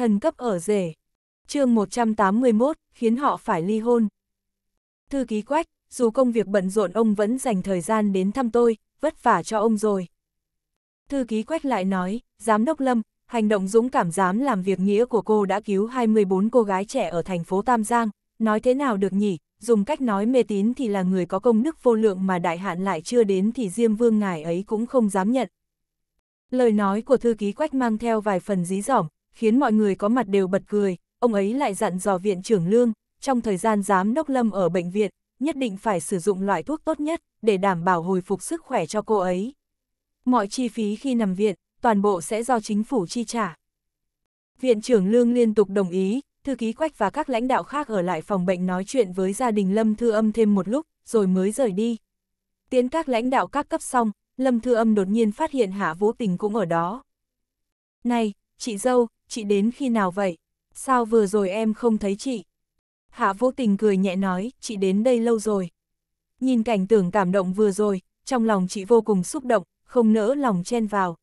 thần cấp ở rể. chương 181, khiến họ phải ly hôn. Thư ký Quách, dù công việc bận rộn ông vẫn dành thời gian đến thăm tôi, vất vả cho ông rồi. Thư ký Quách lại nói, Giám đốc Lâm, hành động dũng cảm dám làm việc nghĩa của cô đã cứu 24 cô gái trẻ ở thành phố Tam Giang, nói thế nào được nhỉ, dùng cách nói mê tín thì là người có công đức vô lượng mà đại hạn lại chưa đến thì Diêm Vương ngài ấy cũng không dám nhận. Lời nói của thư ký Quách mang theo vài phần dí dỏm, khiến mọi người có mặt đều bật cười, ông ấy lại dặn dò viện trưởng lương, trong thời gian giám đốc lâm ở bệnh viện, nhất định phải sử dụng loại thuốc tốt nhất để đảm bảo hồi phục sức khỏe cho cô ấy. Mọi chi phí khi nằm viện, toàn bộ sẽ do chính phủ chi trả. Viện trưởng Lương liên tục đồng ý, thư ký Quách và các lãnh đạo khác ở lại phòng bệnh nói chuyện với gia đình Lâm Thư Âm thêm một lúc, rồi mới rời đi. Tiến các lãnh đạo các cấp xong, Lâm Thư Âm đột nhiên phát hiện Hạ Vũ Tình cũng ở đó. Này, chị dâu, chị đến khi nào vậy? Sao vừa rồi em không thấy chị? Hạ vô tình cười nhẹ nói, chị đến đây lâu rồi. Nhìn cảnh tưởng cảm động vừa rồi, trong lòng chị vô cùng xúc động, không nỡ lòng chen vào.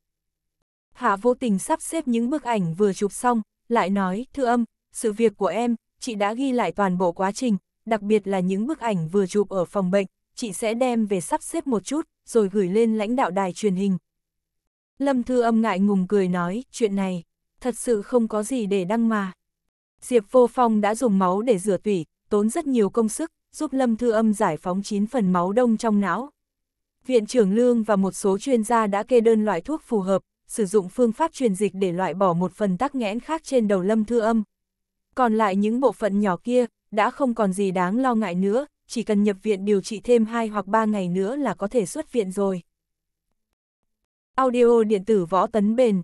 Hạ vô tình sắp xếp những bức ảnh vừa chụp xong, lại nói, thư âm, sự việc của em, chị đã ghi lại toàn bộ quá trình, đặc biệt là những bức ảnh vừa chụp ở phòng bệnh, chị sẽ đem về sắp xếp một chút, rồi gửi lên lãnh đạo đài truyền hình. Lâm Thư Âm ngại ngùng cười nói, chuyện này thật sự không có gì để đăng mà. Diệp Vô Phong đã dùng máu để rửa tủy, tốn rất nhiều công sức, giúp Lâm Thư Âm giải phóng 9 phần máu đông trong não. Viện trưởng Lương và một số chuyên gia đã kê đơn loại thuốc phù hợp, sử dụng phương pháp truyền dịch để loại bỏ một phần tắc nghẽn khác trên đầu Lâm Thư Âm. Còn lại những bộ phận nhỏ kia, đã không còn gì đáng lo ngại nữa, chỉ cần nhập viện điều trị thêm 2 hoặc 3 ngày nữa là có thể xuất viện rồi. Audio điện tử võ tấn bền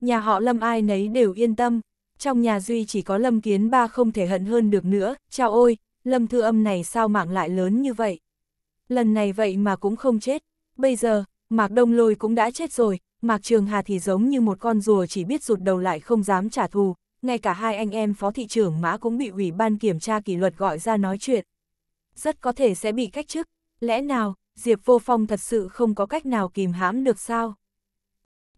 Nhà họ Lâm ai nấy đều yên tâm, trong nhà Duy chỉ có Lâm Kiến Ba không thể hận hơn được nữa, chào ôi, Lâm Thư Âm này sao mạng lại lớn như vậy. Lần này vậy mà cũng không chết, bây giờ, Mạc Đông Lôi cũng đã chết rồi, Mạc Trường Hà thì giống như một con rùa chỉ biết rụt đầu lại không dám trả thù, ngay cả hai anh em phó thị trưởng Mã cũng bị ủy ban kiểm tra kỷ luật gọi ra nói chuyện. Rất có thể sẽ bị cách chức, lẽ nào, Diệp Vô Phong thật sự không có cách nào kìm hãm được sao?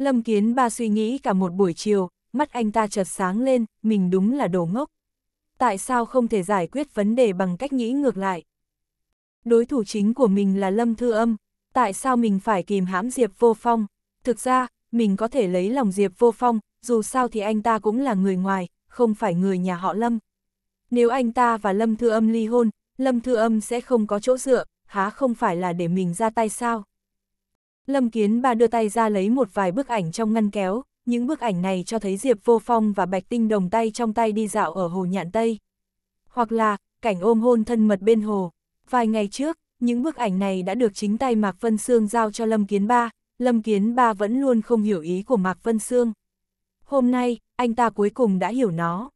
Lâm Kiến Ba suy nghĩ cả một buổi chiều, mắt anh ta chợt sáng lên, mình đúng là đồ ngốc. Tại sao không thể giải quyết vấn đề bằng cách nghĩ ngược lại? Đối thủ chính của mình là Lâm Thư Âm, tại sao mình phải kìm hãm Diệp Vô Phong? Thực ra, mình có thể lấy lòng Diệp Vô Phong, dù sao thì anh ta cũng là người ngoài, không phải người nhà họ Lâm. Nếu anh ta và Lâm Thư Âm ly hôn, Lâm Thư Âm sẽ không có chỗ dựa, há không phải là để mình ra tay sao? Lâm Kiến Ba đưa tay ra lấy một vài bức ảnh trong ngăn kéo, những bức ảnh này cho thấy Diệp Vô Phong và Bạch Tinh đồng tay trong tay đi dạo ở hồ Nhạn Tây. Hoặc là, cảnh ôm hôn thân mật bên hồ. Vài ngày trước, những bức ảnh này đã được chính tay Mạc Vân Sương giao cho Lâm Kiến Ba, Lâm Kiến Ba vẫn luôn không hiểu ý của Mạc Vân Sương. Hôm nay, anh ta cuối cùng đã hiểu nó.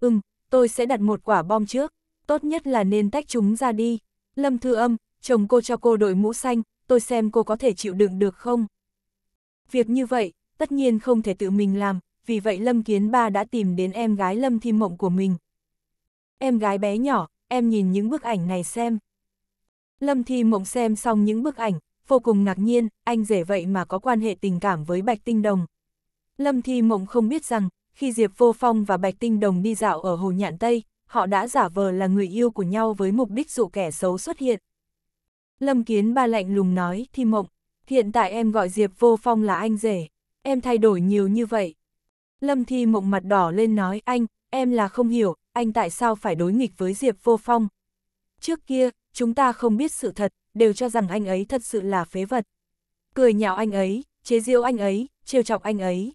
Ừm, tôi sẽ đặt một quả bom trước, tốt nhất là nên tách chúng ra đi. Lâm Thư Âm, chồng cô cho cô đội mũ xanh, tôi xem cô có thể chịu đựng được không. Việc như vậy, tất nhiên không thể tự mình làm, vì vậy Lâm Kiến Ba đã tìm đến em gái Lâm Thi Mộng của mình. Em gái bé nhỏ, em nhìn những bức ảnh này xem. Lâm Thi Mộng xem xong những bức ảnh, vô cùng ngạc nhiên, anh rể vậy mà có quan hệ tình cảm với Bạch Tinh Đồng. Lâm Thi Mộng không biết rằng, khi Diệp Vô Phong và Bạch Tinh Đồng đi dạo ở Hồ Nhạn Tây, họ đã giả vờ là người yêu của nhau với mục đích dụ kẻ xấu xuất hiện. Lâm Kiến Ba lạnh lùng nói, Thi Mộng, hiện tại em gọi Diệp Vô Phong là anh rể, em thay đổi nhiều như vậy. Lâm Thi Mộng mặt đỏ lên nói, anh, em là không hiểu, anh tại sao phải đối nghịch với Diệp Vô Phong. Trước kia, chúng ta không biết sự thật, đều cho rằng anh ấy thật sự là phế vật. Cười nhạo anh ấy, chế giễu anh ấy, trêu chọc anh ấy.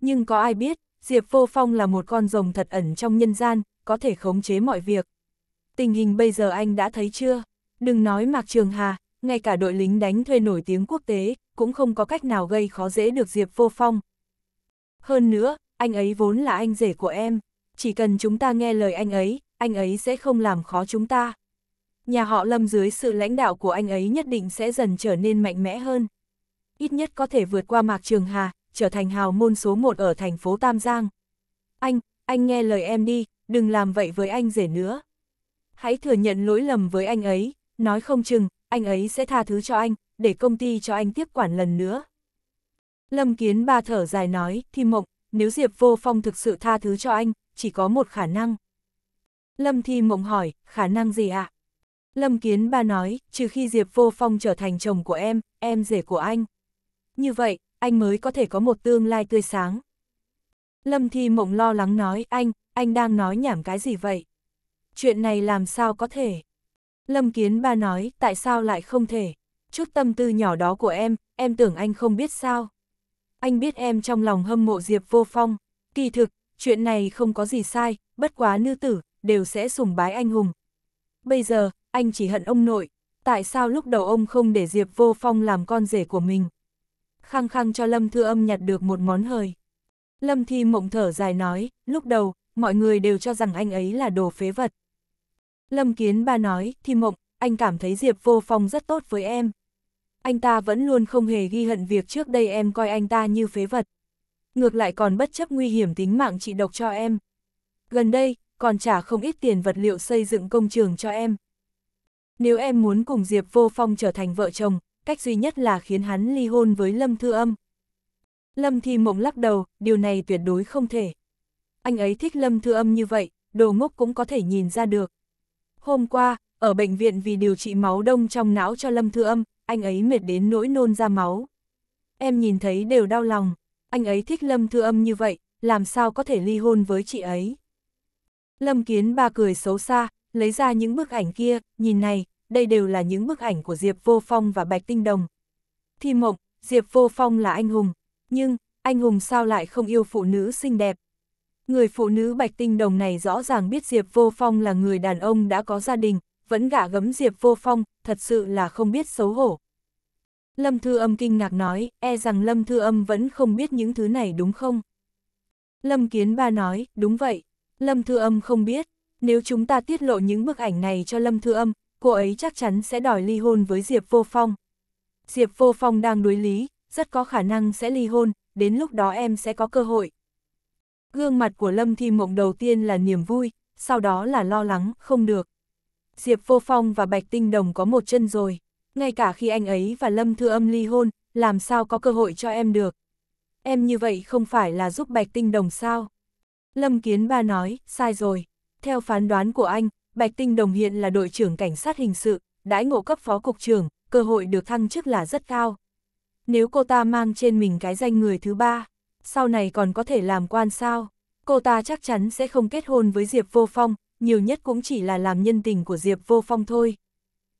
Nhưng có ai biết, Diệp Vô Phong là một con rồng thật ẩn trong nhân gian, có thể khống chế mọi việc. Tình hình bây giờ anh đã thấy chưa? Đừng nói Mạc Trường Hà, ngay cả đội lính đánh thuê nổi tiếng quốc tế, cũng không có cách nào gây khó dễ được Diệp Vô Phong. Hơn nữa, anh ấy vốn là anh rể của em, chỉ cần chúng ta nghe lời anh ấy, anh ấy sẽ không làm khó chúng ta. Nhà họ Lâm dưới sự lãnh đạo của anh ấy nhất định sẽ dần trở nên mạnh mẽ hơn. Ít nhất có thể vượt qua Mạc Trường Hà, trở thành hào môn số một ở thành phố Tam Giang. Anh, anh nghe lời em đi, đừng làm vậy với anh rể nữa. Hãy thừa nhận lỗi lầm với anh ấy, Nói không chừng, anh ấy sẽ tha thứ cho anh, để công ty cho anh tiếp quản lần nữa. Lâm Kiến ba thở dài nói, Thi mộng, nếu Diệp Vô Phong thực sự tha thứ cho anh, chỉ có một khả năng. Lâm Thi Mộng hỏi, khả năng gì ạ? À? Lâm Kiến ba nói, trừ khi Diệp Vô Phong trở thành chồng của em, em rể của anh. Như vậy, anh mới có thể có một tương lai tươi sáng. Lâm Thi Mộng lo lắng nói, anh, anh đang nói nhảm cái gì vậy? Chuyện này làm sao có thể? Lâm Kiến Ba nói, tại sao lại không thể? Chút tâm tư nhỏ đó của em, em tưởng anh không biết sao. Anh biết em trong lòng hâm mộ Diệp Vô Phong. Kỳ thực, chuyện này không có gì sai, bất quá nữ tử, đều sẽ sùng bái anh hùng. Bây giờ, anh chỉ hận ông nội, tại sao lúc đầu ông không để Diệp Vô Phong làm con rể của mình? Khăng khăng cho Lâm Thư Âm nhặt được một món hời. Lâm Thi mộng thở dài nói, lúc đầu, mọi người đều cho rằng anh ấy là đồ phế vật. Lâm Kiến ba nói, Thi mộng, anh cảm thấy Diệp Vô Phong rất tốt với em. Anh ta vẫn luôn không hề ghi hận việc trước đây em coi anh ta như phế vật. Ngược lại còn bất chấp nguy hiểm tính mạng trị độc cho em. Gần đây, còn trả không ít tiền vật liệu xây dựng công trường cho em. Nếu em muốn cùng Diệp Vô Phong trở thành vợ chồng, cách duy nhất là khiến hắn ly hôn với Lâm Thư Âm. Lâm Thi Mộng lắc đầu, điều này tuyệt đối không thể. Anh ấy thích Lâm Thư Âm như vậy, đồ ngốc cũng có thể nhìn ra được. Hôm qua, ở bệnh viện vì điều trị máu đông trong não cho Lâm Thư Âm, anh ấy mệt đến nỗi nôn ra máu. Em nhìn thấy đều đau lòng, anh ấy thích Lâm Thư Âm như vậy, làm sao có thể ly hôn với chị ấy. Lâm Kiến ba cười xấu xa, lấy ra những bức ảnh kia, nhìn này, đây đều là những bức ảnh của Diệp Vô Phong và Bạch Tinh Đồng. Thi mộng, Diệp Vô Phong là anh hùng, nhưng, anh hùng sao lại không yêu phụ nữ xinh đẹp, Người phụ nữ bạch tinh đồng này rõ ràng biết Diệp Vô Phong là người đàn ông đã có gia đình, vẫn gả gấm Diệp Vô Phong, thật sự là không biết xấu hổ. Lâm Thư Âm kinh ngạc nói, e rằng Lâm Thư Âm vẫn không biết những thứ này đúng không? Lâm Kiến Ba nói, đúng vậy, Lâm Thư Âm không biết, nếu chúng ta tiết lộ những bức ảnh này cho Lâm Thư Âm, cô ấy chắc chắn sẽ đòi ly hôn với Diệp Vô Phong. Diệp Vô Phong đang đối lý, rất có khả năng sẽ ly hôn, đến lúc đó em sẽ có cơ hội, Gương mặt của Lâm Thi Mộng đầu tiên là niềm vui, sau đó là lo lắng, không được. Diệp Vô Phong và Bạch Tinh Đồng có một chân rồi, ngay cả khi anh ấy và Lâm Thư Âm ly hôn, làm sao có cơ hội cho em được. Em như vậy không phải là giúp Bạch Tinh Đồng sao? Lâm Kiến Ba nói, sai rồi. Theo phán đoán của anh, Bạch Tinh Đồng hiện là đội trưởng cảnh sát hình sự, đãi ngộ cấp phó cục trưởng, cơ hội được thăng chức là rất cao. Nếu cô ta mang trên mình cái danh người thứ ba, sau này còn có thể làm quan sao? Cô ta chắc chắn sẽ không kết hôn với Diệp Vô Phong, nhiều nhất cũng chỉ là làm nhân tình của Diệp Vô Phong thôi.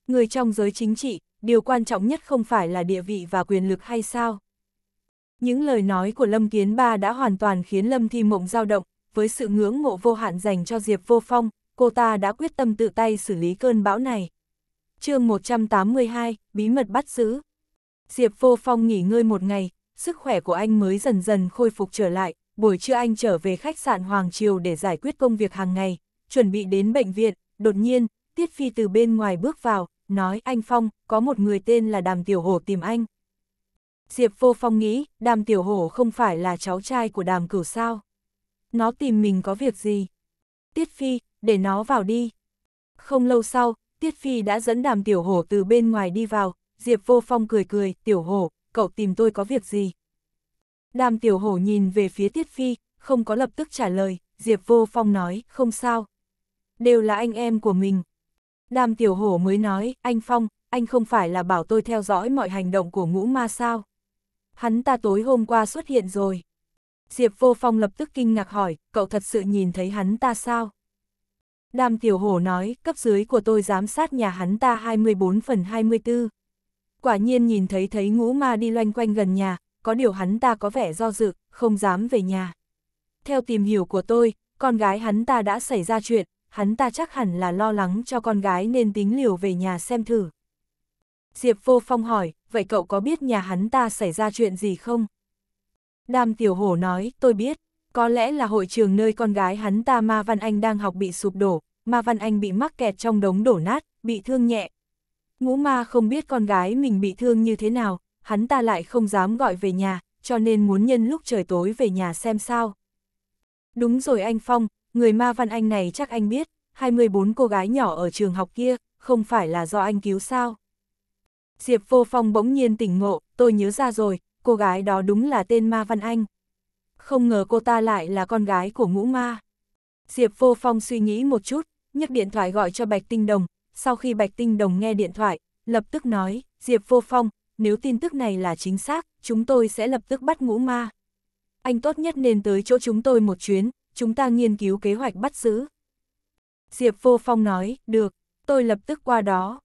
Người trong giới chính trị, điều quan trọng nhất không phải là địa vị và quyền lực hay sao? Những lời nói của Lâm Kiến Ba đã hoàn toàn khiến Lâm Thi Mộng dao động, với sự ngưỡng mộ vô hạn dành cho Diệp Vô Phong, cô ta đã quyết tâm tự tay xử lý cơn bão này. chương 182, Bí mật bắt giữ Diệp Vô Phong nghỉ ngơi một ngày, sức khỏe của anh mới dần dần khôi phục trở lại, buổi trưa anh trở về khách sạn Hoàng Triều để giải quyết công việc hàng ngày, chuẩn bị đến bệnh viện, đột nhiên, Tiết Phi từ bên ngoài bước vào, nói anh Phong, có một người tên là Đàm Tiểu Hổ tìm anh. Diệp Vô Phong nghĩ, Đàm Tiểu Hổ không phải là cháu trai của Đàm Cửu sao. Nó tìm mình có việc gì? Tiết Phi, để nó vào đi. Không lâu sau, Tiết Phi đã dẫn Đàm Tiểu Hổ từ bên ngoài đi vào, Diệp Vô Phong cười cười, Tiểu Hổ, cậu tìm tôi có việc gì? Đàm Tiểu Hổ nhìn về phía Tiết Phi, không có lập tức trả lời, Diệp Vô Phong nói, không sao. Đều là anh em của mình. Đàm Tiểu Hổ mới nói, anh Phong, anh không phải là bảo tôi theo dõi mọi hành động của ngũ ma sao. Hắn ta tối hôm qua xuất hiện rồi. Diệp Vô Phong lập tức kinh ngạc hỏi, cậu thật sự nhìn thấy hắn ta sao? Đàm Tiểu Hổ nói, cấp dưới của tôi giám sát nhà hắn ta 24 phần 24. Quả nhiên nhìn thấy thấy ngũ ma đi loanh quanh gần nhà, có điều hắn ta có vẻ do dự, không dám về nhà. Theo tìm hiểu của tôi, con gái hắn ta đã xảy ra chuyện, hắn ta chắc hẳn là lo lắng cho con gái nên tính liều về nhà xem thử. Diệp Vô Phong hỏi, vậy cậu có biết nhà hắn ta xảy ra chuyện gì không? Đàm Tiểu Hổ nói, tôi biết, có lẽ là hội trường nơi con gái hắn ta Ma Văn Anh đang học bị sụp đổ, Ma Văn Anh bị mắc kẹt trong đống đổ nát, bị thương nhẹ. Ngũ Ma không biết con gái mình bị thương như thế nào, hắn ta lại không dám gọi về nhà, cho nên muốn nhân lúc trời tối về nhà xem sao. Đúng rồi anh Phong, người ma văn anh này chắc anh biết, 24 cô gái nhỏ ở trường học kia, không phải là do anh cứu sao. Diệp Vô Phong bỗng nhiên tỉnh ngộ, tôi nhớ ra rồi, cô gái đó đúng là tên ma văn anh. Không ngờ cô ta lại là con gái của ngũ ma. Diệp Vô Phong suy nghĩ một chút, nhấc điện thoại gọi cho Bạch Tinh Đồng, sau khi Bạch Tinh Đồng nghe điện thoại, lập tức nói, Diệp Vô Phong, nếu tin tức này là chính xác, chúng tôi sẽ lập tức bắt ngũ ma. Anh tốt nhất nên tới chỗ chúng tôi một chuyến, chúng ta nghiên cứu kế hoạch bắt giữ. Diệp Vô Phong nói, được, tôi lập tức qua đó.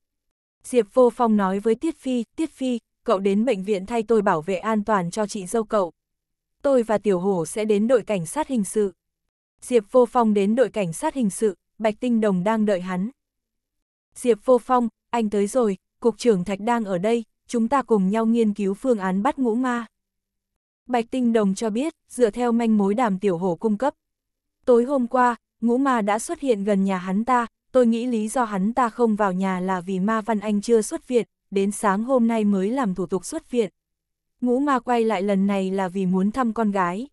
Diệp Vô Phong nói với Tiết Phi, Tiết Phi, cậu đến bệnh viện thay tôi bảo vệ an toàn cho chị dâu cậu. Tôi và Tiểu Hổ sẽ đến đội cảnh sát hình sự. Diệp Vô Phong đến đội cảnh sát hình sự, Bạch Tinh Đồng đang đợi hắn. Diệp Vô Phong, anh tới rồi, Cục trưởng Thạch đang ở đây, chúng ta cùng nhau nghiên cứu phương án bắt ngũ ma. Bạch Tinh Đồng cho biết, dựa theo manh mối đàm tiểu hổ cung cấp. Tối hôm qua, ngũ ma đã xuất hiện gần nhà hắn ta, tôi nghĩ lý do hắn ta không vào nhà là vì ma văn anh chưa xuất viện, đến sáng hôm nay mới làm thủ tục xuất viện. Ngũ ma quay lại lần này là vì muốn thăm con gái.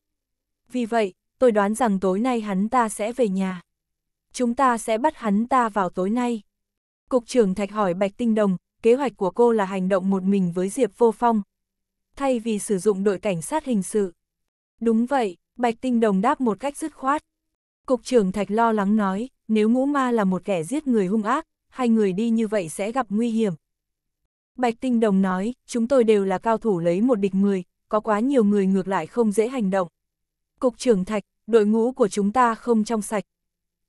Vì vậy, tôi đoán rằng tối nay hắn ta sẽ về nhà. Chúng ta sẽ bắt hắn ta vào tối nay. Cục trưởng Thạch hỏi Bạch Tinh Đồng, kế hoạch của cô là hành động một mình với Diệp Vô Phong. Thay vì sử dụng đội cảnh sát hình sự. Đúng vậy, Bạch Tinh Đồng đáp một cách dứt khoát. Cục trưởng Thạch lo lắng nói, nếu ngũ ma là một kẻ giết người hung ác, hai người đi như vậy sẽ gặp nguy hiểm. Bạch Tinh Đồng nói, chúng tôi đều là cao thủ lấy một địch 10, có quá nhiều người ngược lại không dễ hành động. Cục trưởng Thạch, đội ngũ của chúng ta không trong sạch.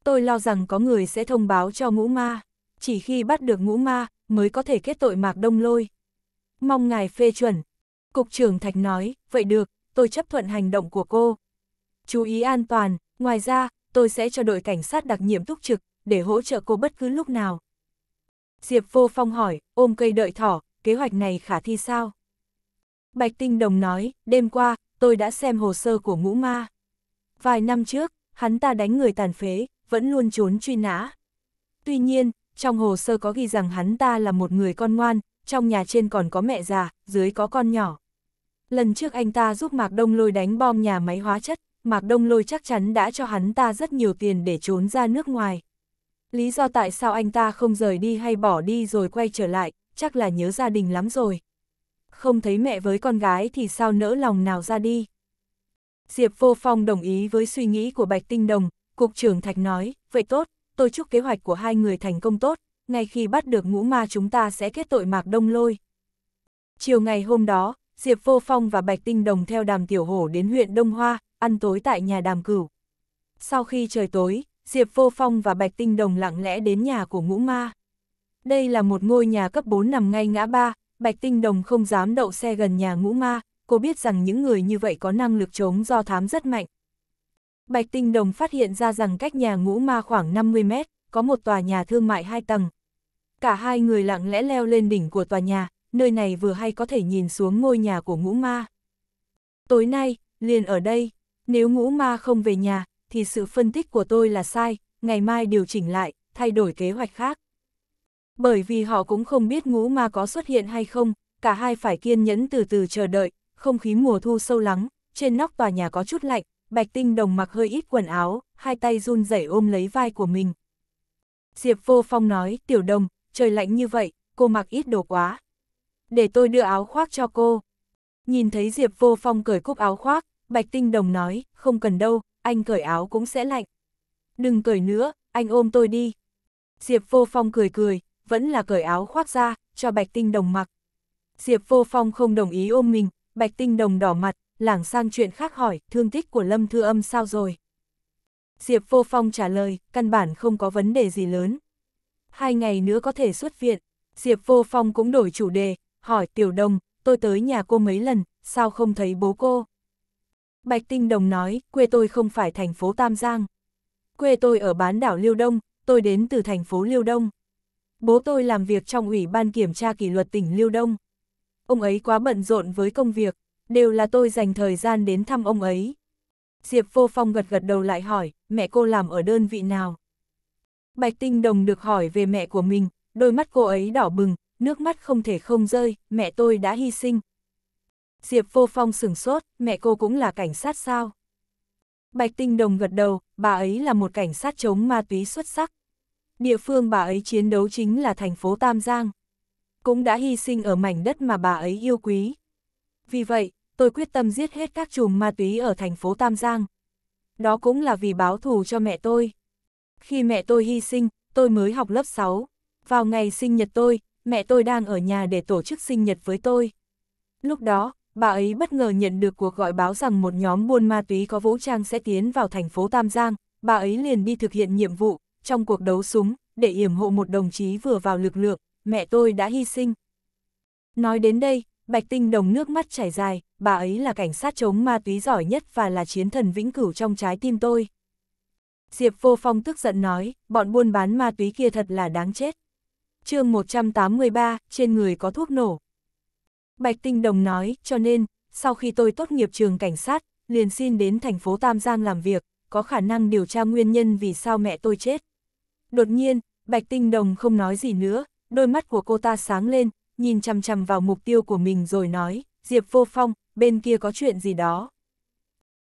Tôi lo rằng có người sẽ thông báo cho ngũ ma. Chỉ khi bắt được ngũ ma, mới có thể kết tội Mạc Đông Lôi. Mong ngài phê chuẩn. Cục trưởng Thạch nói, vậy được, tôi chấp thuận hành động của cô. Chú ý an toàn, ngoài ra, tôi sẽ cho đội cảnh sát đặc nhiệm túc trực, để hỗ trợ cô bất cứ lúc nào. Diệp Vô Phong hỏi, ôm cây đợi thỏ, kế hoạch này khả thi sao? Bạch Tinh Đồng nói, đêm qua, tôi đã xem hồ sơ của ngũ ma. Vài năm trước, hắn ta đánh người tàn phế, vẫn luôn trốn truy nã. Tuy nhiên, trong hồ sơ có ghi rằng hắn ta là một người con ngoan, trong nhà trên còn có mẹ già, dưới có con nhỏ. Lần trước anh ta giúp Mạc Đông Lôi đánh bom nhà máy hóa chất, Mạc Đông Lôi chắc chắn đã cho hắn ta rất nhiều tiền để trốn ra nước ngoài. Lý do tại sao anh ta không rời đi hay bỏ đi rồi quay trở lại, chắc là nhớ gia đình lắm rồi. Không thấy mẹ với con gái thì sao nỡ lòng nào ra đi. Diệp Vô Phong đồng ý với suy nghĩ của Bạch Tinh Đồng, Cục trưởng Thạch nói, vậy tốt, tôi chúc kế hoạch của hai người thành công tốt, ngay khi bắt được ngũ ma chúng ta sẽ kết tội mạc đông lôi. Chiều ngày hôm đó, Diệp Vô Phong và Bạch Tinh Đồng theo đàm tiểu hổ đến huyện Đông Hoa, ăn tối tại nhà đàm cửu. Sau khi trời tối, Diệp Vô Phong và Bạch Tinh Đồng lặng lẽ đến nhà của ngũ ma. Đây là một ngôi nhà cấp 4 nằm ngay ngã ba, Bạch Tinh Đồng không dám đậu xe gần nhà ngũ ma, cô biết rằng những người như vậy có năng lực chống do thám rất mạnh, Bạch Tinh Đồng phát hiện ra rằng cách nhà ngũ ma khoảng 50 mét, có một tòa nhà thương mại hai tầng. Cả hai người lặng lẽ leo lên đỉnh của tòa nhà, nơi này vừa hay có thể nhìn xuống ngôi nhà của ngũ ma. Tối nay, liền ở đây, nếu ngũ ma không về nhà, thì sự phân tích của tôi là sai, ngày mai điều chỉnh lại, thay đổi kế hoạch khác. Bởi vì họ cũng không biết ngũ ma có xuất hiện hay không, cả hai phải kiên nhẫn từ từ chờ đợi, không khí mùa thu sâu lắng, trên nóc tòa nhà có chút lạnh, Bạch Tinh Đồng mặc hơi ít quần áo, hai tay run rẩy ôm lấy vai của mình. Diệp Vô Phong nói, Tiểu Đồng, trời lạnh như vậy, cô mặc ít đồ quá. Để tôi đưa áo khoác cho cô. Nhìn thấy Diệp Vô Phong cởi cúc áo khoác, Bạch Tinh Đồng nói, không cần đâu, anh cởi áo cũng sẽ lạnh. Đừng cởi nữa, anh ôm tôi đi. Diệp Vô Phong cười cười, vẫn là cởi áo khoác ra, cho Bạch Tinh Đồng mặc. Diệp Vô Phong không đồng ý ôm mình, Bạch Tinh Đồng đỏ mặt, lảng sang chuyện khác hỏi, thương tích của Lâm Thư Âm sao rồi? Diệp Vô Phong trả lời, căn bản không có vấn đề gì lớn. Hai ngày nữa có thể xuất viện, Diệp Vô Phong cũng đổi chủ đề, hỏi Tiểu Đồng, tôi tới nhà cô mấy lần, sao không thấy bố cô? Bạch Tinh Đồng nói, quê tôi không phải thành phố Tam Giang. Quê tôi ở bán đảo Liêu Đông, tôi đến từ thành phố Liêu Đông. Bố tôi làm việc trong Ủy ban Kiểm tra Kỷ luật tỉnh Liêu Đông. Ông ấy quá bận rộn với công việc, đều là tôi dành thời gian đến thăm ông ấy. Diệp Vô Phong gật gật đầu lại hỏi, mẹ cô làm ở đơn vị nào? Bạch Tinh Đồng được hỏi về mẹ của mình, đôi mắt cô ấy đỏ bừng, nước mắt không thể không rơi, mẹ tôi đã hy sinh. Diệp Vô Phong sửng sốt, mẹ cô cũng là cảnh sát sao? Bạch Tinh Đồng gật đầu, bà ấy là một cảnh sát chống ma túy xuất sắc. Địa phương bà ấy chiến đấu chính là thành phố Tam Giang. Cũng đã hy sinh ở mảnh đất mà bà ấy yêu quý. Vì vậy, tôi quyết tâm giết hết các chùm ma túy ở thành phố Tam Giang. Đó cũng là vì báo thù cho mẹ tôi. Khi mẹ tôi hy sinh, tôi mới học lớp 6. Vào ngày sinh nhật tôi, mẹ tôi đang ở nhà để tổ chức sinh nhật với tôi. Lúc đó, bà ấy bất ngờ nhận được cuộc gọi báo rằng một nhóm buôn ma túy có vũ trang sẽ tiến vào thành phố Tam Giang, bà ấy liền đi thực hiện nhiệm vụ, trong cuộc đấu súng, để yểm hộ một đồng chí vừa vào lực lượng, mẹ tôi đã hy sinh. Nói đến đây, Bạch Tinh Đồng nước mắt chảy dài, bà ấy là cảnh sát chống ma túy giỏi nhất và là chiến thần vĩnh cửu trong trái tim tôi. Diệp Vô Phong tức giận nói, bọn buôn bán ma túy kia thật là đáng chết. chương 183, trên người có thuốc nổ. Bạch Tinh Đồng nói, cho nên, sau khi tôi tốt nghiệp trường cảnh sát, liền xin đến thành phố Tam Giang làm việc, có khả năng điều tra nguyên nhân vì sao mẹ tôi chết. Đột nhiên, Bạch Tinh Đồng không nói gì nữa, đôi mắt của cô ta sáng lên, nhìn chằm chằm vào mục tiêu của mình rồi nói, Diệp Vô Phong, bên kia có chuyện gì đó.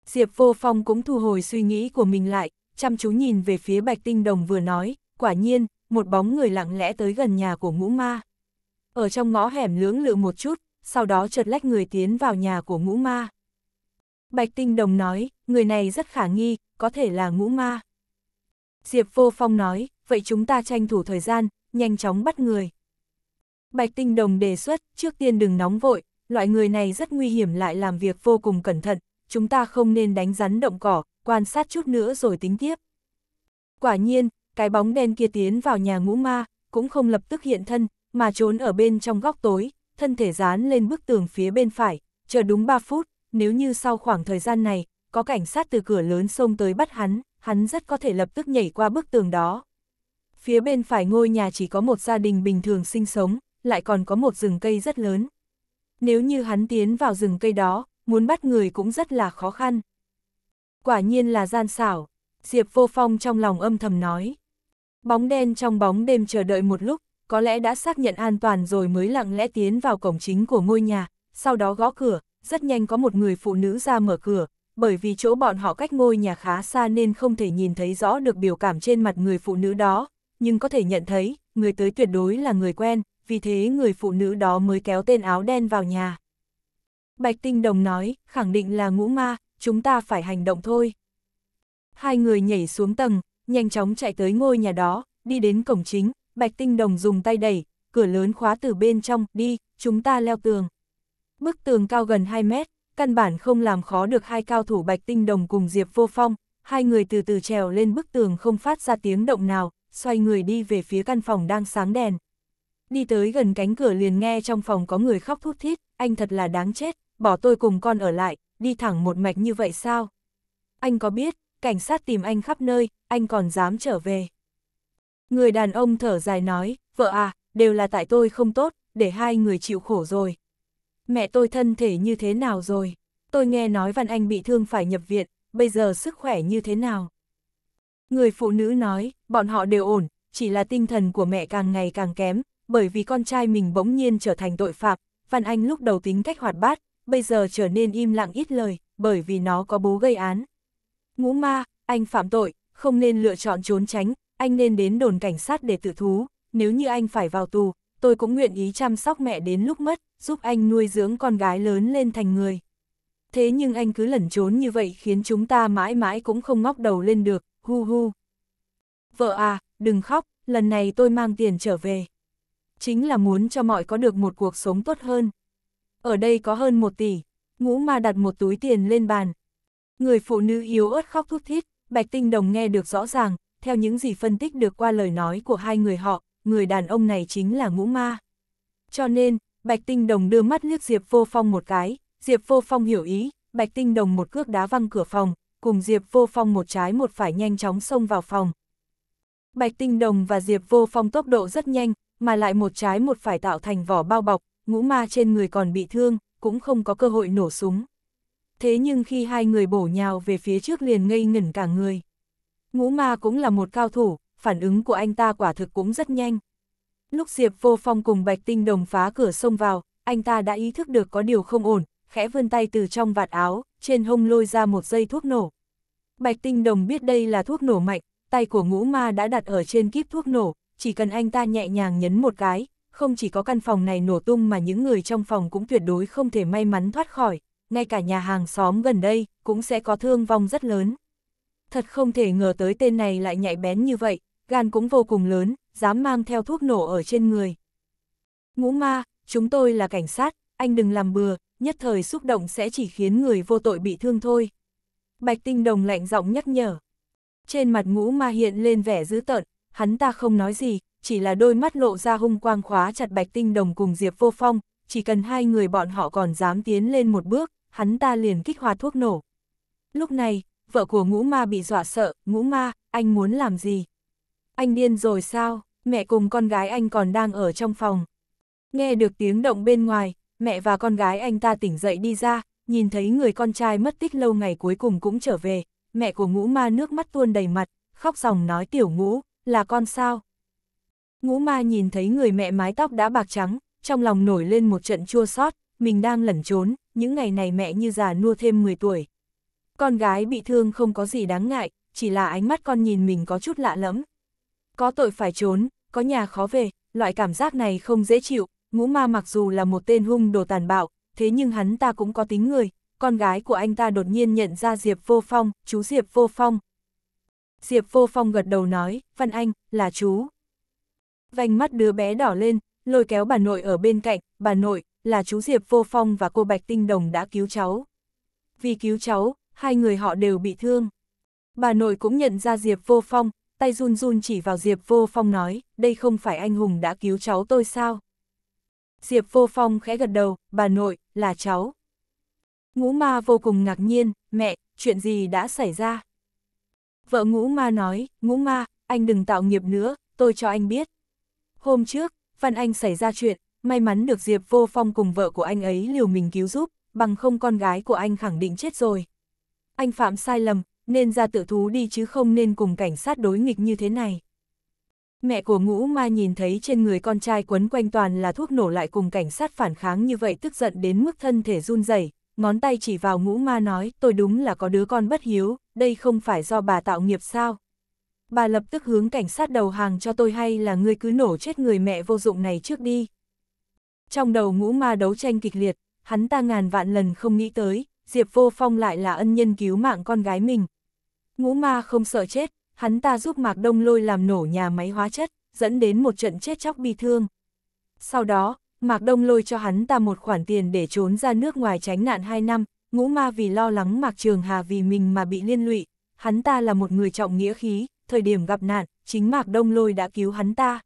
Diệp Vô Phong cũng thu hồi suy nghĩ của mình lại, chăm chú nhìn về phía Bạch Tinh Đồng vừa nói, quả nhiên, một bóng người lặng lẽ tới gần nhà của ngũ ma. Ở trong ngõ hẻm lưỡng lự một chút, sau đó chợt lách người tiến vào nhà của ngũ ma. Bạch Tinh Đồng nói, người này rất khả nghi, có thể là ngũ ma. Diệp Vô Phong nói, vậy chúng ta tranh thủ thời gian, nhanh chóng bắt người. Bạch Tinh Đồng đề xuất, trước tiên đừng nóng vội, loại người này rất nguy hiểm lại làm việc vô cùng cẩn thận, chúng ta không nên đánh rắn động cỏ, quan sát chút nữa rồi tính tiếp. Quả nhiên, cái bóng đen kia tiến vào nhà ngũ ma, cũng không lập tức hiện thân, mà trốn ở bên trong góc tối, thân thể dán lên bức tường phía bên phải, chờ đúng 3 phút, nếu như sau khoảng thời gian này, có cảnh sát từ cửa lớn xông tới bắt hắn, hắn rất có thể lập tức nhảy qua bức tường đó. Phía bên phải ngôi nhà chỉ có một gia đình bình thường sinh sống, lại còn có một rừng cây rất lớn. Nếu như hắn tiến vào rừng cây đó, muốn bắt người cũng rất là khó khăn. Quả nhiên là gian xảo, Diệp Vô Phong trong lòng âm thầm nói. Bóng đen trong bóng đêm chờ đợi một lúc, có lẽ đã xác nhận an toàn rồi mới lặng lẽ tiến vào cổng chính của ngôi nhà, sau đó gõ cửa, rất nhanh có một người phụ nữ ra mở cửa, bởi vì chỗ bọn họ cách ngôi nhà khá xa nên không thể nhìn thấy rõ được biểu cảm trên mặt người phụ nữ đó, nhưng có thể nhận thấy, người tới tuyệt đối là người quen, vì thế người phụ nữ đó mới kéo tên áo đen vào nhà. Bạch Tinh Đồng nói, khẳng định là ngũ ma, chúng ta phải hành động thôi. Hai người nhảy xuống tầng, nhanh chóng chạy tới ngôi nhà đó, đi đến cổng chính, Bạch Tinh Đồng dùng tay đẩy, cửa lớn khóa từ bên trong, đi, chúng ta leo tường. Bức tường cao gần 2 mét, căn bản không làm khó được hai cao thủ Bạch Tinh Đồng cùng Diệp Vô Phong, hai người từ từ trèo lên bức tường không phát ra tiếng động nào, xoay người đi về phía căn phòng đang sáng đèn đi tới gần cánh cửa liền nghe trong phòng có người khóc thút thít, anh thật là đáng chết, bỏ tôi cùng con ở lại, đi thẳng một mạch như vậy sao? Anh có biết, cảnh sát tìm anh khắp nơi, anh còn dám trở về. Người đàn ông thở dài nói, vợ à, đều là tại tôi không tốt, để hai người chịu khổ rồi. Mẹ tôi thân thể như thế nào rồi? Tôi nghe nói Văn Anh bị thương phải nhập viện, bây giờ sức khỏe như thế nào? Người phụ nữ nói, bọn họ đều ổn, chỉ là tinh thần của mẹ càng ngày càng kém, bởi vì con trai mình bỗng nhiên trở thành tội phạm, Phan Anh lúc đầu tính cách hoạt bát, bây giờ trở nên im lặng ít lời, bởi vì nó có bố gây án. Ngũ ma, anh phạm tội, không nên lựa chọn trốn tránh, anh nên đến đồn cảnh sát để tự thú, nếu như anh phải vào tù, tôi cũng nguyện ý chăm sóc mẹ đến lúc mất, giúp anh nuôi dưỡng con gái lớn lên thành người. Thế nhưng anh cứ lẩn trốn như vậy khiến chúng ta mãi mãi cũng không ngóc đầu lên được, hu hu. Vợ à, đừng khóc, lần này tôi mang tiền trở về chính là muốn cho mọi có được một cuộc sống tốt hơn. Ở đây có hơn một tỷ, ngũ ma đặt một túi tiền lên bàn. Người phụ nữ yếu ớt khóc thút thít, Bạch Tinh Đồng nghe được rõ ràng, theo những gì phân tích được qua lời nói của hai người họ, người đàn ông này chính là ngũ ma. Cho nên, Bạch Tinh Đồng đưa mắt liếc Diệp Vô Phong một cái, Diệp Vô Phong hiểu ý, Bạch Tinh Đồng một cước đá văng cửa phòng, cùng Diệp Vô Phong một trái một phải nhanh chóng xông vào phòng. Bạch Tinh Đồng và Diệp Vô Phong tốc độ rất nhanh, mà lại một trái một phải tạo thành vỏ bao bọc, ngũ ma trên người còn bị thương, cũng không có cơ hội nổ súng. Thế nhưng khi hai người bổ nhào về phía trước liền ngây ngẩn cả người. Ngũ ma cũng là một cao thủ, phản ứng của anh ta quả thực cũng rất nhanh. Lúc Diệp vô phong cùng Bạch Tinh Đồng phá cửa xông vào, anh ta đã ý thức được có điều không ổn, khẽ vươn tay từ trong vạt áo, trên hông lôi ra một dây thuốc nổ. Bạch Tinh Đồng biết đây là thuốc nổ mạnh, tay của ngũ ma đã đặt ở trên kíp thuốc nổ, chỉ cần anh ta nhẹ nhàng nhấn một cái, không chỉ có căn phòng này nổ tung mà những người trong phòng cũng tuyệt đối không thể may mắn thoát khỏi, ngay cả nhà hàng xóm gần đây cũng sẽ có thương vong rất lớn. Thật không thể ngờ tới tên này lại nhạy bén như vậy, gan cũng vô cùng lớn, dám mang theo thuốc nổ ở trên người. Ngũ ma, chúng tôi là cảnh sát, anh đừng làm bừa, nhất thời xúc động sẽ chỉ khiến người vô tội bị thương thôi. Bạch tinh đồng lạnh giọng nhắc nhở. Trên mặt ngũ ma hiện lên vẻ dữ tợn, hắn ta không nói gì, chỉ là đôi mắt lộ ra hung quang khóa chặt bạch tinh đồng cùng Diệp Vô Phong, chỉ cần hai người bọn họ còn dám tiến lên một bước, hắn ta liền kích hoạt thuốc nổ. Lúc này, vợ của ngũ ma bị dọa sợ, ngũ ma, anh muốn làm gì? Anh điên rồi sao? Mẹ cùng con gái anh còn đang ở trong phòng. Nghe được tiếng động bên ngoài, mẹ và con gái anh ta tỉnh dậy đi ra, nhìn thấy người con trai mất tích lâu ngày cuối cùng cũng trở về. Mẹ của ngũ ma nước mắt tuôn đầy mặt, khóc ròng nói tiểu ngũ, là con sao? Ngũ ma nhìn thấy người mẹ mái tóc đã bạc trắng, trong lòng nổi lên một trận chua sót, mình đang lẩn trốn, những ngày này mẹ như già nua thêm 10 tuổi. Con gái bị thương không có gì đáng ngại, chỉ là ánh mắt con nhìn mình có chút lạ lẫm. Có tội phải trốn, có nhà khó về, loại cảm giác này không dễ chịu, ngũ ma mặc dù là một tên hung đồ tàn bạo, thế nhưng hắn ta cũng có tính người, con gái của anh ta đột nhiên nhận ra Diệp Vô Phong, chú Diệp Vô Phong, Diệp Vô Phong gật đầu nói, Văn Anh, là chú. Vành mắt đứa bé đỏ lên, lôi kéo bà nội ở bên cạnh, bà nội, là chú Diệp Vô Phong và cô Bạch Tinh Đồng đã cứu cháu. Vì cứu cháu, hai người họ đều bị thương. Bà nội cũng nhận ra Diệp Vô Phong, tay run run chỉ vào Diệp Vô Phong nói, đây không phải anh hùng đã cứu cháu tôi sao? Diệp Vô Phong khẽ gật đầu, bà nội, là cháu. Ngũ ma vô cùng ngạc nhiên, mẹ, chuyện gì đã xảy ra? Vợ ngũ ma nói, ngũ ma, anh đừng tạo nghiệp nữa, tôi cho anh biết. Hôm trước, Văn Anh xảy ra chuyện, may mắn được Diệp Vô Phong cùng vợ của anh ấy liều mình cứu giúp, bằng không con gái của anh khẳng định chết rồi. Anh phạm sai lầm, nên ra tự thú đi chứ không nên cùng cảnh sát đối nghịch như thế này. Mẹ của ngũ ma nhìn thấy trên người con trai quấn quanh toàn là thuốc nổ lại cùng cảnh sát phản kháng như vậy tức giận đến mức thân thể run rẩy ngón tay chỉ vào ngũ ma nói, tôi đúng là có đứa con bất hiếu, đây không phải do bà tạo nghiệp sao? Bà lập tức hướng cảnh sát đầu hàng cho tôi hay là ngươi cứ nổ chết người mẹ vô dụng này trước đi. Trong đầu ngũ ma đấu tranh kịch liệt, hắn ta ngàn vạn lần không nghĩ tới, Diệp Vô Phong lại là ân nhân cứu mạng con gái mình. Ngũ ma không sợ chết, hắn ta giúp Mạc Đông Lôi làm nổ nhà máy hóa chất, dẫn đến một trận chết chóc bi thương. Sau đó, Mạc Đông lôi cho hắn ta một khoản tiền để trốn ra nước ngoài tránh nạn 2 năm, ngũ ma vì lo lắng Mạc Trường Hà vì mình mà bị liên lụy, hắn ta là một người trọng nghĩa khí, thời điểm gặp nạn, chính Mạc Đông lôi đã cứu hắn ta.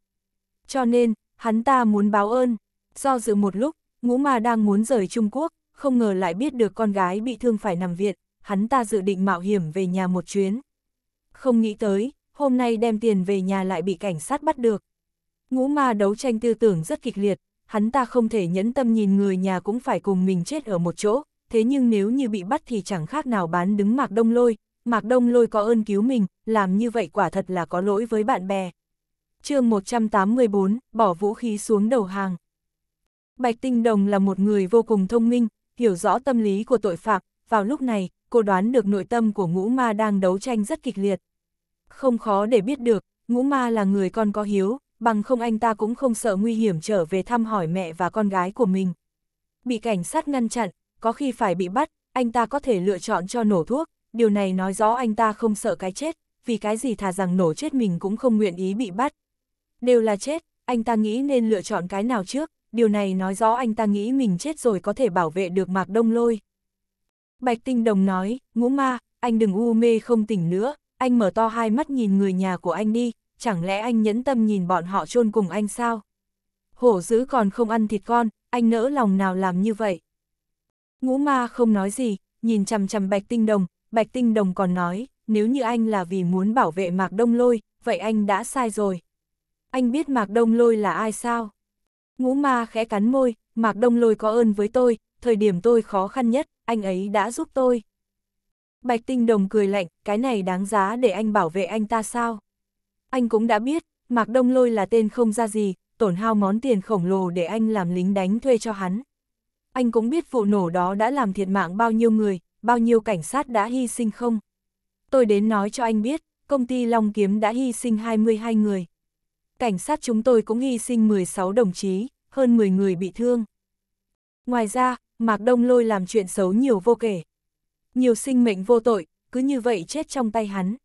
Cho nên, hắn ta muốn báo ơn. Do dự một lúc, ngũ ma đang muốn rời Trung Quốc, không ngờ lại biết được con gái bị thương phải nằm viện, hắn ta dự định mạo hiểm về nhà một chuyến. Không nghĩ tới, hôm nay đem tiền về nhà lại bị cảnh sát bắt được. Ngũ ma đấu tranh tư tưởng rất kịch liệt, hắn ta không thể nhẫn tâm nhìn người nhà cũng phải cùng mình chết ở một chỗ, thế nhưng nếu như bị bắt thì chẳng khác nào bán đứng Mạc Đông Lôi, Mạc Đông Lôi có ơn cứu mình, làm như vậy quả thật là có lỗi với bạn bè. chương 184, bỏ vũ khí xuống đầu hàng. Bạch Tinh Đồng là một người vô cùng thông minh, hiểu rõ tâm lý của tội phạm, vào lúc này, cô đoán được nội tâm của ngũ ma đang đấu tranh rất kịch liệt. Không khó để biết được, ngũ ma là người con có hiếu, bằng không anh ta cũng không sợ nguy hiểm trở về thăm hỏi mẹ và con gái của mình. Bị cảnh sát ngăn chặn, có khi phải bị bắt, anh ta có thể lựa chọn cho nổ thuốc, điều này nói rõ anh ta không sợ cái chết, vì cái gì thà rằng nổ chết mình cũng không nguyện ý bị bắt. Đều là chết, anh ta nghĩ nên lựa chọn cái nào trước, điều này nói rõ anh ta nghĩ mình chết rồi có thể bảo vệ được Mạc Đông Lôi. Bạch Tinh Đồng nói, ngũ ma, anh đừng u mê không tỉnh nữa, anh mở to hai mắt nhìn người nhà của anh đi, chẳng lẽ anh nhẫn tâm nhìn bọn họ chôn cùng anh sao? Hổ dữ còn không ăn thịt con, anh nỡ lòng nào làm như vậy? Ngũ ma không nói gì, nhìn chằm chằm bạch tinh đồng, bạch tinh đồng còn nói, nếu như anh là vì muốn bảo vệ mạc đông lôi, vậy anh đã sai rồi. Anh biết mạc đông lôi là ai sao? Ngũ ma khẽ cắn môi, mạc đông lôi có ơn với tôi, thời điểm tôi khó khăn nhất, anh ấy đã giúp tôi. Bạch tinh đồng cười lạnh, cái này đáng giá để anh bảo vệ anh ta sao? Anh cũng đã biết, Mạc Đông Lôi là tên không ra gì, tổn hao món tiền khổng lồ để anh làm lính đánh thuê cho hắn. Anh cũng biết vụ nổ đó đã làm thiệt mạng bao nhiêu người, bao nhiêu cảnh sát đã hy sinh không. Tôi đến nói cho anh biết, công ty Long Kiếm đã hy sinh 22 người. Cảnh sát chúng tôi cũng hy sinh 16 đồng chí, hơn 10 người bị thương. Ngoài ra, Mạc Đông Lôi làm chuyện xấu nhiều vô kể. Nhiều sinh mệnh vô tội, cứ như vậy chết trong tay hắn.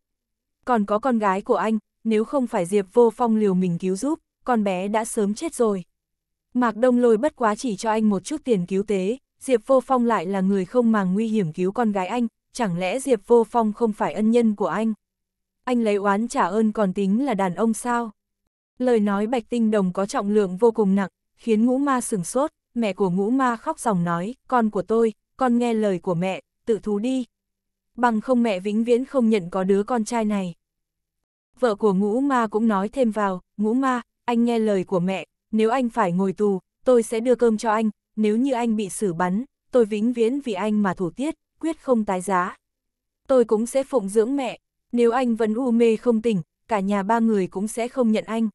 Còn có con gái của anh, nếu không phải Diệp Vô Phong liều mình cứu giúp, con bé đã sớm chết rồi. Mạc Đông Lôi bất quá chỉ cho anh một chút tiền cứu tế, Diệp Vô Phong lại là người không màng nguy hiểm cứu con gái anh, chẳng lẽ Diệp Vô Phong không phải ân nhân của anh? Anh lấy oán trả ơn còn tính là đàn ông sao? Lời nói Bạch Tinh Đồng có trọng lượng vô cùng nặng, khiến ngũ ma sừng sốt, mẹ của ngũ ma khóc ròng nói, con của tôi, con nghe lời của mẹ, tự thú đi. Bằng không mẹ vĩnh viễn không nhận có đứa con trai này. Vợ của ngũ ma cũng nói thêm vào, ngũ ma, anh nghe lời của mẹ, nếu anh phải ngồi tù, tôi sẽ đưa cơm cho anh, nếu như anh bị xử bắn, tôi vĩnh viễn vì anh mà thủ tiết, quyết không tái giá. Tôi cũng sẽ phụng dưỡng mẹ, nếu anh vẫn u mê không tỉnh, cả nhà ba người cũng sẽ không nhận anh.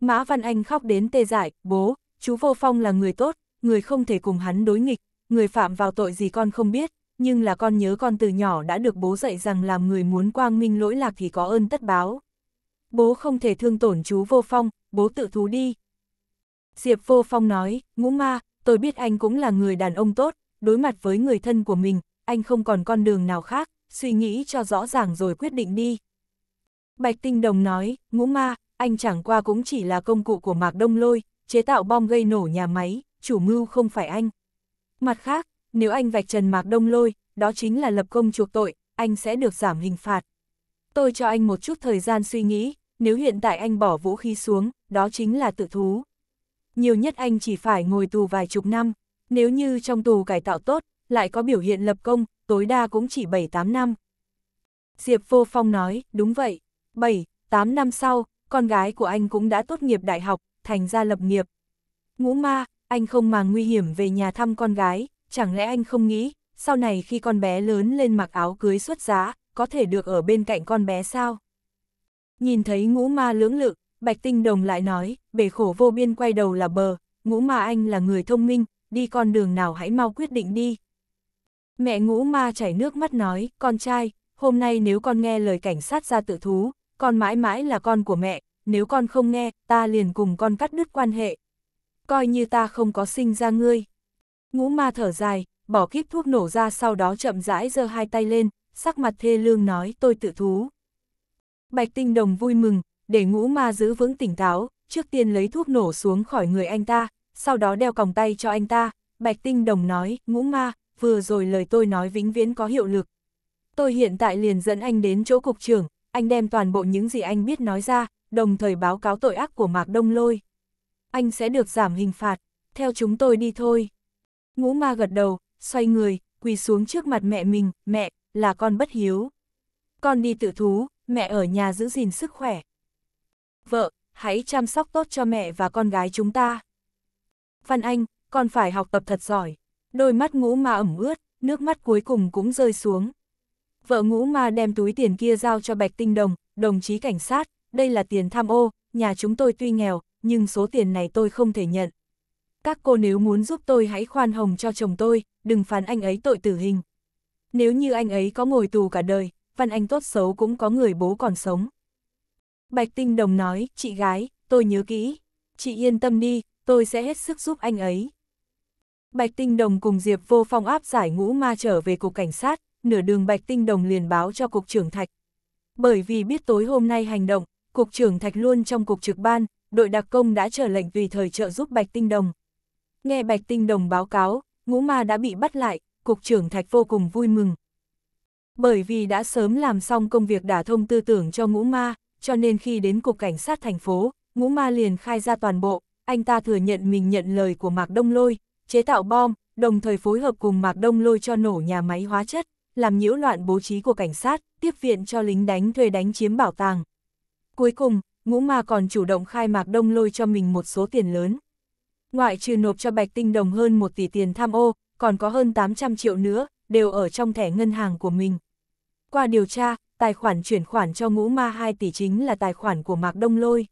Mã Văn Anh khóc đến tê dại bố, chú Vô Phong là người tốt, người không thể cùng hắn đối nghịch, người phạm vào tội gì con không biết, nhưng là con nhớ con từ nhỏ đã được bố dạy rằng làm người muốn quang minh lỗi lạc thì có ơn tất báo. Bố không thể thương tổn chú vô phong, bố tự thú đi. Diệp vô phong nói, ngũ ma, tôi biết anh cũng là người đàn ông tốt, đối mặt với người thân của mình, anh không còn con đường nào khác, suy nghĩ cho rõ ràng rồi quyết định đi. Bạch Tinh Đồng nói, ngũ ma, anh chẳng qua cũng chỉ là công cụ của Mạc Đông Lôi, chế tạo bom gây nổ nhà máy, chủ mưu không phải anh. Mặt khác, nếu anh vạch trần Mạc Đông Lôi, đó chính là lập công chuộc tội, anh sẽ được giảm hình phạt. Tôi cho anh một chút thời gian suy nghĩ, nếu hiện tại anh bỏ vũ khí xuống, đó chính là tự thú. Nhiều nhất anh chỉ phải ngồi tù vài chục năm, nếu như trong tù cải tạo tốt, lại có biểu hiện lập công, tối đa cũng chỉ 7-8 năm. Diệp Vô Phong nói, đúng vậy, 7-8 năm sau, con gái của anh cũng đã tốt nghiệp đại học, thành ra lập nghiệp. Ngũ ma, anh không màng nguy hiểm về nhà thăm con gái, chẳng lẽ anh không nghĩ, sau này khi con bé lớn lên mặc áo cưới xuất giá, có thể được ở bên cạnh con bé sao? Nhìn thấy ngũ ma lưỡng lự, Bạch Tinh Đồng lại nói, bể khổ vô biên quay đầu là bờ, ngũ ma anh là người thông minh, đi con đường nào hãy mau quyết định đi. Mẹ ngũ ma chảy nước mắt nói, con trai, hôm nay nếu con nghe lời cảnh sát ra tự thú, con mãi mãi là con của mẹ, nếu con không nghe, ta liền cùng con cắt đứt quan hệ. Coi như ta không có sinh ra ngươi. Ngũ ma thở dài, bỏ kiếp thuốc nổ ra sau đó chậm rãi giơ hai tay lên, sắc mặt thê lương nói tôi tự thú. Bạch tinh đồng vui mừng, để ngũ ma giữ vững tỉnh táo, trước tiên lấy thuốc nổ xuống khỏi người anh ta, sau đó đeo còng tay cho anh ta. Bạch tinh đồng nói, ngũ ma, vừa rồi lời tôi nói vĩnh viễn có hiệu lực. Tôi hiện tại liền dẫn anh đến chỗ cục trưởng, anh đem toàn bộ những gì anh biết nói ra, đồng thời báo cáo tội ác của Mạc Đông Lôi. Anh sẽ được giảm hình phạt, theo chúng tôi đi thôi. Ngũ ma gật đầu, xoay người, quỳ xuống trước mặt mẹ mình, mẹ, là con bất hiếu. Con đi tự thú, mẹ ở nhà giữ gìn sức khỏe. Vợ, hãy chăm sóc tốt cho mẹ và con gái chúng ta. Văn Anh, con phải học tập thật giỏi. Đôi mắt ngũ ma ẩm ướt, nước mắt cuối cùng cũng rơi xuống. Vợ ngũ ma đem túi tiền kia giao cho Bạch Tinh Đồng, đồng chí cảnh sát, đây là tiền tham ô, nhà chúng tôi tuy nghèo, nhưng số tiền này tôi không thể nhận các cô nếu muốn giúp tôi hãy khoan hồng cho chồng tôi, đừng phán anh ấy tội tử hình. Nếu như anh ấy có ngồi tù cả đời, văn anh tốt xấu cũng có người bố còn sống. Bạch Tinh Đồng nói, chị gái, tôi nhớ kỹ, chị yên tâm đi, tôi sẽ hết sức giúp anh ấy. Bạch Tinh Đồng cùng Diệp Vô Phong áp giải ngũ ma trở về cục cảnh sát, nửa đường Bạch Tinh Đồng liền báo cho cục trưởng Thạch. Bởi vì biết tối hôm nay hành động, cục trưởng Thạch luôn trong cục trực ban, đội đặc công đã trở lệnh vì thời trợ giúp Bạch Tinh Đồng. Nghe Bạch Tinh Đồng báo cáo, ngũ ma đã bị bắt lại, Cục trưởng Thạch vô cùng vui mừng. Bởi vì đã sớm làm xong công việc đả thông tư tưởng cho ngũ ma, cho nên khi đến Cục Cảnh sát thành phố, ngũ ma liền khai ra toàn bộ, anh ta thừa nhận mình nhận lời của Mạc Đông Lôi, chế tạo bom, đồng thời phối hợp cùng Mạc Đông Lôi cho nổ nhà máy hóa chất, làm nhiễu loạn bố trí của cảnh sát, tiếp viện cho lính đánh thuê đánh chiếm bảo tàng. Cuối cùng, ngũ ma còn chủ động khai Mạc Đông Lôi cho mình một số tiền lớn ngoại trừ nộp cho Bạch Tinh Đồng hơn 1 tỷ tiền tham ô, còn có hơn 800 triệu nữa, đều ở trong thẻ ngân hàng của mình. Qua điều tra, tài khoản chuyển khoản cho ngũ ma 2 tỷ chính là tài khoản của Mạc Đông Lôi.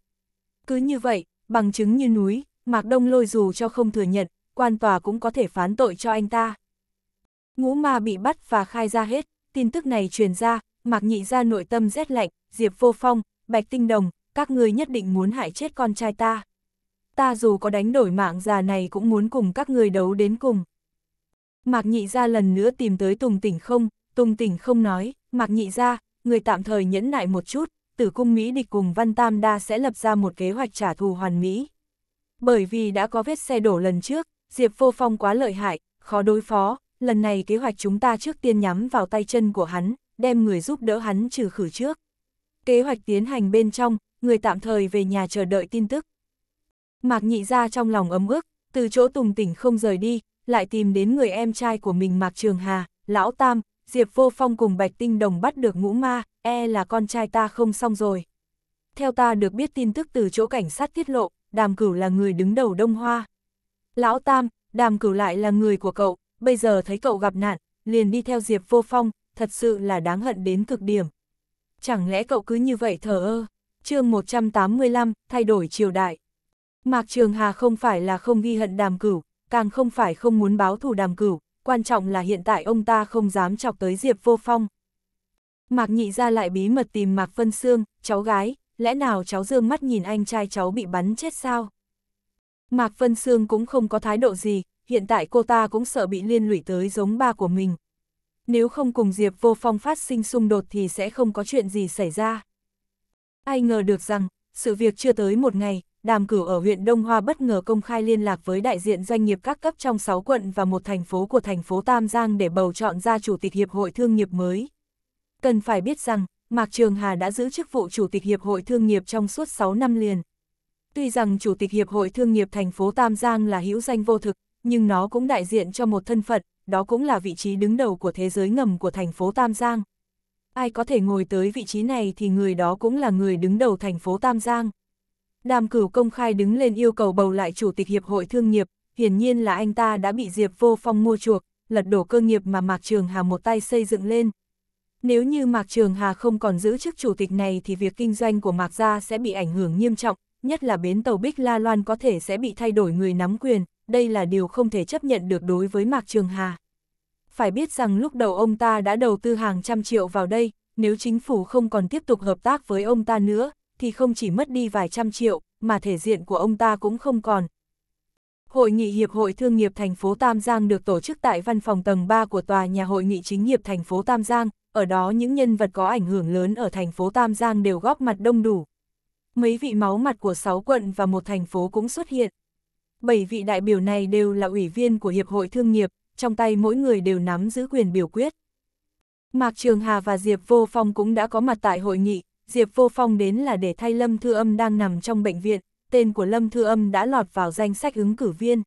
Cứ như vậy, bằng chứng như núi, Mạc Đông Lôi dù cho không thừa nhận, quan tòa cũng có thể phán tội cho anh ta. Ngũ ma bị bắt và khai ra hết, tin tức này truyền ra, Mạc Nhị ra nội tâm rét lạnh, Diệp Vô Phong, Bạch Tinh Đồng, các ngươi nhất định muốn hại chết con trai ta ta dù có đánh đổi mạng già này cũng muốn cùng các người đấu đến cùng. Mạc nhị ra lần nữa tìm tới Tùng tỉnh không, Tùng tỉnh không nói, Mạc nhị ra, người tạm thời nhẫn nại một chút, tử cung Mỹ địch cùng Văn Tam Đa sẽ lập ra một kế hoạch trả thù hoàn Mỹ. Bởi vì đã có vết xe đổ lần trước, Diệp vô phong quá lợi hại, khó đối phó, lần này kế hoạch chúng ta trước tiên nhắm vào tay chân của hắn, đem người giúp đỡ hắn trừ khử trước. Kế hoạch tiến hành bên trong, người tạm thời về nhà chờ đợi tin tức. Mạc nhị ra trong lòng ấm ức, từ chỗ tùng tỉnh không rời đi, lại tìm đến người em trai của mình Mạc Trường Hà, Lão Tam, Diệp Vô Phong cùng Bạch Tinh Đồng bắt được ngũ ma, e là con trai ta không xong rồi. Theo ta được biết tin tức từ chỗ cảnh sát tiết lộ, Đàm Cửu là người đứng đầu Đông Hoa. Lão Tam, Đàm Cửu lại là người của cậu, bây giờ thấy cậu gặp nạn, liền đi theo Diệp Vô Phong, thật sự là đáng hận đến cực điểm. Chẳng lẽ cậu cứ như vậy thở ơ? chương 185, thay đổi triều đại. Mạc Trường Hà không phải là không ghi hận đàm cửu, càng không phải không muốn báo thù đàm cửu, quan trọng là hiện tại ông ta không dám chọc tới Diệp Vô Phong. Mạc Nhị ra lại bí mật tìm Mạc Phân Sương, cháu gái, lẽ nào cháu dương mắt nhìn anh trai cháu bị bắn chết sao? Mạc Phân Sương cũng không có thái độ gì, hiện tại cô ta cũng sợ bị liên lụy tới giống ba của mình. Nếu không cùng Diệp Vô Phong phát sinh xung đột thì sẽ không có chuyện gì xảy ra. Ai ngờ được rằng, sự việc chưa tới một ngày, đàm cửu ở huyện Đông Hoa bất ngờ công khai liên lạc với đại diện doanh nghiệp các cấp trong 6 quận và một thành phố của thành phố Tam Giang để bầu chọn ra chủ tịch hiệp hội thương nghiệp mới. Cần phải biết rằng, Mạc Trường Hà đã giữ chức vụ chủ tịch hiệp hội thương nghiệp trong suốt 6 năm liền. Tuy rằng chủ tịch hiệp hội thương nghiệp thành phố Tam Giang là hữu danh vô thực, nhưng nó cũng đại diện cho một thân phận, đó cũng là vị trí đứng đầu của thế giới ngầm của thành phố Tam Giang, ai có thể ngồi tới vị trí này thì người đó cũng là người đứng đầu thành phố Tam Giang. Đàm cửu công khai đứng lên yêu cầu bầu lại chủ tịch hiệp hội thương nghiệp, hiển nhiên là anh ta đã bị Diệp Vô Phong mua chuộc, lật đổ cơ nghiệp mà Mạc Trường Hà một tay xây dựng lên. Nếu như Mạc Trường Hà không còn giữ chức chủ tịch này thì việc kinh doanh của Mạc Gia sẽ bị ảnh hưởng nghiêm trọng, nhất là bến tàu Bích La Loan có thể sẽ bị thay đổi người nắm quyền, đây là điều không thể chấp nhận được đối với Mạc Trường Hà phải biết rằng lúc đầu ông ta đã đầu tư hàng trăm triệu vào đây, nếu chính phủ không còn tiếp tục hợp tác với ông ta nữa, thì không chỉ mất đi vài trăm triệu, mà thể diện của ông ta cũng không còn. Hội nghị Hiệp hội Thương nghiệp thành phố Tam Giang được tổ chức tại văn phòng tầng 3 của Tòa nhà Hội nghị Chính nghiệp thành phố Tam Giang, ở đó những nhân vật có ảnh hưởng lớn ở thành phố Tam Giang đều góp mặt đông đủ. Mấy vị máu mặt của 6 quận và một thành phố cũng xuất hiện. 7 vị đại biểu này đều là ủy viên của Hiệp hội Thương nghiệp, trong tay mỗi người đều nắm giữ quyền biểu quyết. Mạc Trường Hà và Diệp Vô Phong cũng đã có mặt tại hội nghị, Diệp Vô Phong đến là để thay Lâm Thư Âm đang nằm trong bệnh viện, tên của Lâm Thư Âm đã lọt vào danh sách ứng cử viên.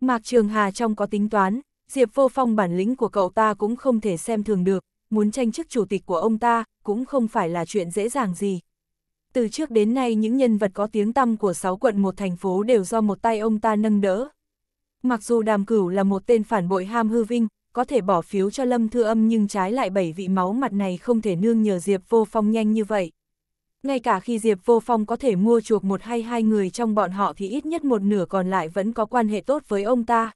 Mạc Trường Hà trong có tính toán, Diệp Vô Phong bản lĩnh của cậu ta cũng không thể xem thường được, muốn tranh chức chủ tịch của ông ta cũng không phải là chuyện dễ dàng gì. Từ trước đến nay những nhân vật có tiếng tăm của sáu quận một thành phố đều do một tay ông ta nâng đỡ, Mặc dù đàm cửu là một tên phản bội ham hư vinh, có thể bỏ phiếu cho Lâm Thư Âm nhưng trái lại bảy vị máu mặt này không thể nương nhờ Diệp Vô Phong nhanh như vậy. Ngay cả khi Diệp Vô Phong có thể mua chuộc một hay hai người trong bọn họ thì ít nhất một nửa còn lại vẫn có quan hệ tốt với ông ta.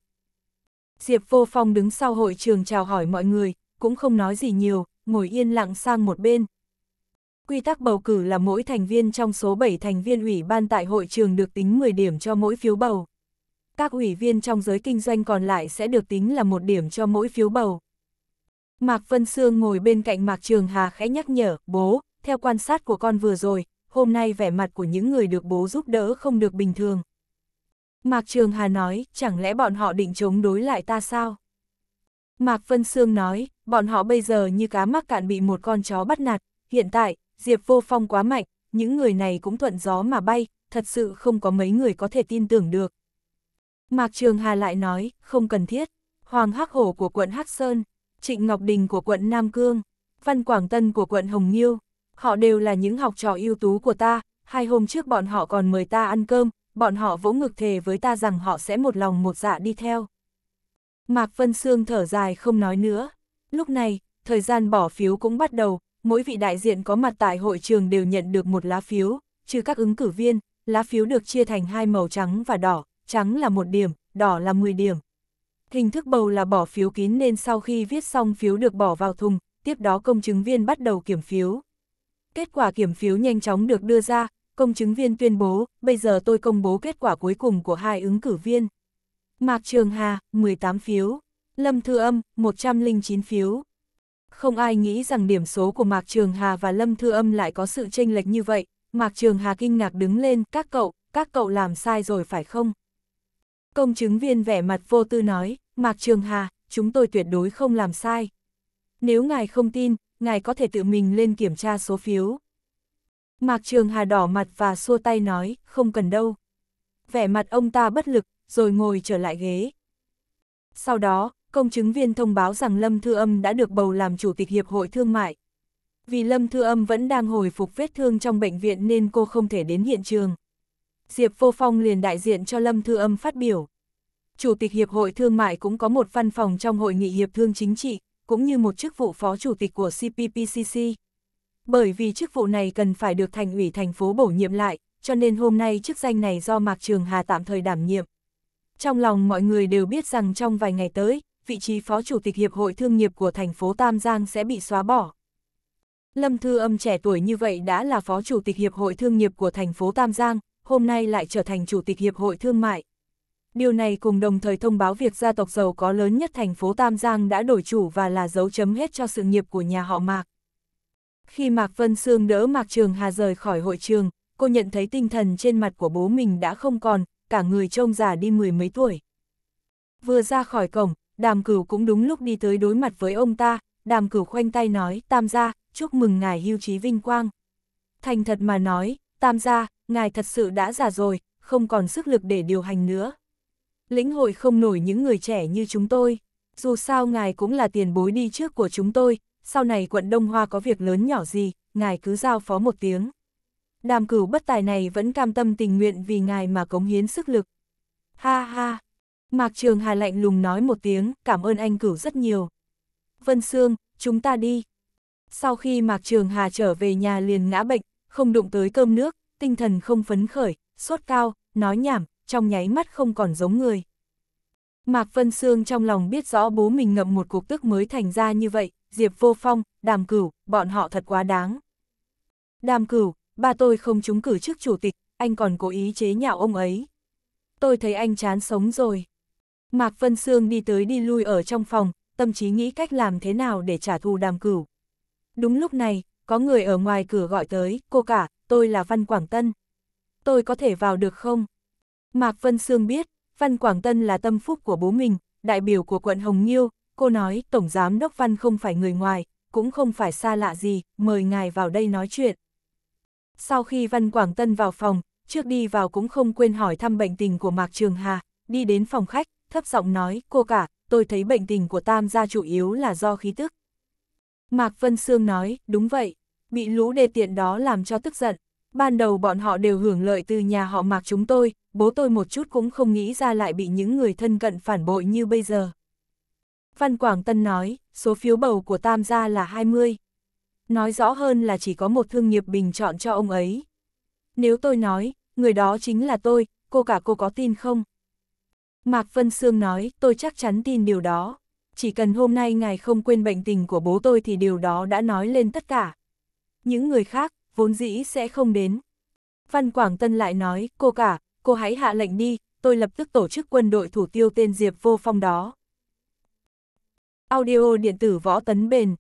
Diệp Vô Phong đứng sau hội trường chào hỏi mọi người, cũng không nói gì nhiều, ngồi yên lặng sang một bên. Quy tắc bầu cử là mỗi thành viên trong số 7 thành viên ủy ban tại hội trường được tính 10 điểm cho mỗi phiếu bầu các ủy viên trong giới kinh doanh còn lại sẽ được tính là một điểm cho mỗi phiếu bầu. Mạc Vân Sương ngồi bên cạnh Mạc Trường Hà khẽ nhắc nhở, bố, theo quan sát của con vừa rồi, hôm nay vẻ mặt của những người được bố giúp đỡ không được bình thường. Mạc Trường Hà nói, chẳng lẽ bọn họ định chống đối lại ta sao? Mạc Vân Sương nói, bọn họ bây giờ như cá mắc cạn bị một con chó bắt nạt, hiện tại, Diệp Vô Phong quá mạnh, những người này cũng thuận gió mà bay, thật sự không có mấy người có thể tin tưởng được. Mạc Trường Hà lại nói, không cần thiết, Hoàng Hắc Hổ của quận Hắc Sơn, Trịnh Ngọc Đình của quận Nam Cương, Văn Quảng Tân của quận Hồng Nhiêu, họ đều là những học trò ưu tú của ta, hai hôm trước bọn họ còn mời ta ăn cơm, bọn họ vỗ ngực thề với ta rằng họ sẽ một lòng một dạ đi theo. Mạc Vân Sương thở dài không nói nữa. Lúc này, thời gian bỏ phiếu cũng bắt đầu, mỗi vị đại diện có mặt tại hội trường đều nhận được một lá phiếu, trừ các ứng cử viên, lá phiếu được chia thành hai màu trắng và đỏ, trắng là một điểm, đỏ là 10 điểm. Hình thức bầu là bỏ phiếu kín nên sau khi viết xong phiếu được bỏ vào thùng, tiếp đó công chứng viên bắt đầu kiểm phiếu. Kết quả kiểm phiếu nhanh chóng được đưa ra, công chứng viên tuyên bố, bây giờ tôi công bố kết quả cuối cùng của hai ứng cử viên. Mạc Trường Hà, 18 phiếu. Lâm Thư Âm, 109 phiếu. Không ai nghĩ rằng điểm số của Mạc Trường Hà và Lâm Thư Âm lại có sự chênh lệch như vậy. Mạc Trường Hà kinh ngạc đứng lên, các cậu, các cậu làm sai rồi phải không? Công chứng viên vẻ mặt vô tư nói, Mạc Trường Hà, chúng tôi tuyệt đối không làm sai. Nếu ngài không tin, ngài có thể tự mình lên kiểm tra số phiếu. Mạc Trường Hà đỏ mặt và xua tay nói, không cần đâu. Vẻ mặt ông ta bất lực, rồi ngồi trở lại ghế. Sau đó, công chứng viên thông báo rằng Lâm Thư Âm đã được bầu làm chủ tịch Hiệp hội Thương mại. Vì Lâm Thư Âm vẫn đang hồi phục vết thương trong bệnh viện nên cô không thể đến hiện trường. Diệp Vô Phong liền đại diện cho Lâm Thư Âm phát biểu. Chủ tịch Hiệp hội Thương mại cũng có một văn phòng trong Hội nghị Hiệp thương Chính trị, cũng như một chức vụ phó chủ tịch của CPPCC. Bởi vì chức vụ này cần phải được thành ủy thành phố bổ nhiệm lại, cho nên hôm nay chức danh này do Mạc Trường Hà tạm thời đảm nhiệm. Trong lòng mọi người đều biết rằng trong vài ngày tới, vị trí phó chủ tịch Hiệp hội Thương nghiệp của thành phố Tam Giang sẽ bị xóa bỏ. Lâm Thư Âm trẻ tuổi như vậy đã là phó chủ tịch Hiệp hội Thương nghiệp của thành phố Tam Giang, hôm nay lại trở thành Chủ tịch Hiệp hội Thương mại. Điều này cùng đồng thời thông báo việc gia tộc giàu có lớn nhất thành phố Tam Giang đã đổi chủ và là dấu chấm hết cho sự nghiệp của nhà họ Mạc. Khi Mạc Vân Sương đỡ Mạc Trường Hà rời khỏi hội trường, cô nhận thấy tinh thần trên mặt của bố mình đã không còn, cả người trông già đi mười mấy tuổi. Vừa ra khỏi cổng, đàm cửu cũng đúng lúc đi tới đối mặt với ông ta, đàm cửu khoanh tay nói, tam gia, chúc mừng ngài hưu trí vinh quang. Thành thật mà nói, tam gia, ngài thật sự đã già rồi, không còn sức lực để điều hành nữa. Lĩnh hội không nổi những người trẻ như chúng tôi, dù sao ngài cũng là tiền bối đi trước của chúng tôi, sau này quận Đông Hoa có việc lớn nhỏ gì, ngài cứ giao phó một tiếng. Đàm cửu bất tài này vẫn cam tâm tình nguyện vì ngài mà cống hiến sức lực. Ha ha! Mạc Trường Hà lạnh lùng nói một tiếng, cảm ơn anh cửu rất nhiều. Vân Sương, chúng ta đi. Sau khi Mạc Trường Hà trở về nhà liền ngã bệnh, không đụng tới cơm nước, tinh thần không phấn khởi, sốt cao, nói nhảm, trong nháy mắt không còn giống người. Mạc Vân Sương trong lòng biết rõ bố mình ngậm một cục tức mới thành ra như vậy, Diệp Vô Phong, Đàm Cửu, bọn họ thật quá đáng. Đàm Cửu, ba tôi không trúng cử chức chủ tịch, anh còn cố ý chế nhạo ông ấy. Tôi thấy anh chán sống rồi. Mạc Vân Sương đi tới đi lui ở trong phòng, tâm trí nghĩ cách làm thế nào để trả thù Đàm Cửu. Đúng lúc này, có người ở ngoài cửa gọi tới, cô cả, tôi là Văn Quảng Tân. Tôi có thể vào được không? Mạc Vân Sương biết, Văn Quảng Tân là tâm phúc của bố mình, đại biểu của quận Hồng Nhiêu, cô nói Tổng Giám Đốc Văn không phải người ngoài, cũng không phải xa lạ gì, mời ngài vào đây nói chuyện. Sau khi Văn Quảng Tân vào phòng, trước đi vào cũng không quên hỏi thăm bệnh tình của Mạc Trường Hà, đi đến phòng khách, thấp giọng nói, cô cả, tôi thấy bệnh tình của Tam gia chủ yếu là do khí tức. Mạc Vân Sương nói, đúng vậy, bị lũ đê tiện đó làm cho tức giận. Ban đầu bọn họ đều hưởng lợi từ nhà họ mạc chúng tôi, bố tôi một chút cũng không nghĩ ra lại bị những người thân cận phản bội như bây giờ. Văn Quảng Tân nói, số phiếu bầu của Tam gia là 20. Nói rõ hơn là chỉ có một thương nghiệp bình chọn cho ông ấy. Nếu tôi nói, người đó chính là tôi, cô cả cô có tin không? Mạc Vân Sương nói, tôi chắc chắn tin điều đó. Chỉ cần hôm nay ngài không quên bệnh tình của bố tôi thì điều đó đã nói lên tất cả những người khác, vốn dĩ sẽ không đến. Văn Quảng Tân lại nói, cô cả, cô hãy hạ lệnh đi, tôi lập tức tổ chức quân đội thủ tiêu tên Diệp Vô Phong đó. Audio điện tử võ tấn bền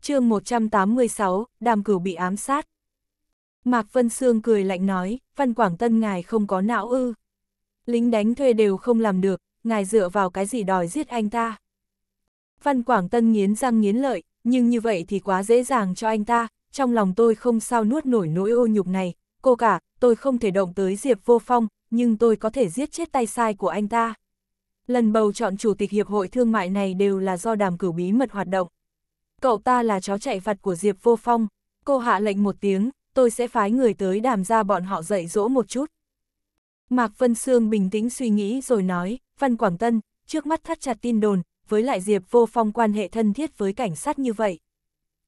chương 186, đàm cửu bị ám sát. Mạc Vân Sương cười lạnh nói, Văn Quảng Tân ngài không có não ư. Lính đánh thuê đều không làm được, ngài dựa vào cái gì đòi giết anh ta. Văn Quảng Tân nghiến răng nghiến lợi, nhưng như vậy thì quá dễ dàng cho anh ta, trong lòng tôi không sao nuốt nổi nỗi ô nhục này, cô cả, tôi không thể động tới Diệp Vô Phong, nhưng tôi có thể giết chết tay sai của anh ta. Lần bầu chọn chủ tịch hiệp hội thương mại này đều là do đàm cửu bí mật hoạt động. Cậu ta là chó chạy vặt của Diệp Vô Phong, cô hạ lệnh một tiếng, tôi sẽ phái người tới đàm ra bọn họ dạy dỗ một chút. Mạc Vân Sương bình tĩnh suy nghĩ rồi nói, Văn Quảng Tân, trước mắt thắt chặt tin đồn, với lại Diệp Vô Phong quan hệ thân thiết với cảnh sát như vậy.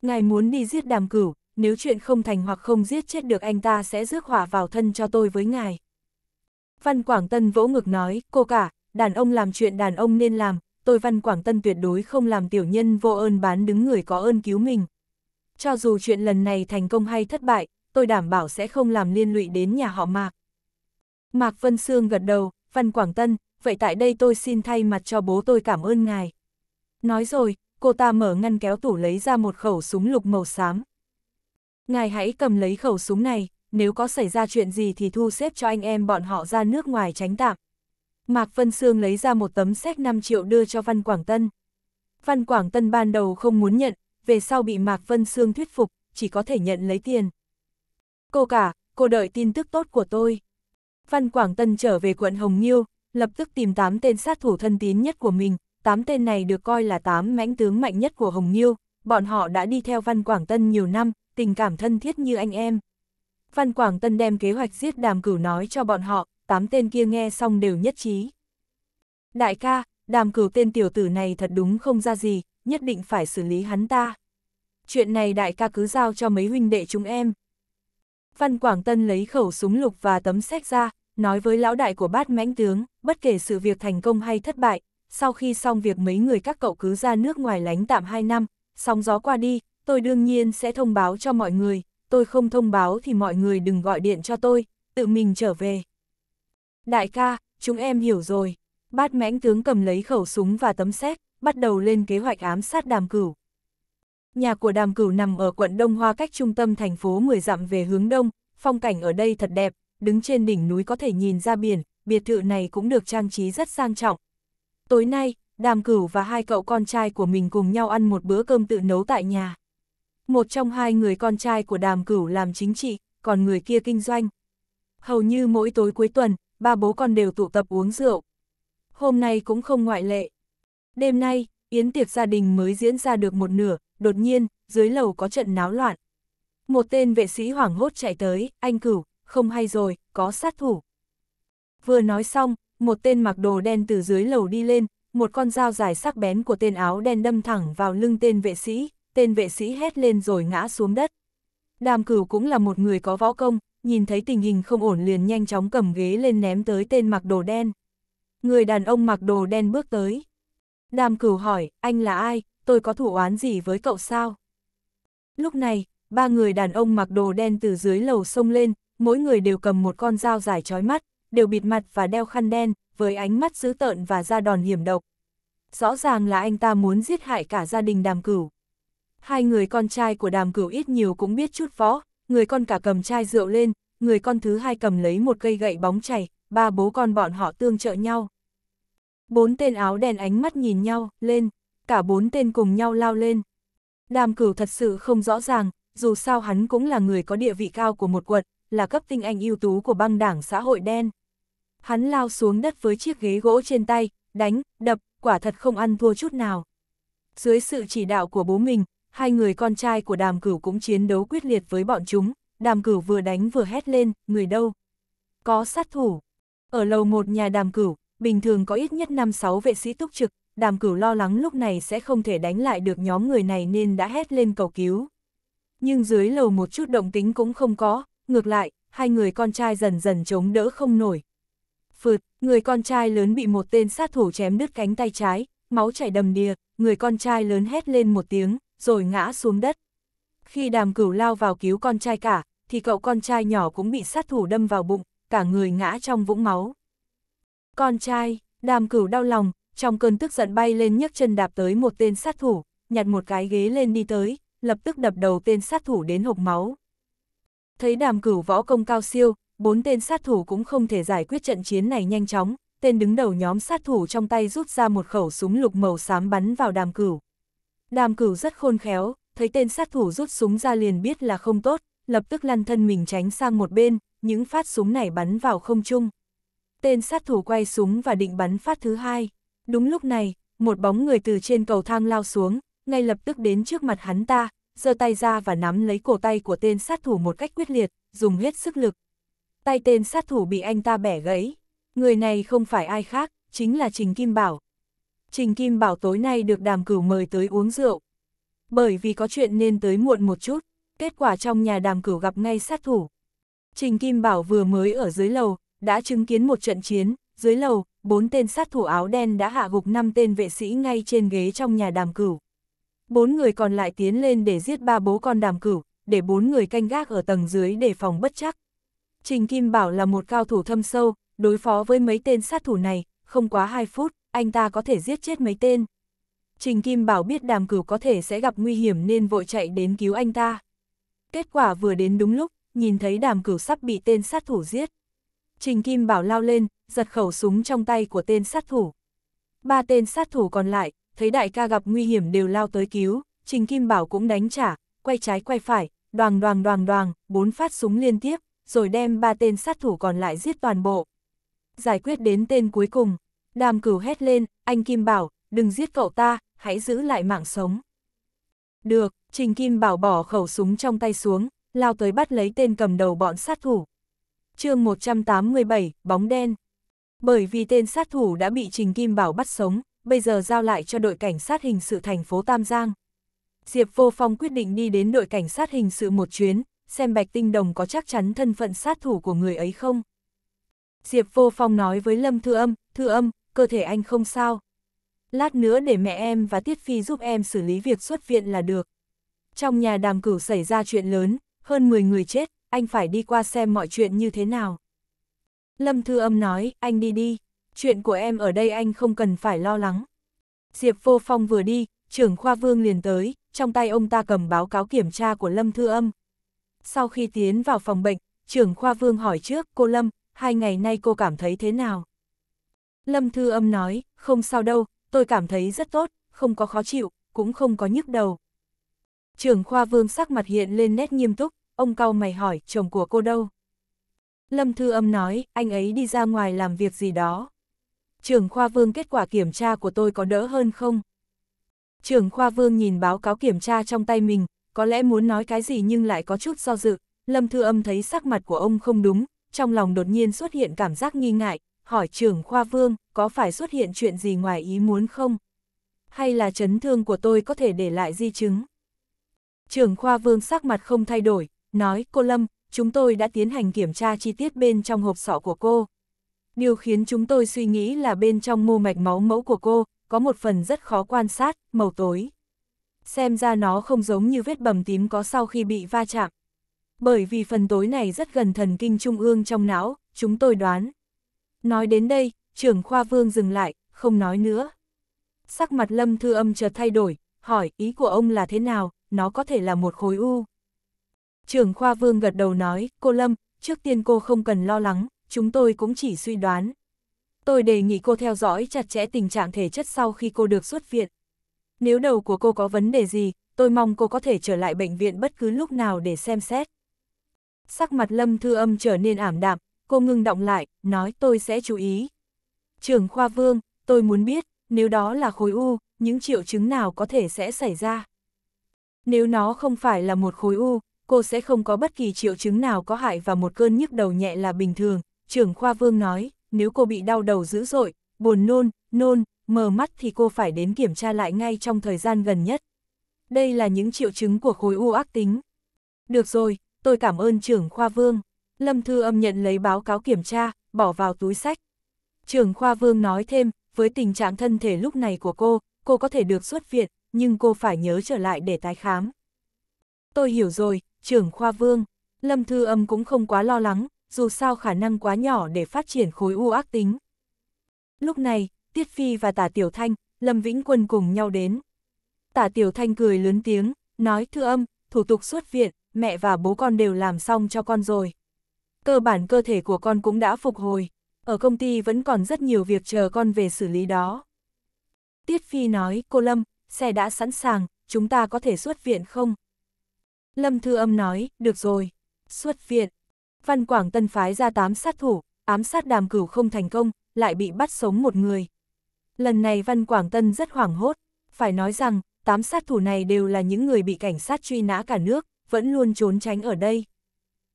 Ngài muốn đi giết đàm cửu, nếu chuyện không thành hoặc không giết chết được anh ta sẽ rước hỏa vào thân cho tôi với ngài. Văn Quảng Tân vỗ ngực nói, cô cả, đàn ông làm chuyện đàn ông nên làm, tôi Văn Quảng Tân tuyệt đối không làm tiểu nhân vô ơn bán đứng người có ơn cứu mình. Cho dù chuyện lần này thành công hay thất bại, tôi đảm bảo sẽ không làm liên lụy đến nhà họ Mạc. Mạc Vân Sương gật đầu, Văn Quảng Tân, vậy tại đây tôi xin thay mặt cho bố tôi cảm ơn ngài. Nói rồi, cô ta mở ngăn kéo tủ lấy ra một khẩu súng lục màu xám. Ngài hãy cầm lấy khẩu súng này, nếu có xảy ra chuyện gì thì thu xếp cho anh em bọn họ ra nước ngoài tránh tạm. Mạc Vân Sương lấy ra một tấm séc 5 triệu đưa cho Văn Quảng Tân. Văn Quảng Tân ban đầu không muốn nhận, về sau bị Mạc Vân Sương thuyết phục, chỉ có thể nhận lấy tiền. Cô cả, cô đợi tin tức tốt của tôi. Văn Quảng Tân trở về quận Hồng Nhiêu, lập tức tìm 8 tên sát thủ thân tín nhất của mình, 8 tên này được coi là 8 mãnh tướng mạnh nhất của Hồng Nhiêu, bọn họ đã đi theo Văn Quảng Tân nhiều năm, tình cảm thân thiết như anh em. Văn Quảng Tân đem kế hoạch giết đàm cửu nói cho bọn họ, 8 tên kia nghe xong đều nhất trí. Đại ca, đàm cửu tên tiểu tử này thật đúng không ra gì, nhất định phải xử lý hắn ta. Chuyện này đại ca cứ giao cho mấy huynh đệ chúng em. Văn Quảng Tân lấy khẩu súng lục và tấm sách ra, nói với lão đại của bát mãnh tướng, bất kể sự việc thành công hay thất bại, sau khi xong việc mấy người các cậu cứ ra nước ngoài lánh tạm 2 năm, sóng gió qua đi, tôi đương nhiên sẽ thông báo cho mọi người, tôi không thông báo thì mọi người đừng gọi điện cho tôi, tự mình trở về. Đại ca, chúng em hiểu rồi. Bát mãnh tướng cầm lấy khẩu súng và tấm xét, bắt đầu lên kế hoạch ám sát đàm cửu. Nhà của đàm cửu nằm ở quận Đông Hoa cách trung tâm thành phố 10 dặm về hướng đông, phong cảnh ở đây thật đẹp, đứng trên đỉnh núi có thể nhìn ra biển, biệt thự này cũng được trang trí rất sang trọng. Tối nay, Đàm Cửu và hai cậu con trai của mình cùng nhau ăn một bữa cơm tự nấu tại nhà. Một trong hai người con trai của Đàm Cửu làm chính trị, còn người kia kinh doanh. Hầu như mỗi tối cuối tuần, ba bố con đều tụ tập uống rượu. Hôm nay cũng không ngoại lệ. Đêm nay, yến tiệc gia đình mới diễn ra được một nửa, đột nhiên, dưới lầu có trận náo loạn. Một tên vệ sĩ hoảng hốt chạy tới, anh Cửu, không hay rồi, có sát thủ. Vừa nói xong, một tên mặc đồ đen từ dưới lầu đi lên, một con dao dài sắc bén của tên áo đen đâm thẳng vào lưng tên vệ sĩ, tên vệ sĩ hét lên rồi ngã xuống đất. Đàm cửu cũng là một người có võ công, nhìn thấy tình hình không ổn liền nhanh chóng cầm ghế lên ném tới tên mặc đồ đen. Người đàn ông mặc đồ đen bước tới. Đàm cửu hỏi, anh là ai, tôi có thủ oán gì với cậu sao? Lúc này, ba người đàn ông mặc đồ đen từ dưới lầu sông lên, mỗi người đều cầm một con dao dài trói mắt, đều bịt mặt và đeo khăn đen, với ánh mắt dữ tợn và da đòn hiểm độc. Rõ ràng là anh ta muốn giết hại cả gia đình đàm cửu. Hai người con trai của đàm cửu ít nhiều cũng biết chút võ, người con cả cầm chai rượu lên, người con thứ hai cầm lấy một cây gậy bóng chảy, ba bố con bọn họ tương trợ nhau. Bốn tên áo đen ánh mắt nhìn nhau, lên, cả bốn tên cùng nhau lao lên. Đàm cửu thật sự không rõ ràng, dù sao hắn cũng là người có địa vị cao của một quận, là cấp tinh anh ưu tú của băng đảng xã hội đen. Hắn lao xuống đất với chiếc ghế gỗ trên tay, đánh, đập, quả thật không ăn thua chút nào. Dưới sự chỉ đạo của bố mình, hai người con trai của đàm cửu cũng chiến đấu quyết liệt với bọn chúng, đàm cửu vừa đánh vừa hét lên, người đâu? Có sát thủ. Ở lầu một nhà đàm cửu, bình thường có ít nhất 5-6 vệ sĩ túc trực, đàm cửu lo lắng lúc này sẽ không thể đánh lại được nhóm người này nên đã hét lên cầu cứu. Nhưng dưới lầu một chút động tính cũng không có, ngược lại, hai người con trai dần dần chống đỡ không nổi. Phượt, người con trai lớn bị một tên sát thủ chém đứt cánh tay trái, máu chảy đầm đìa, người con trai lớn hét lên một tiếng, rồi ngã xuống đất. Khi đàm cửu lao vào cứu con trai cả, thì cậu con trai nhỏ cũng bị sát thủ đâm vào bụng, cả người ngã trong vũng máu. Con trai, đàm cửu đau lòng, trong cơn tức giận bay lên nhấc chân đạp tới một tên sát thủ, nhặt một cái ghế lên đi tới, lập tức đập đầu tên sát thủ đến hộp máu. Thấy đàm cửu võ công cao siêu, bốn tên sát thủ cũng không thể giải quyết trận chiến này nhanh chóng, tên đứng đầu nhóm sát thủ trong tay rút ra một khẩu súng lục màu xám bắn vào đàm cửu. Đàm cửu rất khôn khéo, thấy tên sát thủ rút súng ra liền biết là không tốt, lập tức lăn thân mình tránh sang một bên, những phát súng này bắn vào không trung. Tên sát thủ quay súng và định bắn phát thứ hai. Đúng lúc này, một bóng người từ trên cầu thang lao xuống, ngay lập tức đến trước mặt hắn ta, giơ tay ra và nắm lấy cổ tay của tên sát thủ một cách quyết liệt, dùng hết sức lực. Tay tên sát thủ bị anh ta bẻ gãy. Người này không phải ai khác, chính là Trình Kim Bảo. Trình Kim Bảo tối nay được đàm cửu mời tới uống rượu. Bởi vì có chuyện nên tới muộn một chút, kết quả trong nhà đàm cửu gặp ngay sát thủ. Trình Kim Bảo vừa mới ở dưới lầu, đã chứng kiến một trận chiến, dưới lầu, bốn tên sát thủ áo đen đã hạ gục năm tên vệ sĩ ngay trên ghế trong nhà đàm cửu bốn người còn lại tiến lên để giết ba bố con đàm cửu, để bốn người canh gác ở tầng dưới để phòng bất chắc. Trình Kim Bảo là một cao thủ thâm sâu, đối phó với mấy tên sát thủ này, không quá 2 phút, anh ta có thể giết chết mấy tên. Trình Kim Bảo biết đàm cửu có thể sẽ gặp nguy hiểm nên vội chạy đến cứu anh ta. Kết quả vừa đến đúng lúc, nhìn thấy đàm cửu sắp bị tên sát thủ giết. Trình Kim Bảo lao lên, giật khẩu súng trong tay của tên sát thủ. Ba tên sát thủ còn lại, thấy đại ca gặp nguy hiểm đều lao tới cứu, Trình Kim Bảo cũng đánh trả, quay trái quay phải, đoàng đoàng đoàng đoàng, bốn phát súng liên tiếp, rồi đem ba tên sát thủ còn lại giết toàn bộ. Giải quyết đến tên cuối cùng, đàm cửu hét lên, anh Kim Bảo, đừng giết cậu ta, hãy giữ lại mạng sống. Được, Trình Kim Bảo bỏ khẩu súng trong tay xuống, lao tới bắt lấy tên cầm đầu bọn sát thủ. chương 187, bóng đen. Bởi vì tên sát thủ đã bị Trình Kim Bảo bắt sống, bây giờ giao lại cho đội cảnh sát hình sự thành phố Tam Giang. Diệp Vô Phong quyết định đi đến đội cảnh sát hình sự một chuyến, xem Bạch Tinh Đồng có chắc chắn thân phận sát thủ của người ấy không. Diệp Vô Phong nói với Lâm Thư Âm, Thư Âm, cơ thể anh không sao. Lát nữa để mẹ em và Tiết Phi giúp em xử lý việc xuất viện là được. Trong nhà đàm cửu xảy ra chuyện lớn, hơn 10 người chết, anh phải đi qua xem mọi chuyện như thế nào. Lâm Thư Âm nói, anh đi đi chuyện của em ở đây anh không cần phải lo lắng. Diệp Vô Phong vừa đi, trưởng khoa vương liền tới, trong tay ông ta cầm báo cáo kiểm tra của Lâm Thư Âm. Sau khi tiến vào phòng bệnh, trưởng khoa vương hỏi trước cô Lâm, hai ngày nay cô cảm thấy thế nào? Lâm Thư Âm nói, không sao đâu, tôi cảm thấy rất tốt, không có khó chịu, cũng không có nhức đầu. Trưởng khoa vương sắc mặt hiện lên nét nghiêm túc, ông cau mày hỏi, chồng của cô đâu? Lâm Thư Âm nói, anh ấy đi ra ngoài làm việc gì đó trưởng khoa vương kết quả kiểm tra của tôi có đỡ hơn không? Trưởng khoa vương nhìn báo cáo kiểm tra trong tay mình, có lẽ muốn nói cái gì nhưng lại có chút do dự, Lâm Thư Âm thấy sắc mặt của ông không đúng, trong lòng đột nhiên xuất hiện cảm giác nghi ngại, hỏi trưởng khoa vương, có phải xuất hiện chuyện gì ngoài ý muốn không? Hay là chấn thương của tôi có thể để lại di chứng? Trưởng khoa vương sắc mặt không thay đổi, nói cô Lâm, chúng tôi đã tiến hành kiểm tra chi tiết bên trong hộp sọ của cô, Điều khiến chúng tôi suy nghĩ là bên trong mô mạch máu mẫu của cô, có một phần rất khó quan sát, màu tối. Xem ra nó không giống như vết bầm tím có sau khi bị va chạm. Bởi vì phần tối này rất gần thần kinh trung ương trong não, chúng tôi đoán. Nói đến đây, trưởng khoa vương dừng lại, không nói nữa. Sắc mặt lâm thư âm chợt thay đổi, hỏi ý của ông là thế nào, nó có thể là một khối u. Trưởng khoa vương gật đầu nói, cô Lâm, trước tiên cô không cần lo lắng, chúng tôi cũng chỉ suy đoán. Tôi đề nghị cô theo dõi chặt chẽ tình trạng thể chất sau khi cô được xuất viện. Nếu đầu của cô có vấn đề gì, tôi mong cô có thể trở lại bệnh viện bất cứ lúc nào để xem xét. Sắc mặt Lâm Thư Âm trở nên ảm đạm, cô ngưng động lại, nói tôi sẽ chú ý. Trưởng Khoa Vương, tôi muốn biết, nếu đó là khối u, những triệu chứng nào có thể sẽ xảy ra. Nếu nó không phải là một khối u, cô sẽ không có bất kỳ triệu chứng nào có hại và một cơn nhức đầu nhẹ là bình thường, trưởng khoa vương nói, nếu cô bị đau đầu dữ dội, buồn nôn, nôn, mờ mắt thì cô phải đến kiểm tra lại ngay trong thời gian gần nhất. Đây là những triệu chứng của khối u ác tính. Được rồi, tôi cảm ơn trưởng khoa vương. Lâm Thư Âm nhận lấy báo cáo kiểm tra, bỏ vào túi sách. Trưởng khoa vương nói thêm, với tình trạng thân thể lúc này của cô, cô có thể được xuất viện, nhưng cô phải nhớ trở lại để tái khám. Tôi hiểu rồi, trưởng khoa vương. Lâm Thư Âm cũng không quá lo lắng, dù sao khả năng quá nhỏ để phát triển khối u ác tính. Lúc này, Tiết Phi và Tả Tiểu Thanh, Lâm Vĩnh Quân cùng nhau đến. Tả Tiểu Thanh cười lớn tiếng, nói thưa âm, thủ tục xuất viện, mẹ và bố con đều làm xong cho con rồi. Cơ bản cơ thể của con cũng đã phục hồi, ở công ty vẫn còn rất nhiều việc chờ con về xử lý đó. Tiết Phi nói, cô Lâm, xe đã sẵn sàng, chúng ta có thể xuất viện không? Lâm Thư Âm nói, được rồi, xuất viện, Văn Quảng Tân phái ra tám sát thủ, ám sát đàm cửu không thành công, lại bị bắt sống một người. Lần này Văn Quảng Tân rất hoảng hốt, phải nói rằng, tám sát thủ này đều là những người bị cảnh sát truy nã cả nước, vẫn luôn trốn tránh ở đây.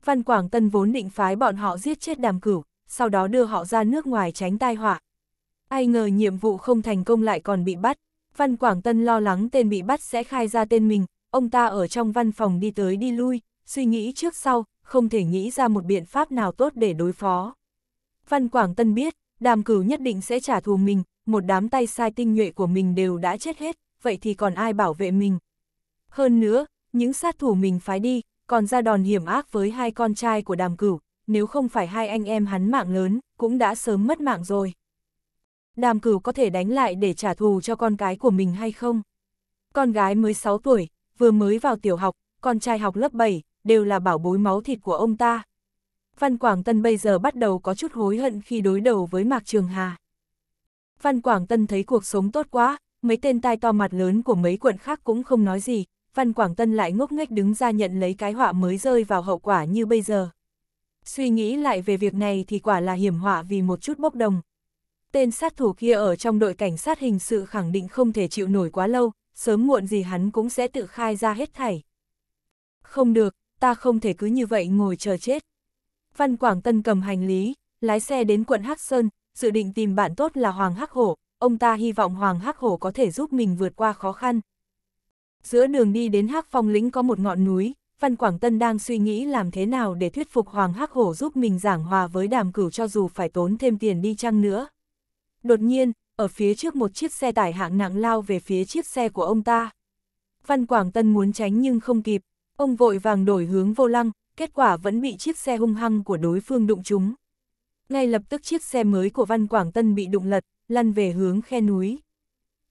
Văn Quảng Tân vốn định phái bọn họ giết chết đàm cửu, sau đó đưa họ ra nước ngoài tránh tai họa. Ai ngờ nhiệm vụ không thành công lại còn bị bắt. Văn Quảng Tân lo lắng tên bị bắt sẽ khai ra tên mình, ông ta ở trong văn phòng đi tới đi lui, suy nghĩ trước sau, không thể nghĩ ra một biện pháp nào tốt để đối phó. Văn Quảng Tân biết, đàm cửu nhất định sẽ trả thù mình, một đám tay sai tinh nhuệ của mình đều đã chết hết, vậy thì còn ai bảo vệ mình. Hơn nữa, những sát thủ mình phái đi, còn ra đòn hiểm ác với hai con trai của đàm cửu, nếu không phải hai anh em hắn mạng lớn, cũng đã sớm mất mạng rồi. Đàm cửu có thể đánh lại để trả thù cho con cái của mình hay không? Con gái mới 6 tuổi, vừa mới vào tiểu học, con trai học lớp 7, đều là bảo bối máu thịt của ông ta. Văn Quảng Tân bây giờ bắt đầu có chút hối hận khi đối đầu với Mạc Trường Hà. Văn Quảng Tân thấy cuộc sống tốt quá, mấy tên tai to mặt lớn của mấy quận khác cũng không nói gì, Văn Quảng Tân lại ngốc nghếch đứng ra nhận lấy cái họa mới rơi vào hậu quả như bây giờ. Suy nghĩ lại về việc này thì quả là hiểm họa vì một chút bốc đồng. Tên sát thủ kia ở trong đội cảnh sát hình sự khẳng định không thể chịu nổi quá lâu, sớm muộn gì hắn cũng sẽ tự khai ra hết thảy. Không được, ta không thể cứ như vậy ngồi chờ chết. Văn Quảng Tân cầm hành lý, lái xe đến quận Hắc Sơn, dự định tìm bạn tốt là Hoàng Hắc Hổ, ông ta hy vọng Hoàng Hắc Hổ có thể giúp mình vượt qua khó khăn. Giữa đường đi đến Hắc Phong Lĩnh có một ngọn núi, Văn Quảng Tân đang suy nghĩ làm thế nào để thuyết phục Hoàng Hắc Hổ giúp mình giảng hòa với đàm cửu cho dù phải tốn thêm tiền đi chăng nữa. Đột nhiên, ở phía trước một chiếc xe tải hạng nặng lao về phía chiếc xe của ông ta. Văn Quảng Tân muốn tránh nhưng không kịp, Ông vội vàng đổi hướng vô lăng, kết quả vẫn bị chiếc xe hung hăng của đối phương đụng trúng. Ngay lập tức chiếc xe mới của Văn Quảng Tân bị đụng lật, lăn về hướng khe núi.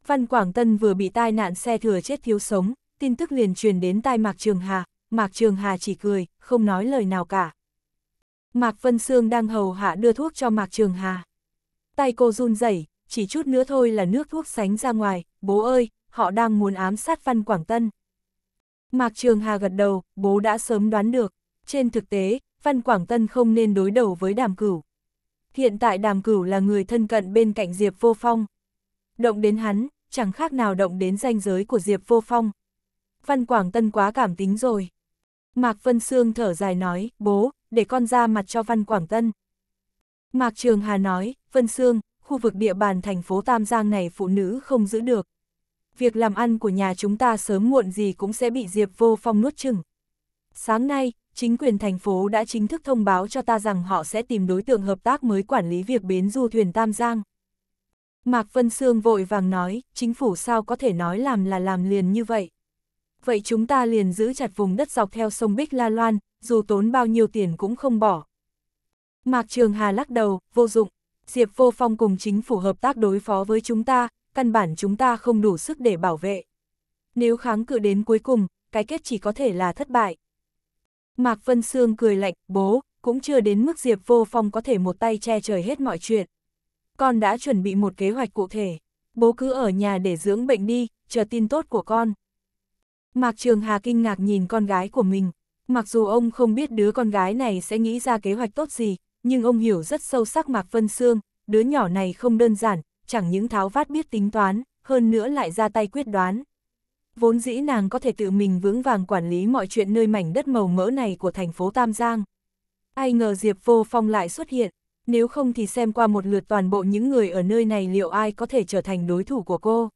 Văn Quảng Tân vừa bị tai nạn xe thừa chết thiếu sống, tin tức liền truyền đến tai Mạc Trường Hà, Mạc Trường Hà chỉ cười, không nói lời nào cả. Mạc Vân Sương đang hầu hạ đưa thuốc cho Mạc Trường Hà. Tay cô run rẩy, chỉ chút nữa thôi là nước thuốc sánh ra ngoài, bố ơi, họ đang muốn ám sát Văn Quảng Tân. Mạc Trường Hà gật đầu, bố đã sớm đoán được. Trên thực tế, Văn Quảng Tân không nên đối đầu với đàm cửu. Hiện tại đàm cửu là người thân cận bên cạnh Diệp Vô Phong. Động đến hắn, chẳng khác nào động đến danh giới của Diệp Vô Phong. Văn Quảng Tân quá cảm tính rồi. Mạc Vân Sương thở dài nói, bố, để con ra mặt cho Văn Quảng Tân. Mạc Trường Hà nói, Vân Sương, khu vực địa bàn thành phố Tam Giang này phụ nữ không giữ được, việc làm ăn của nhà chúng ta sớm muộn gì cũng sẽ bị Diệp Vô Phong nuốt chừng. Sáng nay, chính quyền thành phố đã chính thức thông báo cho ta rằng họ sẽ tìm đối tượng hợp tác mới quản lý việc bến du thuyền Tam Giang. Mạc Vân Sương vội vàng nói, chính phủ sao có thể nói làm là làm liền như vậy. Vậy chúng ta liền giữ chặt vùng đất dọc theo sông Bích La Loan, dù tốn bao nhiêu tiền cũng không bỏ. Mạc Trường Hà lắc đầu, vô dụng, Diệp Vô Phong cùng chính phủ hợp tác đối phó với chúng ta, căn bản chúng ta không đủ sức để bảo vệ. Nếu kháng cự đến cuối cùng, cái kết chỉ có thể là thất bại. Mạc Vân Sương cười lạnh, bố, cũng chưa đến mức Diệp Vô Phong có thể một tay che trời hết mọi chuyện. Con đã chuẩn bị một kế hoạch cụ thể, bố cứ ở nhà để dưỡng bệnh đi, chờ tin tốt của con. Mạc Trường Hà kinh ngạc nhìn con gái của mình, mặc dù ông không biết đứa con gái này sẽ nghĩ ra kế hoạch tốt gì, nhưng ông hiểu rất sâu sắc Mạc Vân Sương, đứa nhỏ này không đơn giản, chẳng những tháo vát biết tính toán, hơn nữa lại ra tay quyết đoán. Vốn dĩ nàng có thể tự mình vững vàng quản lý mọi chuyện nơi mảnh đất màu mỡ này của thành phố Tam Giang. Ai ngờ Diệp Vô Phong lại xuất hiện, nếu không thì xem qua một lượt toàn bộ những người ở nơi này liệu ai có thể trở thành đối thủ của cô.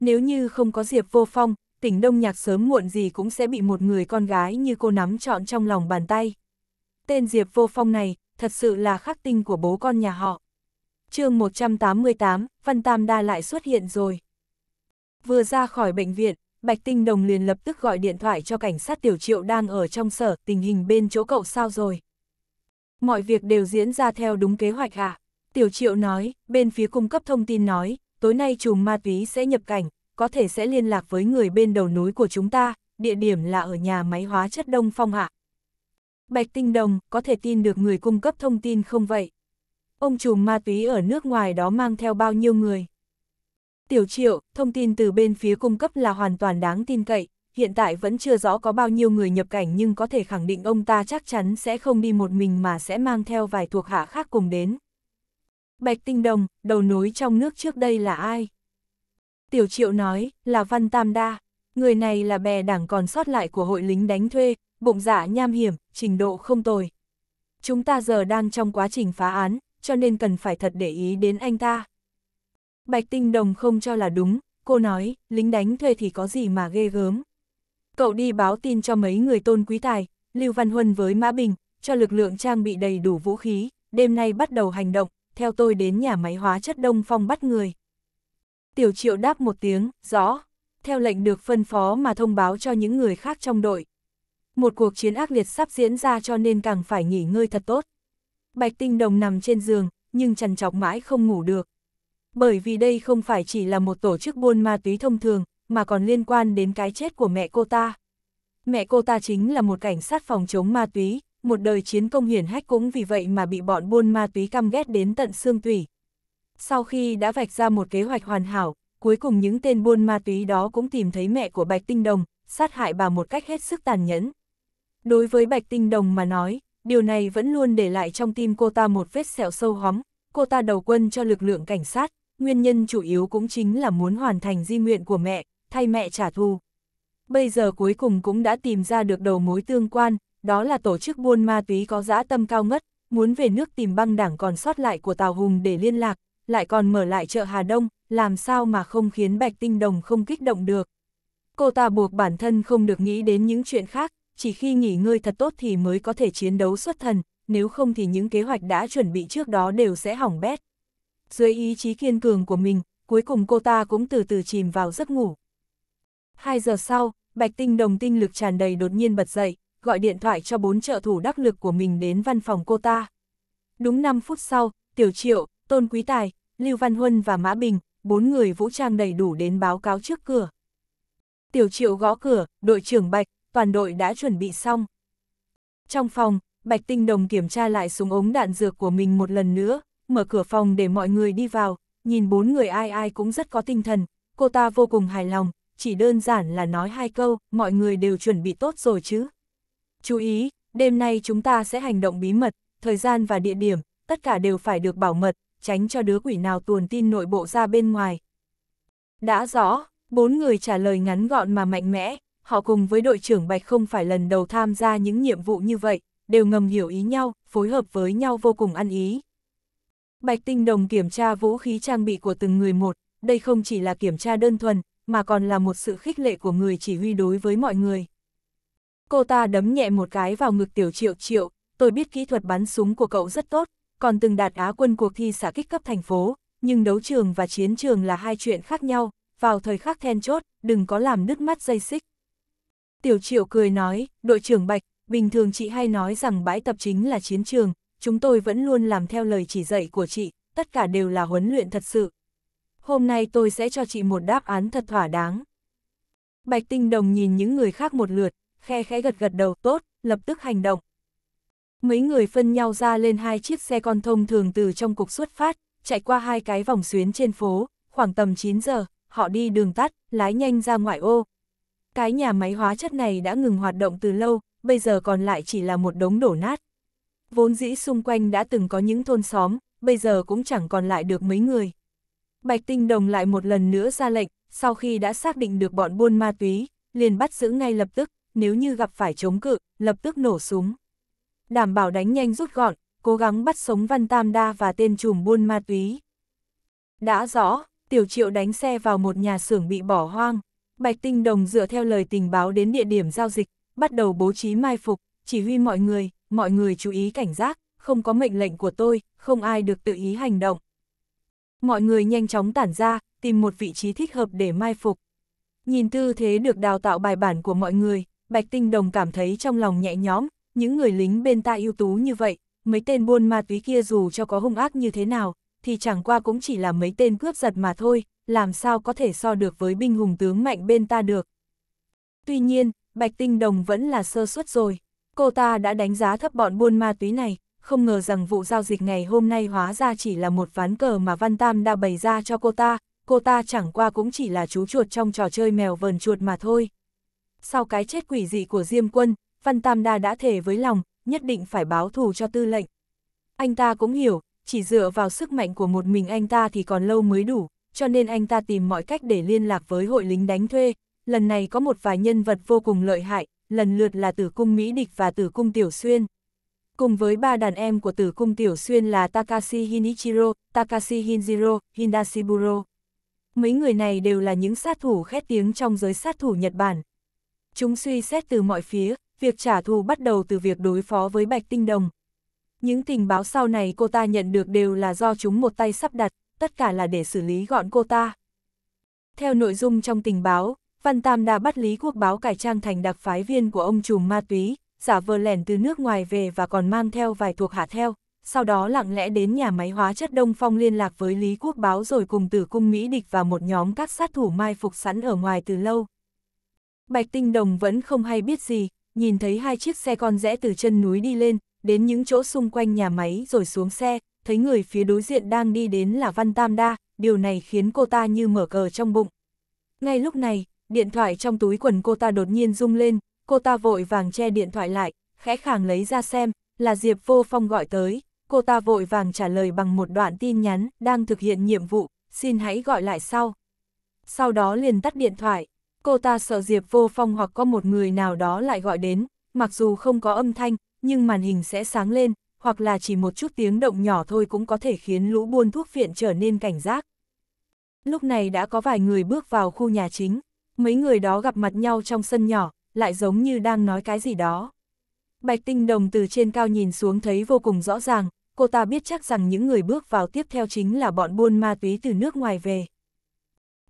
Nếu như không có Diệp Vô Phong, tỉnh Đông Nhạc sớm muộn gì cũng sẽ bị một người con gái như cô nắm trọn trong lòng bàn tay. Tên Diệp Vô Phong này, thật sự là khắc tinh của bố con nhà họ chương 188, Văn Tam Đa lại xuất hiện rồi. Vừa ra khỏi bệnh viện, Bạch Tinh Đồng liền lập tức gọi điện thoại cho cảnh sát Tiểu Triệu đang ở trong sở, tình hình bên chỗ cậu sao rồi. Mọi việc đều diễn ra theo đúng kế hoạch ạ. À? Tiểu Triệu nói, bên phía cung cấp thông tin nói, tối nay chùm ma túy sẽ nhập cảnh, có thể sẽ liên lạc với người bên đầu núi của chúng ta, địa điểm là ở nhà máy hóa chất Đông Phong ạ. À? Bạch Tinh Đồng, có thể tin được người cung cấp thông tin không vậy? ông trùm ma túy ở nước ngoài đó mang theo bao nhiêu người. Tiểu triệu, thông tin từ bên phía cung cấp là hoàn toàn đáng tin cậy, hiện tại vẫn chưa rõ có bao nhiêu người nhập cảnh nhưng có thể khẳng định ông ta chắc chắn sẽ không đi một mình mà sẽ mang theo vài thuộc hạ khác cùng đến. Bạch Tinh Đồng, đầu nối trong nước trước đây là ai? Tiểu triệu nói, là Văn Tam Đa. Người này là bè đảng còn sót lại của hội lính đánh thuê, bụng dạ nham hiểm, trình độ không tồi. Chúng ta giờ đang trong quá trình phá án, cho nên cần phải thật để ý đến anh ta. Bạch Tinh Đồng không cho là đúng, cô nói, lính đánh thuê thì có gì mà ghê gớm. Cậu đi báo tin cho mấy người tôn quý tài, Lưu Văn Huân với Mã Bình, cho lực lượng trang bị đầy đủ vũ khí, đêm nay bắt đầu hành động, theo tôi đến nhà máy hóa chất Đông Phong bắt người. Tiểu triệu đáp một tiếng, rõ, theo lệnh được phân phó mà thông báo cho những người khác trong đội. Một cuộc chiến ác liệt sắp diễn ra cho nên càng phải nghỉ ngơi thật tốt. Bạch Tinh Đồng nằm trên giường, nhưng chằn chọc mãi không ngủ được. Bởi vì đây không phải chỉ là một tổ chức buôn ma túy thông thường, mà còn liên quan đến cái chết của mẹ cô ta. Mẹ cô ta chính là một cảnh sát phòng chống ma túy, một đời chiến công hiển hách cũng vì vậy mà bị bọn buôn ma túy căm ghét đến tận xương tủy. Sau khi đã vạch ra một kế hoạch hoàn hảo, cuối cùng những tên buôn ma túy đó cũng tìm thấy mẹ của Bạch Tinh Đồng, sát hại bà một cách hết sức tàn nhẫn. Đối với Bạch Tinh Đồng mà nói, điều này vẫn luôn để lại trong tim cô ta một vết sẹo sâu hóm, cô ta đầu quân cho lực lượng cảnh sát, nguyên nhân chủ yếu cũng chính là muốn hoàn thành di nguyện của mẹ, thay mẹ trả thù. Bây giờ cuối cùng cũng đã tìm ra được đầu mối tương quan, đó là tổ chức buôn ma túy có dã tâm cao ngất, muốn về nước tìm băng đảng còn sót lại của Tào Hùng để liên lạc, lại còn mở lại chợ Hà Đông, làm sao mà không khiến Bạch Tinh Đồng không kích động được. Cô ta buộc bản thân không được nghĩ đến những chuyện khác, chỉ khi nghỉ ngơi thật tốt thì mới có thể chiến đấu xuất thần, nếu không thì những kế hoạch đã chuẩn bị trước đó đều sẽ hỏng bét. Dưới ý chí kiên cường của mình, cuối cùng cô ta cũng từ từ chìm vào giấc ngủ. Hai giờ sau, Bạch Tinh đồng tinh lực tràn đầy đột nhiên bật dậy, gọi điện thoại cho bốn trợ thủ đắc lực của mình đến văn phòng cô ta. Đúng 5 phút sau, Tiểu Triệu, Tôn Quý Tài, Lưu Văn Huân và Mã Bình, bốn người vũ trang đầy đủ đến báo cáo trước cửa. Tiểu Triệu gõ cửa, đội trưởng Bạch, toàn đội đã chuẩn bị xong. Trong phòng, Bạch Tinh Đồng kiểm tra lại súng ống đạn dược của mình một lần nữa, mở cửa phòng để mọi người đi vào, nhìn bốn người ai ai cũng rất có tinh thần, cô ta vô cùng hài lòng, chỉ đơn giản là nói hai câu, mọi người đều chuẩn bị tốt rồi chứ. Chú ý, đêm nay chúng ta sẽ hành động bí mật, thời gian và địa điểm, tất cả đều phải được bảo mật, tránh cho đứa quỷ nào tuồn tin nội bộ ra bên ngoài. Đã rõ, bốn người trả lời ngắn gọn mà mạnh mẽ, họ cùng với đội trưởng Bạch không phải lần đầu tham gia những nhiệm vụ như vậy, đều ngầm hiểu ý nhau, phối hợp với nhau vô cùng ăn ý. Bạch Tinh Đồng kiểm tra vũ khí trang bị của từng người một, đây không chỉ là kiểm tra đơn thuần, mà còn là một sự khích lệ của người chỉ huy đối với mọi người. Cô ta đấm nhẹ một cái vào ngực tiểu triệu triệu, tôi biết kỹ thuật bắn súng của cậu rất tốt, còn từng đạt á quân cuộc thi xả kích cấp thành phố, nhưng đấu trường và chiến trường là hai chuyện khác nhau, vào thời khắc then chốt, đừng có làm nứt mắt dây xích. Tiểu triệu cười nói, đội trưởng Bạch, bình thường chị hay nói rằng bãi tập chính là chiến trường, chúng tôi vẫn luôn làm theo lời chỉ dạy của chị, tất cả đều là huấn luyện thật sự. Hôm nay tôi sẽ cho chị một đáp án thật thỏa đáng. Bạch tinh đồng nhìn những người khác một lượt, khe khẽ gật gật đầu tốt, lập tức hành động. Mấy người phân nhau ra lên hai chiếc xe con thông thường từ trong cục xuất phát, chạy qua hai cái vòng xuyến trên phố, khoảng tầm 9 giờ, họ đi đường tắt, lái nhanh ra ngoại ô, cái nhà máy hóa chất này đã ngừng hoạt động từ lâu, bây giờ còn lại chỉ là một đống đổ nát. Vốn dĩ xung quanh đã từng có những thôn xóm, bây giờ cũng chẳng còn lại được mấy người. Bạch Tinh Đồng lại một lần nữa ra lệnh, sau khi đã xác định được bọn buôn ma túy, liền bắt giữ ngay lập tức, nếu như gặp phải chống cự, lập tức nổ súng. Đảm bảo đánh nhanh rút gọn, cố gắng bắt sống Văn Tam Đa và tên trùm buôn ma túy. Đã rõ, Tiểu Triệu đánh xe vào một nhà xưởng bị bỏ hoang, Bạch Tinh Đồng dựa theo lời tình báo đến địa điểm giao dịch, bắt đầu bố trí mai phục, chỉ huy mọi người, mọi người chú ý cảnh giác, không có mệnh lệnh của tôi, không ai được tự ý hành động. Mọi người nhanh chóng tản ra, tìm một vị trí thích hợp để mai phục. Nhìn tư thế được đào tạo bài bản của mọi người, Bạch Tinh Đồng cảm thấy trong lòng nhẹ nhõm, những người lính bên ta ưu tú như vậy, mấy tên buôn ma túy kia dù cho có hung ác như thế nào, thì chẳng qua cũng chỉ là mấy tên cướp giật mà thôi, làm sao có thể so được với binh hùng tướng mạnh bên ta được. Tuy nhiên, Bạch Tinh Đồng vẫn là sơ suất rồi, cô ta đã đánh giá thấp bọn buôn ma túy này, không ngờ rằng vụ giao dịch ngày hôm nay hóa ra chỉ là một ván cờ mà Văn Tam đã bày ra cho cô ta, cô ta chẳng qua cũng chỉ là chú chuột trong trò chơi mèo vờn chuột mà thôi. Sau cái chết quỷ dị của Diêm Quân, Văn Tam Đa đã thề với lòng, nhất định phải báo thù cho tư lệnh. Anh ta cũng hiểu, chỉ dựa vào sức mạnh của một mình anh ta thì còn lâu mới đủ, cho nên anh ta tìm mọi cách để liên lạc với hội lính đánh thuê. Lần này có một vài nhân vật vô cùng lợi hại, lần lượt là tử cung Mỹ Địch và tử cung Tiểu Xuyên. Cùng với ba đàn em của tử cung Tiểu Xuyên là Takashi Hinichiro, Takashi Hinjiro, Hindashiburo. Mấy người này đều là những sát thủ khét tiếng trong giới sát thủ Nhật Bản. Chúng suy xét từ mọi phía, việc trả thù bắt đầu từ việc đối phó với Bạch Tinh Đồng. Những tình báo sau này cô ta nhận được đều là do chúng một tay sắp đặt tất cả là để xử lý gọn cô ta. Theo nội dung trong tình báo, Văn Tam đã bắt Lý Quốc Báo cải trang thành đặc phái viên của ông trùm ma túy, giả vờ lẻn từ nước ngoài về và còn mang theo vài thuộc hạ theo, sau đó lặng lẽ đến nhà máy hóa chất Đông Phong liên lạc với Lý Quốc Báo rồi cùng tử cung Mỹ địch và một nhóm các sát thủ mai phục sẵn ở ngoài từ lâu. Bạch Tinh Đồng vẫn không hay biết gì, nhìn thấy hai chiếc xe con rẽ từ chân núi đi lên, đến những chỗ xung quanh nhà máy rồi xuống xe, thấy người phía đối diện đang đi đến là Văn Tam Đa, điều này khiến cô ta như mở cờ trong bụng. Ngay lúc này, điện thoại trong túi quần cô ta đột nhiên rung lên, cô ta vội vàng che điện thoại lại, khẽ khàng lấy ra xem, là Diệp Vô Phong gọi tới, cô ta vội vàng trả lời bằng một đoạn tin nhắn, đang thực hiện nhiệm vụ, xin hãy gọi lại sau. Sau đó liền tắt điện thoại, cô ta sợ Diệp Vô Phong hoặc có một người nào đó lại gọi đến, mặc dù không có âm thanh, nhưng màn hình sẽ sáng lên, hoặc là chỉ một chút tiếng động nhỏ thôi cũng có thể khiến lũ buôn thuốc phiện trở nên cảnh giác. Lúc này đã có vài người bước vào khu nhà chính, mấy người đó gặp mặt nhau trong sân nhỏ, lại giống như đang nói cái gì đó. Bạch tinh đồng từ trên cao nhìn xuống thấy vô cùng rõ ràng, cô ta biết chắc rằng những người bước vào tiếp theo chính là bọn buôn ma túy từ nước ngoài về.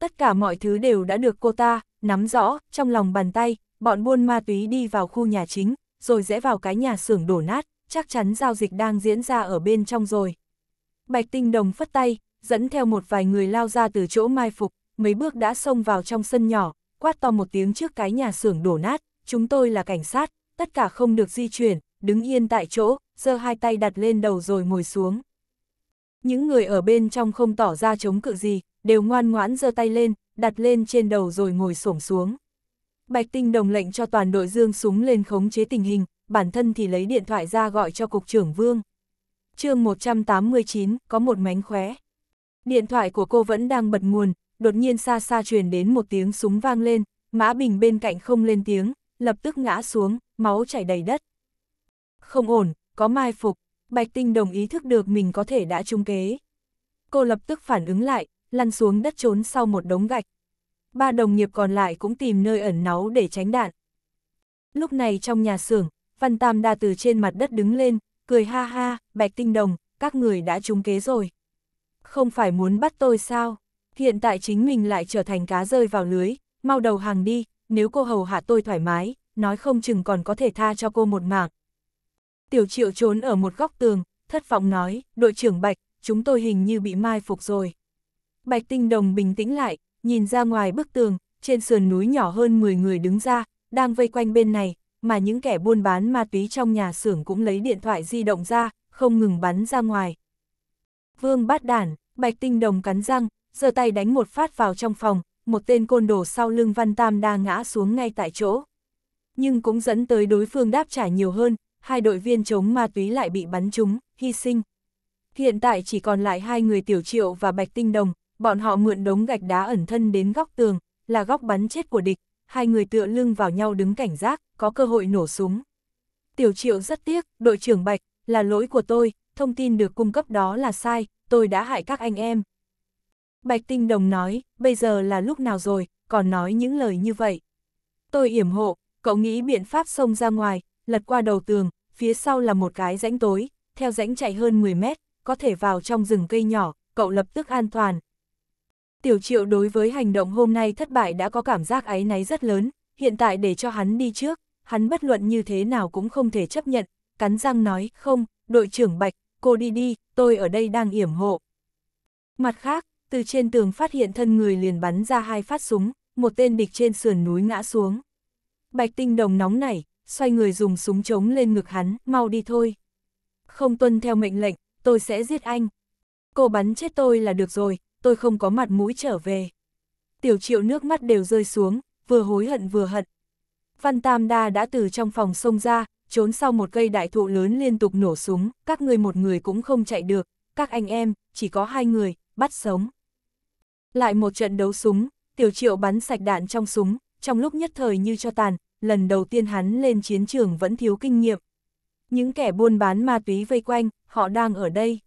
Tất cả mọi thứ đều đã được cô ta, nắm rõ, trong lòng bàn tay, bọn buôn ma túy đi vào khu nhà chính, rồi rẽ vào cái nhà xưởng đổ nát, chắc chắn giao dịch đang diễn ra ở bên trong rồi. Bạch Tinh Đồng phất tay, dẫn theo một vài người lao ra từ chỗ mai phục, mấy bước đã xông vào trong sân nhỏ, quát to một tiếng trước cái nhà xưởng đổ nát, chúng tôi là cảnh sát, tất cả không được di chuyển, đứng yên tại chỗ, giơ hai tay đặt lên đầu rồi ngồi xuống. Những người ở bên trong không tỏ ra chống cự gì, đều ngoan ngoãn giơ tay lên, đặt lên trên đầu rồi ngồi xổm xuống. Bạch Tinh Đồng lệnh cho toàn đội dương súng lên khống chế tình hình, bản thân thì lấy điện thoại ra gọi cho cục trưởng Vương. chương 189, có một mánh khóe. Điện thoại của cô vẫn đang bật nguồn, đột nhiên xa xa truyền đến một tiếng súng vang lên, Mã Bình bên cạnh không lên tiếng, lập tức ngã xuống, máu chảy đầy đất. Không ổn, có mai phục, Bạch Tinh đồng ý thức được mình có thể đã trung kế. Cô lập tức phản ứng lại, lăn xuống đất trốn sau một đống gạch. Ba đồng nghiệp còn lại cũng tìm nơi ẩn náu để tránh đạn. Lúc này trong nhà xưởng, Phan Tam Đa từ trên mặt đất đứng lên, cười ha ha, Bạch Tinh Đồng, các người đã trúng kế rồi. Không phải muốn bắt tôi sao? Hiện tại chính mình lại trở thành cá rơi vào lưới, mau đầu hàng đi, nếu cô hầu hạ tôi thoải mái, nói không chừng còn có thể tha cho cô một mạng. Tiểu triệu trốn ở một góc tường, thất vọng nói, đội trưởng Bạch, chúng tôi hình như bị mai phục rồi. Bạch Tinh Đồng bình tĩnh lại, nhìn ra ngoài bức tường, trên sườn núi nhỏ hơn 10 người đứng ra, đang vây quanh bên này, mà những kẻ buôn bán ma túy trong nhà xưởng cũng lấy điện thoại di động ra, không ngừng bắn ra ngoài. Vương bát đản, bạch tinh đồng cắn răng, giơ tay đánh một phát vào trong phòng, một tên côn đồ sau lưng Văn Tam đa ngã xuống ngay tại chỗ. Nhưng cũng dẫn tới đối phương đáp trả nhiều hơn, hai đội viên chống ma túy lại bị bắn trúng, hy sinh. Hiện tại chỉ còn lại hai người Tiểu Triệu và Bạch Tinh Đồng, bọn họ mượn đống gạch đá ẩn thân đến góc tường, là góc bắn chết của địch, hai người tựa lưng vào nhau đứng cảnh giác, có cơ hội nổ súng. Tiểu triệu rất tiếc, đội trưởng Bạch, là lỗi của tôi, thông tin được cung cấp đó là sai, tôi đã hại các anh em. Bạch Tinh Đồng nói, bây giờ là lúc nào rồi, còn nói những lời như vậy. Tôi yểm hộ, cậu nghĩ biện pháp xông ra ngoài, lật qua đầu tường, phía sau là một cái rãnh tối, theo rãnh chạy hơn 10 mét, có thể vào trong rừng cây nhỏ, cậu lập tức an toàn, Tiểu triệu đối với hành động hôm nay thất bại đã có cảm giác áy náy rất lớn, hiện tại để cho hắn đi trước, hắn bất luận như thế nào cũng không thể chấp nhận, cắn răng nói, không, đội trưởng Bạch, cô đi đi, tôi ở đây đang yểm hộ. Mặt khác, từ trên tường phát hiện thân người liền bắn ra hai phát súng, một tên địch trên sườn núi ngã xuống. Bạch tinh đồng nóng nảy, xoay người dùng súng chống lên ngực hắn, mau đi thôi. Không tuân theo mệnh lệnh, tôi sẽ giết anh. Cô bắn chết tôi là được rồi, tôi không có mặt mũi trở về. Tiểu triệu nước mắt đều rơi xuống, vừa hối hận vừa hận. Văn Tam Đa đã từ trong phòng xông ra, trốn sau một cây đại thụ lớn liên tục nổ súng, các người một người cũng không chạy được, các anh em, chỉ có hai người, bắt sống. Lại một trận đấu súng, tiểu triệu bắn sạch đạn trong súng, trong lúc nhất thời như cho tàn, lần đầu tiên hắn lên chiến trường vẫn thiếu kinh nghiệm. Những kẻ buôn bán ma túy vây quanh, họ đang ở đây.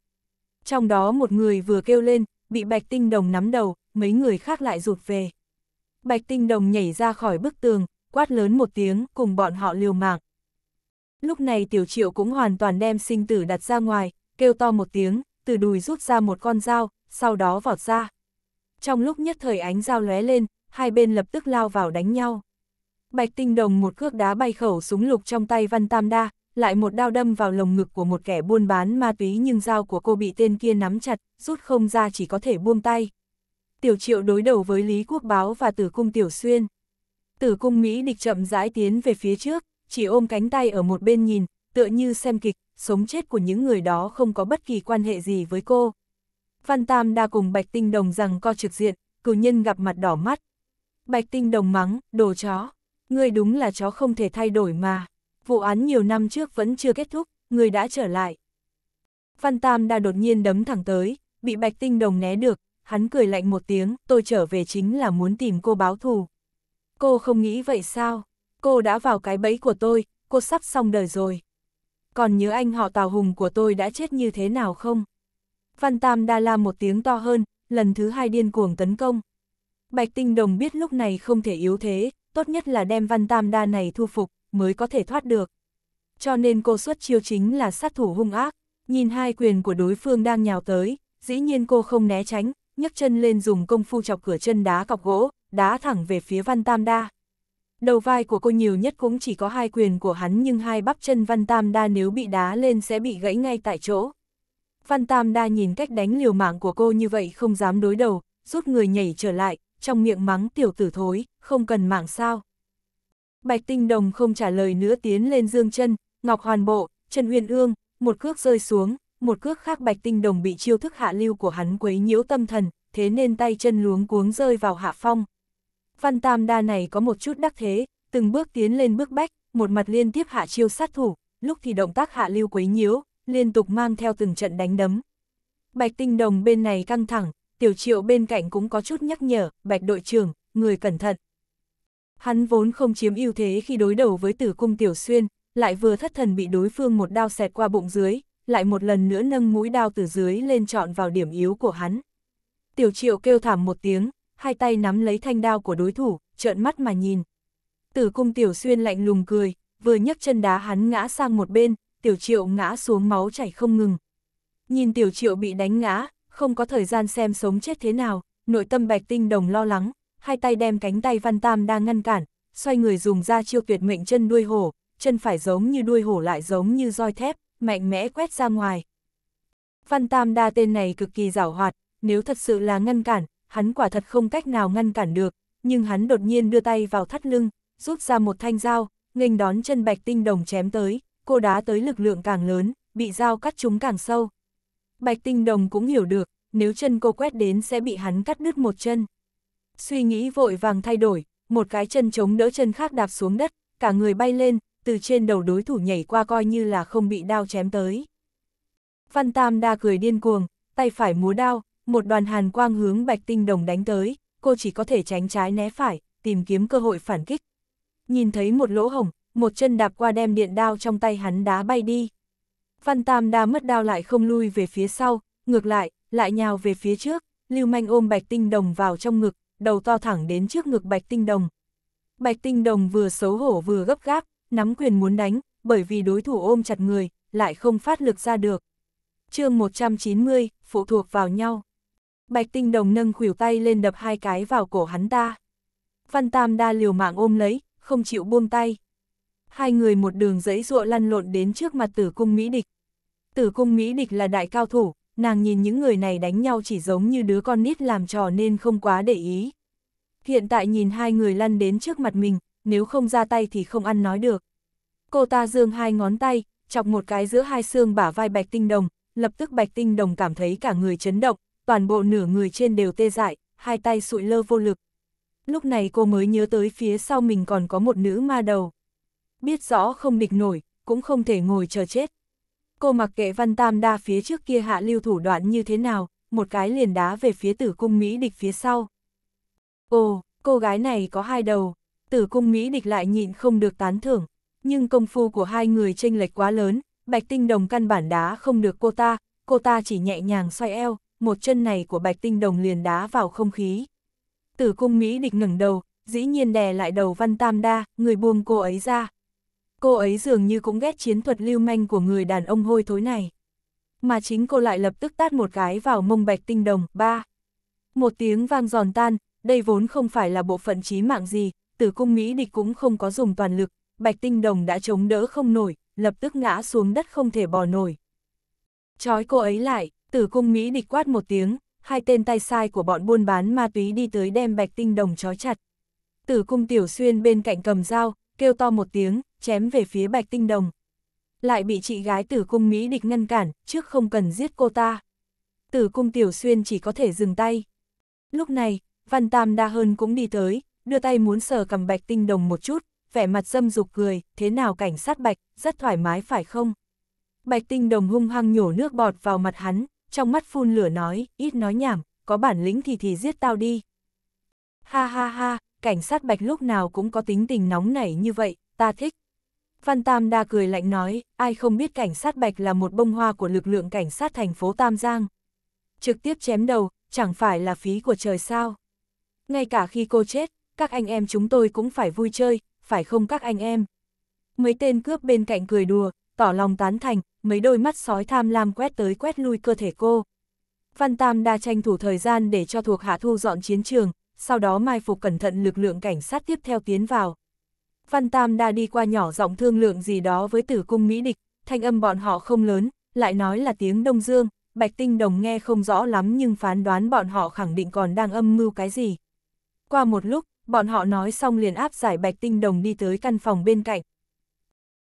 Trong đó một người vừa kêu lên, bị Bạch Tinh Đồng nắm đầu, mấy người khác lại rụt về. Bạch Tinh Đồng nhảy ra khỏi bức tường, quát lớn một tiếng, cùng bọn họ liều mạng. Lúc này Tiểu Triệu cũng hoàn toàn đem sinh tử đặt ra ngoài, kêu to một tiếng, từ đùi rút ra một con dao, sau đó vọt ra. Trong lúc nhất thời ánh dao lóe lên, hai bên lập tức lao vào đánh nhau. Bạch Tinh Đồng một cước đá bay khẩu súng lục trong tay Văn Tam Đa, lại một đao đâm vào lồng ngực của một kẻ buôn bán ma túy nhưng dao của cô bị tên kia nắm chặt, rút không ra chỉ có thể buông tay. Tiểu triệu đối đầu với Lý Quốc Báo và tử cung Tiểu Xuyên. Tử cung Mỹ địch chậm rãi tiến về phía trước, chỉ ôm cánh tay ở một bên nhìn, tựa như xem kịch, sống chết của những người đó không có bất kỳ quan hệ gì với cô. Văn Tam đa cùng Bạch Tinh Đồng rằng co trực diện, cử nhân gặp mặt đỏ mắt. Bạch Tinh Đồng mắng, đồ chó, ngươi đúng là chó không thể thay đổi mà vụ án nhiều năm trước vẫn chưa kết thúc, người đã trở lại. Văn Tam đã đột nhiên đấm thẳng tới, bị Bạch Tinh Đồng né được, hắn cười lạnh một tiếng, tôi trở về chính là muốn tìm cô báo thù. Cô không nghĩ vậy sao? Cô đã vào cái bẫy của tôi, cô sắp xong đời rồi. Còn nhớ anh họ Tào Hùng của tôi đã chết như thế nào không? Văn Tam đa la một tiếng to hơn, lần thứ hai điên cuồng tấn công. Bạch Tinh Đồng biết lúc này không thể yếu thế, tốt nhất là đem Văn Tam Đa này thu phục, mới có thể thoát được. Cho nên cô xuất chiêu chính là sát thủ hung ác, nhìn hai quyền của đối phương đang nhào tới, dĩ nhiên cô không né tránh, nhấc chân lên dùng công phu chọc cửa chân đá cọc gỗ, đá thẳng về phía Văn Tam Đa. Đầu vai của cô nhiều nhất cũng chỉ có hai quyền của hắn nhưng hai bắp chân Văn Tam Đa nếu bị đá lên sẽ bị gãy ngay tại chỗ. Văn Tam Đa nhìn cách đánh liều mạng của cô như vậy không dám đối đầu, rút người nhảy trở lại, trong miệng mắng tiểu tử thối, không cần mạng sao. Bạch Tinh Đồng không trả lời nữa tiến lên dương chân, Ngọc Hoàn Bộ, Trần Huyền Ương, một cước rơi xuống, một cước khác Bạch Tinh Đồng bị chiêu thức hạ lưu của hắn quấy nhiễu tâm thần, thế nên tay chân luống cuống rơi vào hạ phong. Văn Tam Đa này có một chút đắc thế, từng bước tiến lên bước bách, một mặt liên tiếp hạ chiêu sát thủ, lúc thì động tác hạ lưu quấy nhiễu, liên tục mang theo từng trận đánh đấm. Bạch Tinh Đồng bên này căng thẳng, Tiểu Triệu bên cạnh cũng có chút nhắc nhở, Bạch đội trưởng, người cẩn thận. Hắn vốn không chiếm ưu thế khi đối đầu với tử cung tiểu xuyên, lại vừa thất thần bị đối phương một đao xẹt qua bụng dưới, lại một lần nữa nâng mũi đao từ dưới lên trọn vào điểm yếu của hắn. Tiểu triệu kêu thảm một tiếng, hai tay nắm lấy thanh đao của đối thủ, trợn mắt mà nhìn. Tử cung tiểu xuyên lạnh lùng cười, vừa nhấc chân đá hắn ngã sang một bên, tiểu triệu ngã xuống máu chảy không ngừng. Nhìn tiểu triệu bị đánh ngã, không có thời gian xem sống chết thế nào, nội tâm bạch tinh đồng lo lắng, hai tay đem cánh tay Văn Tam đang ngăn cản, xoay người dùng ra chiêu tuyệt mệnh chân đuôi hổ, chân phải giống như đuôi hổ lại giống như roi thép, mạnh mẽ quét ra ngoài. Văn Tam đa tên này cực kỳ giảo hoạt, nếu thật sự là ngăn cản, hắn quả thật không cách nào ngăn cản được, nhưng hắn đột nhiên đưa tay vào thắt lưng, rút ra một thanh dao, nghênh đón chân bạch tinh đồng chém tới, cô đá tới lực lượng càng lớn, bị dao cắt trúng càng sâu. Bạch tinh đồng cũng hiểu được, nếu chân cô quét đến sẽ bị hắn cắt đứt một chân. Suy nghĩ vội vàng thay đổi, một cái chân chống đỡ chân khác đạp xuống đất, cả người bay lên, từ trên đầu đối thủ nhảy qua coi như là không bị đao chém tới. Văn Tam đa cười điên cuồng, tay phải múa đao, một đoàn hàn quang hướng bạch tinh đồng đánh tới, cô chỉ có thể tránh trái né phải, tìm kiếm cơ hội phản kích. Nhìn thấy một lỗ hồng, một chân đạp qua đem điện đao trong tay hắn đá bay đi. Văn Tam đa mất đao lại không lui về phía sau, ngược lại, lại nhào về phía trước, Lưu Manh ôm bạch tinh đồng vào trong ngực, đầu to thẳng đến trước ngực Bạch Tinh Đồng. Bạch Tinh Đồng vừa xấu hổ vừa gấp gáp, nắm quyền muốn đánh, bởi vì đối thủ ôm chặt người, lại không phát lực ra được. chương 190, phụ thuộc vào nhau. Bạch Tinh Đồng nâng khuỷu tay lên đập hai cái vào cổ hắn ta. Văn Tam đa liều mạng ôm lấy, không chịu buông tay. Hai người một đường dẫy ruộ lăn lộn đến trước mặt tử cung Mỹ Địch. Tử cung Mỹ Địch là đại cao thủ, nàng nhìn những người này đánh nhau chỉ giống như đứa con nít làm trò nên không quá để ý. Hiện tại nhìn hai người lăn đến trước mặt mình, nếu không ra tay thì không ăn nói được. Cô ta dương hai ngón tay, chọc một cái giữa hai xương bả vai bạch tinh đồng, lập tức bạch tinh đồng cảm thấy cả người chấn động, toàn bộ nửa người trên đều tê dại, hai tay sụi lơ vô lực. Lúc này cô mới nhớ tới phía sau mình còn có một nữ ma đầu. Biết rõ không địch nổi, cũng không thể ngồi chờ chết, Cô mặc kệ Văn Tam Đa phía trước kia hạ lưu thủ đoạn như thế nào, một cái liền đá về phía tử cung Mỹ địch phía sau. Ồ, cô gái này có hai đầu, tử cung Mỹ địch lại nhịn không được tán thưởng, nhưng công phu của hai người chênh lệch quá lớn, bạch tinh đồng căn bản đá không được cô ta, cô ta chỉ nhẹ nhàng xoay eo, một chân này của bạch tinh đồng liền đá vào không khí. Tử cung Mỹ địch ngẩng đầu, dĩ nhiên đè lại đầu văn tam đa, người buông cô ấy ra. Cô ấy dường như cũng ghét chiến thuật lưu manh của người đàn ông hôi thối này. Mà chính cô lại lập tức tát một cái vào mông bạch tinh đồng, ba. Một tiếng vang giòn tan, đây vốn không phải là bộ phận trí mạng gì, tử cung Mỹ địch cũng không có dùng toàn lực, bạch tinh đồng đã chống đỡ không nổi, lập tức ngã xuống đất không thể bò nổi. Chói cô ấy lại, tử cung Mỹ địch quát một tiếng, hai tên tay sai của bọn buôn bán ma túy đi tới đem bạch tinh đồng chói chặt. Tử cung tiểu xuyên bên cạnh cầm dao, kêu to một tiếng, chém về phía bạch tinh đồng. Lại bị chị gái tử cung Mỹ địch ngăn cản, trước không cần giết cô ta. Tử cung tiểu xuyên chỉ có thể dừng tay. Lúc này, văn tam đa hơn cũng đi tới, đưa tay muốn sờ cầm bạch tinh đồng một chút, vẻ mặt dâm dục cười, thế nào cảnh sát bạch, rất thoải mái phải không? Bạch tinh đồng hung hăng nhổ nước bọt vào mặt hắn, trong mắt phun lửa nói, ít nói nhảm, có bản lĩnh thì thì giết tao đi. Ha ha ha, cảnh sát bạch lúc nào cũng có tính tình nóng nảy như vậy, ta thích. Văn Tam Đa cười lạnh nói, ai không biết cảnh sát bạch là một bông hoa của lực lượng cảnh sát thành phố Tam Giang. Trực tiếp chém đầu, chẳng phải là phí của trời sao. Ngay cả khi cô chết, các anh em chúng tôi cũng phải vui chơi, phải không các anh em? Mấy tên cướp bên cạnh cười đùa, tỏ lòng tán thành, mấy đôi mắt sói tham lam quét tới quét lui cơ thể cô. Văn Tam Đa tranh thủ thời gian để cho thuộc hạ thu dọn chiến trường, sau đó mai phục cẩn thận lực lượng cảnh sát tiếp theo tiến vào. Văn Tam đã đi qua nhỏ giọng thương lượng gì đó với tử cung Mỹ địch, thanh âm bọn họ không lớn, lại nói là tiếng Đông Dương, Bạch Tinh Đồng nghe không rõ lắm nhưng phán đoán bọn họ khẳng định còn đang âm mưu cái gì. Qua một lúc, bọn họ nói xong liền áp giải Bạch Tinh Đồng đi tới căn phòng bên cạnh.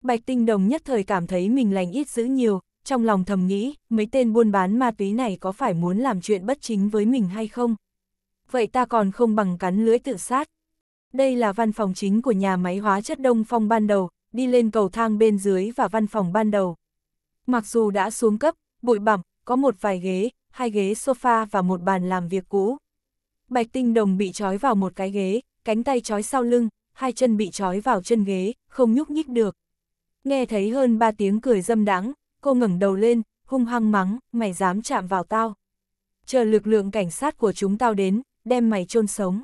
Bạch Tinh Đồng nhất thời cảm thấy mình lành ít dữ nhiều, trong lòng thầm nghĩ, mấy tên buôn bán ma túy này có phải muốn làm chuyện bất chính với mình hay không? vậy ta còn không bằng cắn lưới tự sát. Đây là văn phòng chính của nhà máy hóa chất Đông Phong ban đầu, đi lên cầu thang bên dưới và văn phòng ban đầu. Mặc dù đã xuống cấp, bụi bặm, có một vài ghế, hai ghế sofa và một bàn làm việc cũ. Bạch Tinh Đồng bị trói vào một cái ghế, cánh tay trói sau lưng, hai chân bị trói vào chân ghế, không nhúc nhích được. Nghe thấy hơn ba tiếng cười dâm đắng, cô ngẩng đầu lên, hung hăng mắng, mày dám chạm vào tao. Chờ lực lượng cảnh sát của chúng tao đến, đem mày chôn sống.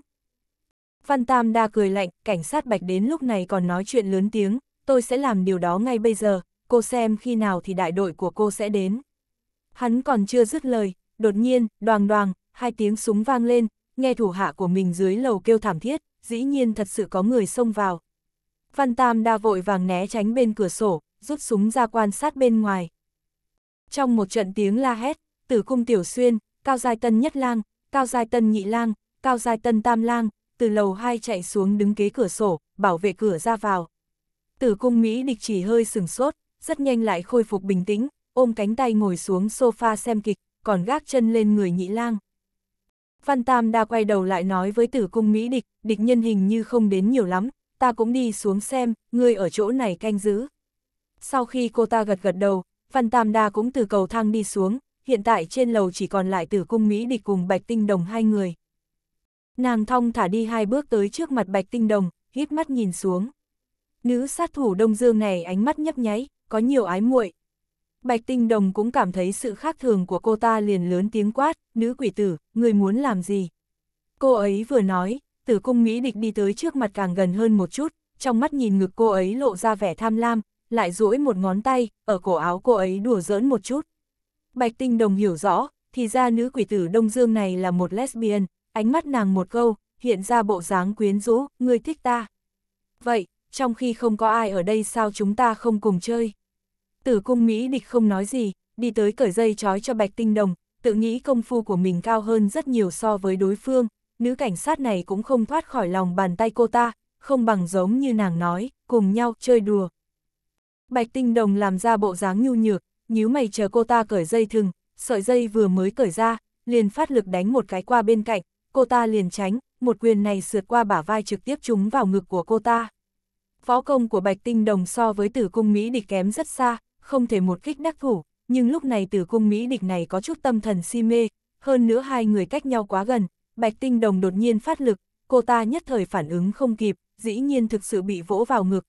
Văn Tam đa cười lạnh, cảnh sát bạch đến lúc này còn nói chuyện lớn tiếng, tôi sẽ làm điều đó ngay bây giờ, cô xem khi nào thì đại đội của cô sẽ đến. Hắn còn chưa dứt lời, đột nhiên, đoàng đoàng, hai tiếng súng vang lên, nghe thủ hạ của mình dưới lầu kêu thảm thiết, dĩ nhiên thật sự có người xông vào. Văn Tam đa vội vàng né tránh bên cửa sổ, rút súng ra quan sát bên ngoài. Trong một trận tiếng la hét, tử cung tiểu xuyên, cao giai tân nhất lang, Cao Giai Tân nhị lang, Cao Giai Tân tam lang, từ lầu 2 chạy xuống đứng kế cửa sổ, bảo vệ cửa ra vào. Tử cung Mỹ địch chỉ hơi sừng sốt, rất nhanh lại khôi phục bình tĩnh, ôm cánh tay ngồi xuống sofa xem kịch, còn gác chân lên người nhị lang. Văn Tam đa quay đầu lại nói với tử cung Mỹ địch, địch nhân hình như không đến nhiều lắm, ta cũng đi xuống xem, ngươi ở chỗ này canh giữ. Sau khi cô ta gật gật đầu, Văn Tam Đa cũng từ cầu thang đi xuống, hiện tại trên lầu chỉ còn lại tử cung Mỹ địch cùng Bạch Tinh Đồng hai người. Nàng thong thả đi hai bước tới trước mặt Bạch Tinh Đồng, hít mắt nhìn xuống. Nữ sát thủ Đông Dương này ánh mắt nhấp nháy, có nhiều ái muội. Bạch Tinh Đồng cũng cảm thấy sự khác thường của cô ta liền lớn tiếng quát, nữ quỷ tử, người muốn làm gì? Cô ấy vừa nói, tử cung Mỹ địch đi tới trước mặt càng gần hơn một chút, trong mắt nhìn ngực cô ấy lộ ra vẻ tham lam, lại duỗi một ngón tay, ở cổ áo cô ấy đùa giỡn một chút, Bạch Tinh Đồng hiểu rõ, thì ra nữ quỷ tử Đông Dương này là một lesbian, ánh mắt nàng một câu, hiện ra bộ dáng quyến rũ, ngươi thích ta. Vậy, trong khi không có ai ở đây sao chúng ta không cùng chơi? Tử cung Mỹ địch không nói gì, đi tới cởi dây trói cho Bạch Tinh Đồng, tự nghĩ công phu của mình cao hơn rất nhiều so với đối phương, nữ cảnh sát này cũng không thoát khỏi lòng bàn tay cô ta, không bằng giống như nàng nói, cùng nhau chơi đùa. Bạch Tinh Đồng làm ra bộ dáng nhu nhược, nhíu mày chờ cô ta cởi dây thừng, sợi dây vừa mới cởi ra, liền phát lực đánh một cái qua bên cạnh, cô ta liền tránh, một quyền này sượt qua bả vai trực tiếp trúng vào ngực của cô ta. Võ công của Bạch Tinh Đồng so với tử cung Mỹ địch kém rất xa, không thể một kích đắc thủ, nhưng lúc này tử cung Mỹ địch này có chút tâm thần si mê, hơn nữa hai người cách nhau quá gần, Bạch Tinh Đồng đột nhiên phát lực, cô ta nhất thời phản ứng không kịp, dĩ nhiên thực sự bị vỗ vào ngực.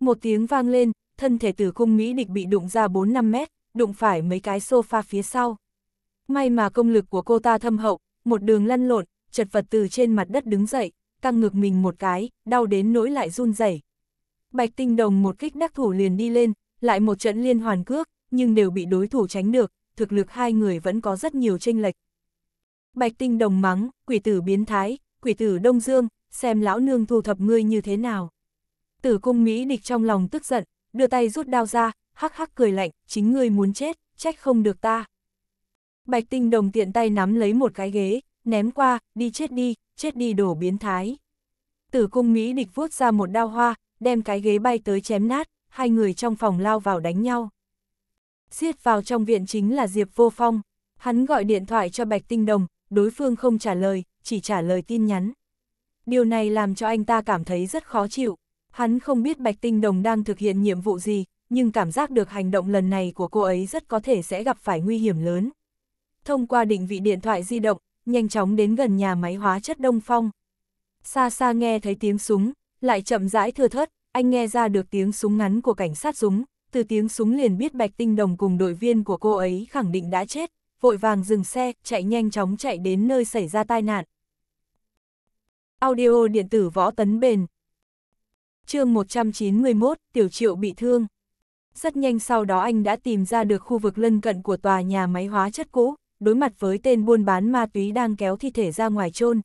Một tiếng vang lên, thân thể từ cung Mỹ địch bị đụng ra 4-5 mét, đụng phải mấy cái sofa phía sau. May mà công lực của cô ta thâm hậu, một đường lăn lộn, chật vật từ trên mặt đất đứng dậy, căng ngược mình một cái, đau đến nỗi lại run rẩy. Bạch Tinh Đồng một kích đắc thủ liền đi lên, lại một trận liên hoàn cước, nhưng đều bị đối thủ tránh được, thực lực hai người vẫn có rất nhiều tranh lệch. Bạch Tinh Đồng mắng, quỷ tử biến thái, quỷ tử Đông Dương, xem lão nương thu thập ngươi như thế nào. Tử cung Mỹ địch trong lòng tức giận, đưa tay rút đao ra, hắc hắc cười lạnh, chính ngươi muốn chết, trách không được ta. Bạch tinh đồng tiện tay nắm lấy một cái ghế, ném qua, đi chết đi, chết đi đổ biến thái. Tử cung Mỹ địch vuốt ra một đao hoa, đem cái ghế bay tới chém nát, hai người trong phòng lao vào đánh nhau. Xiết vào trong viện chính là Diệp Vô Phong, hắn gọi điện thoại cho Bạch Tinh Đồng, đối phương không trả lời, chỉ trả lời tin nhắn. Điều này làm cho anh ta cảm thấy rất khó chịu. Hắn không biết Bạch Tinh Đồng đang thực hiện nhiệm vụ gì, nhưng cảm giác được hành động lần này của cô ấy rất có thể sẽ gặp phải nguy hiểm lớn. Thông qua định vị điện thoại di động, nhanh chóng đến gần nhà máy hóa chất Đông Phong. Xa xa nghe thấy tiếng súng, lại chậm rãi thưa thớt, anh nghe ra được tiếng súng ngắn của cảnh sát súng, từ tiếng súng liền biết Bạch Tinh Đồng cùng đội viên của cô ấy khẳng định đã chết, vội vàng dừng xe, chạy nhanh chóng chạy đến nơi xảy ra tai nạn. Audio điện tử võ tấn bền, chương 191, Tiểu Triệu bị thương. Rất nhanh sau đó anh đã tìm ra được khu vực lân cận của tòa nhà máy hóa chất cũ, đối mặt với tên buôn bán ma túy đang kéo thi thể ra ngoài chôn.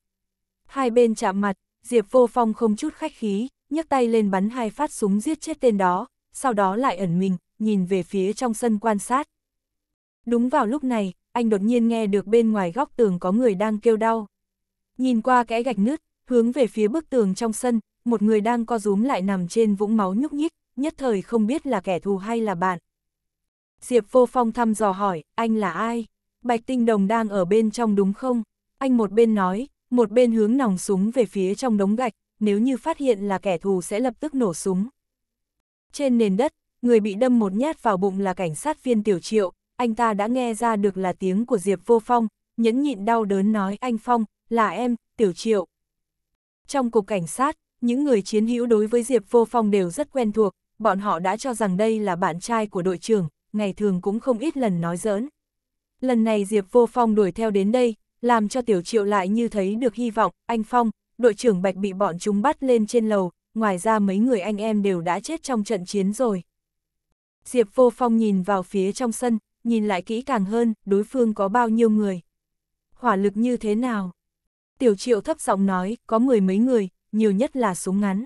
Hai bên chạm mặt, Diệp Vô Phong không chút khách khí, nhấc tay lên bắn hai phát súng giết chết tên đó, sau đó lại ẩn mình, nhìn về phía trong sân quan sát. Đúng vào lúc này, anh đột nhiên nghe được bên ngoài góc tường có người đang kêu đau. Nhìn qua kẽ gạch nứt, hướng về phía bức tường trong sân, một người đang co rúm lại nằm trên vũng máu nhúc nhích, nhất thời không biết là kẻ thù hay là bạn. Diệp Vô Phong thăm dò hỏi, anh là ai? Bạch Tinh Đồng đang ở bên trong đúng không? Anh một bên nói, một bên hướng nòng súng về phía trong đống gạch, nếu như phát hiện là kẻ thù sẽ lập tức nổ súng. Trên nền đất, người bị đâm một nhát vào bụng là cảnh sát viên Tiểu Triệu, anh ta đã nghe ra được là tiếng của Diệp Vô Phong, nhẫn nhịn đau đớn nói anh Phong, là em, Tiểu Triệu. Trong cục cảnh sát, những người chiến hữu đối với Diệp Vô Phong đều rất quen thuộc, bọn họ đã cho rằng đây là bạn trai của đội trưởng, ngày thường cũng không ít lần nói giỡn. Lần này Diệp Vô Phong đuổi theo đến đây, làm cho Tiểu Triệu lại như thấy được hy vọng, anh Phong, đội trưởng Bạch bị bọn chúng bắt lên trên lầu, ngoài ra mấy người anh em đều đã chết trong trận chiến rồi. Diệp Vô Phong nhìn vào phía trong sân, nhìn lại kỹ càng hơn, đối phương có bao nhiêu người. Hỏa lực như thế nào? Tiểu Triệu thấp giọng nói, có mười mấy người, nhiều nhất là súng ngắn.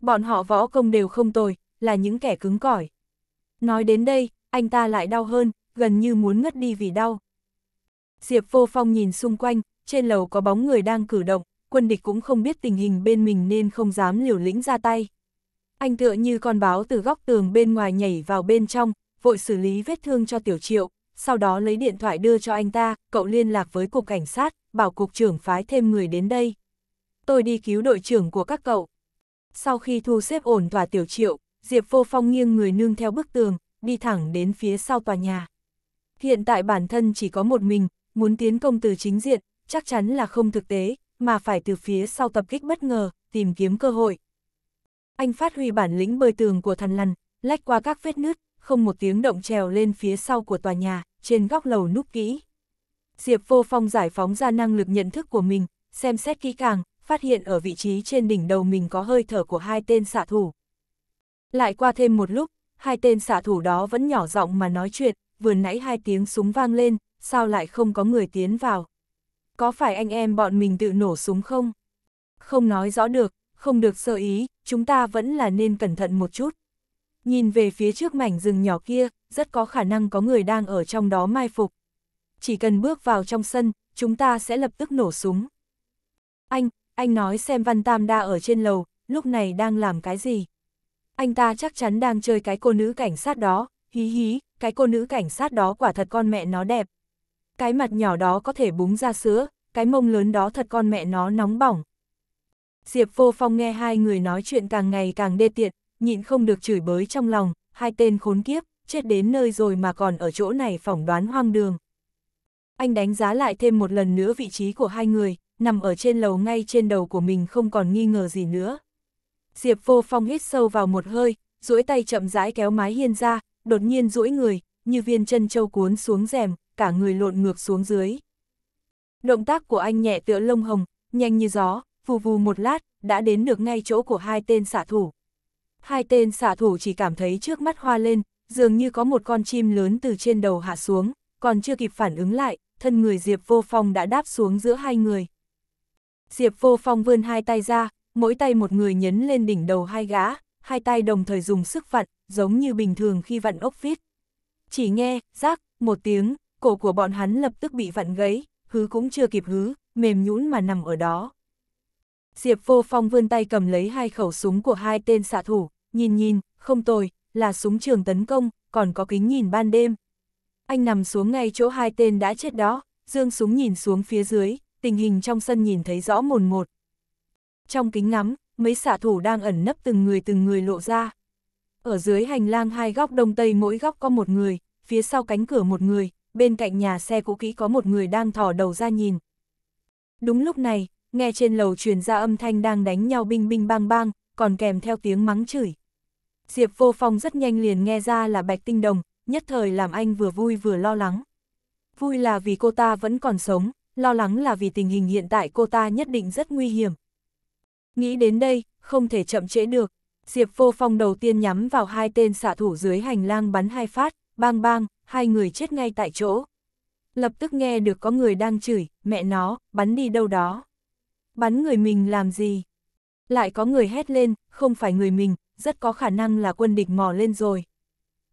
Bọn họ võ công đều không tồi, là những kẻ cứng cỏi. Nói đến đây, anh ta lại đau hơn, gần như muốn ngất đi vì đau. Diệp vô phong nhìn xung quanh, trên lầu có bóng người đang cử động, quân địch cũng không biết tình hình bên mình nên không dám liều lĩnh ra tay. Anh tựa như con báo từ góc tường bên ngoài nhảy vào bên trong, vội xử lý vết thương cho tiểu triệu, sau đó lấy điện thoại đưa cho anh ta, cậu liên lạc với cục cảnh sát, bảo cục trưởng phái thêm người đến đây tôi đi cứu đội trưởng của các cậu. Sau khi thu xếp ổn tòa tiểu triệu, Diệp Vô Phong nghiêng người nương theo bức tường, đi thẳng đến phía sau tòa nhà. Hiện tại bản thân chỉ có một mình, muốn tiến công từ chính diện, chắc chắn là không thực tế, mà phải từ phía sau tập kích bất ngờ, tìm kiếm cơ hội. Anh phát huy bản lĩnh bơi tường của thần lằn, lách qua các vết nứt, không một tiếng động trèo lên phía sau của tòa nhà, trên góc lầu núp kỹ. Diệp Vô Phong giải phóng ra năng lực nhận thức của mình, xem xét kỹ càng, phát hiện ở vị trí trên đỉnh đầu mình có hơi thở của hai tên xạ thủ. Lại qua thêm một lúc, hai tên xạ thủ đó vẫn nhỏ giọng mà nói chuyện, vừa nãy hai tiếng súng vang lên, sao lại không có người tiến vào. Có phải anh em bọn mình tự nổ súng không? Không nói rõ được, không được sơ ý, chúng ta vẫn là nên cẩn thận một chút. Nhìn về phía trước mảnh rừng nhỏ kia, rất có khả năng có người đang ở trong đó mai phục. Chỉ cần bước vào trong sân, chúng ta sẽ lập tức nổ súng. Anh, anh nói xem Văn Tam Đa ở trên lầu, lúc này đang làm cái gì. Anh ta chắc chắn đang chơi cái cô nữ cảnh sát đó, hí hí, cái cô nữ cảnh sát đó quả thật con mẹ nó đẹp. Cái mặt nhỏ đó có thể búng ra sữa, cái mông lớn đó thật con mẹ nó nóng bỏng. Diệp vô phong nghe hai người nói chuyện càng ngày càng đê tiện, nhịn không được chửi bới trong lòng, hai tên khốn kiếp, chết đến nơi rồi mà còn ở chỗ này phỏng đoán hoang đường. Anh đánh giá lại thêm một lần nữa vị trí của hai người, nằm ở trên lầu ngay trên đầu của mình không còn nghi ngờ gì nữa. Diệp vô phong hít sâu vào một hơi, duỗi tay chậm rãi kéo mái hiên ra, đột nhiên duỗi người, như viên chân châu cuốn xuống rèm, cả người lộn ngược xuống dưới. Động tác của anh nhẹ tựa lông hồng, nhanh như gió, vù vù một lát, đã đến được ngay chỗ của hai tên xạ thủ. Hai tên xạ thủ chỉ cảm thấy trước mắt hoa lên, dường như có một con chim lớn từ trên đầu hạ xuống, còn chưa kịp phản ứng lại, thân người Diệp Vô Phong đã đáp xuống giữa hai người. Diệp vô phong vươn hai tay ra, mỗi tay một người nhấn lên đỉnh đầu hai gã, hai tay đồng thời dùng sức vặn, giống như bình thường khi vặn ốc vít. Chỉ nghe, rác, một tiếng, cổ của bọn hắn lập tức bị vặn gấy, hứ cũng chưa kịp hứ, mềm nhũn mà nằm ở đó. Diệp vô phong vươn tay cầm lấy hai khẩu súng của hai tên xạ thủ, nhìn nhìn, không tồi, là súng trường tấn công, còn có kính nhìn ban đêm. Anh nằm xuống ngay chỗ hai tên đã chết đó, dương súng nhìn xuống phía dưới, tình hình trong sân nhìn thấy rõ mồn một. Trong kính ngắm, mấy xạ thủ đang ẩn nấp từng người từng người lộ ra. Ở dưới hành lang hai góc đông tây mỗi góc có một người, phía sau cánh cửa một người, bên cạnh nhà xe cũ kỹ có một người đang thỏ đầu ra nhìn. Đúng lúc này, nghe trên lầu truyền ra âm thanh đang đánh nhau binh binh bang bang, còn kèm theo tiếng mắng chửi. Diệp vô phong rất nhanh liền nghe ra là bạch tinh đồng, nhất thời làm anh vừa vui vừa lo lắng. Vui là vì cô ta vẫn còn sống, lo lắng là vì tình hình hiện tại cô ta nhất định rất nguy hiểm. Nghĩ đến đây, không thể chậm trễ được, Diệp Vô Phong đầu tiên nhắm vào hai tên xạ thủ dưới hành lang bắn hai phát, bang bang, hai người chết ngay tại chỗ. Lập tức nghe được có người đang chửi, mẹ nó, bắn đi đâu đó. Bắn người mình làm gì? Lại có người hét lên, không phải người mình, rất có khả năng là quân địch mò lên rồi.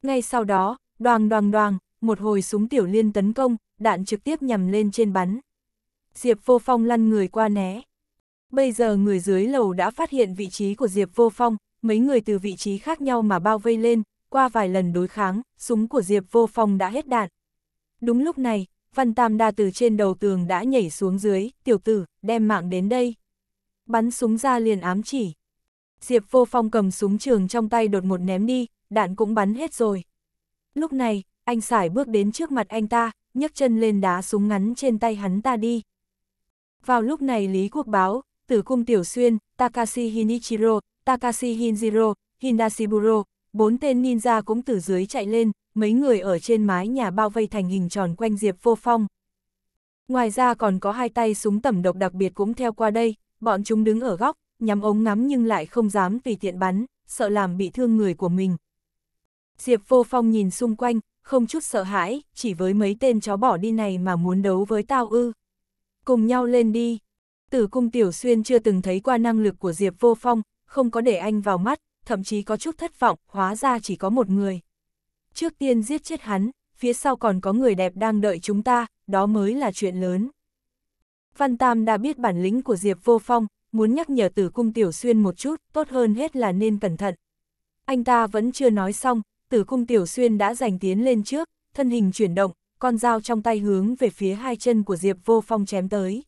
Ngay sau đó, đoàng đoàng đoàng một hồi súng tiểu liên tấn công, đạn trực tiếp nhằm lên trên bắn. Diệp Vô Phong lăn người qua né. Bây giờ người dưới lầu đã phát hiện vị trí của Diệp Vô Phong, mấy người từ vị trí khác nhau mà bao vây lên, qua vài lần đối kháng, súng của Diệp Vô Phong đã hết đạn. Đúng lúc này, Văn Tam Đa từ trên đầu tường đã nhảy xuống dưới, tiểu tử, đem mạng đến đây. Bắn súng ra liền ám chỉ. Diệp Vô Phong cầm súng trường trong tay đột một ném đi, đạn cũng bắn hết rồi. Lúc này, anh Sải bước đến trước mặt anh ta, nhấc chân lên đá súng ngắn trên tay hắn ta đi, vào lúc này Lý Quốc Báo, Tử Cung Tiểu Xuyên, Takashi Hinichiro, Takashi Hinjiro, Hindashiburo, bốn tên ninja cũng từ dưới chạy lên, mấy người ở trên mái nhà bao vây thành hình tròn quanh Diệp Vô Phong. Ngoài ra còn có hai tay súng tầm độc đặc biệt cũng theo qua đây, bọn chúng đứng ở góc, nhắm ống ngắm nhưng lại không dám vì tiện bắn, sợ làm bị thương người của mình. Diệp Vô Phong nhìn xung quanh, không chút sợ hãi, chỉ với mấy tên chó bỏ đi này mà muốn đấu với tao ư cùng nhau lên đi. Tử cung Tiểu Xuyên chưa từng thấy qua năng lực của Diệp Vô Phong, không có để anh vào mắt, thậm chí có chút thất vọng, hóa ra chỉ có một người. Trước tiên giết chết hắn, phía sau còn có người đẹp đang đợi chúng ta, đó mới là chuyện lớn. Văn Tam đã biết bản lĩnh của Diệp Vô Phong, muốn nhắc nhở tử cung Tiểu Xuyên một chút, tốt hơn hết là nên cẩn thận. Anh ta vẫn chưa nói xong, tử cung Tiểu Xuyên đã giành tiến lên trước, thân hình chuyển động, con dao trong tay hướng về phía hai chân của Diệp Vô Phong chém tới.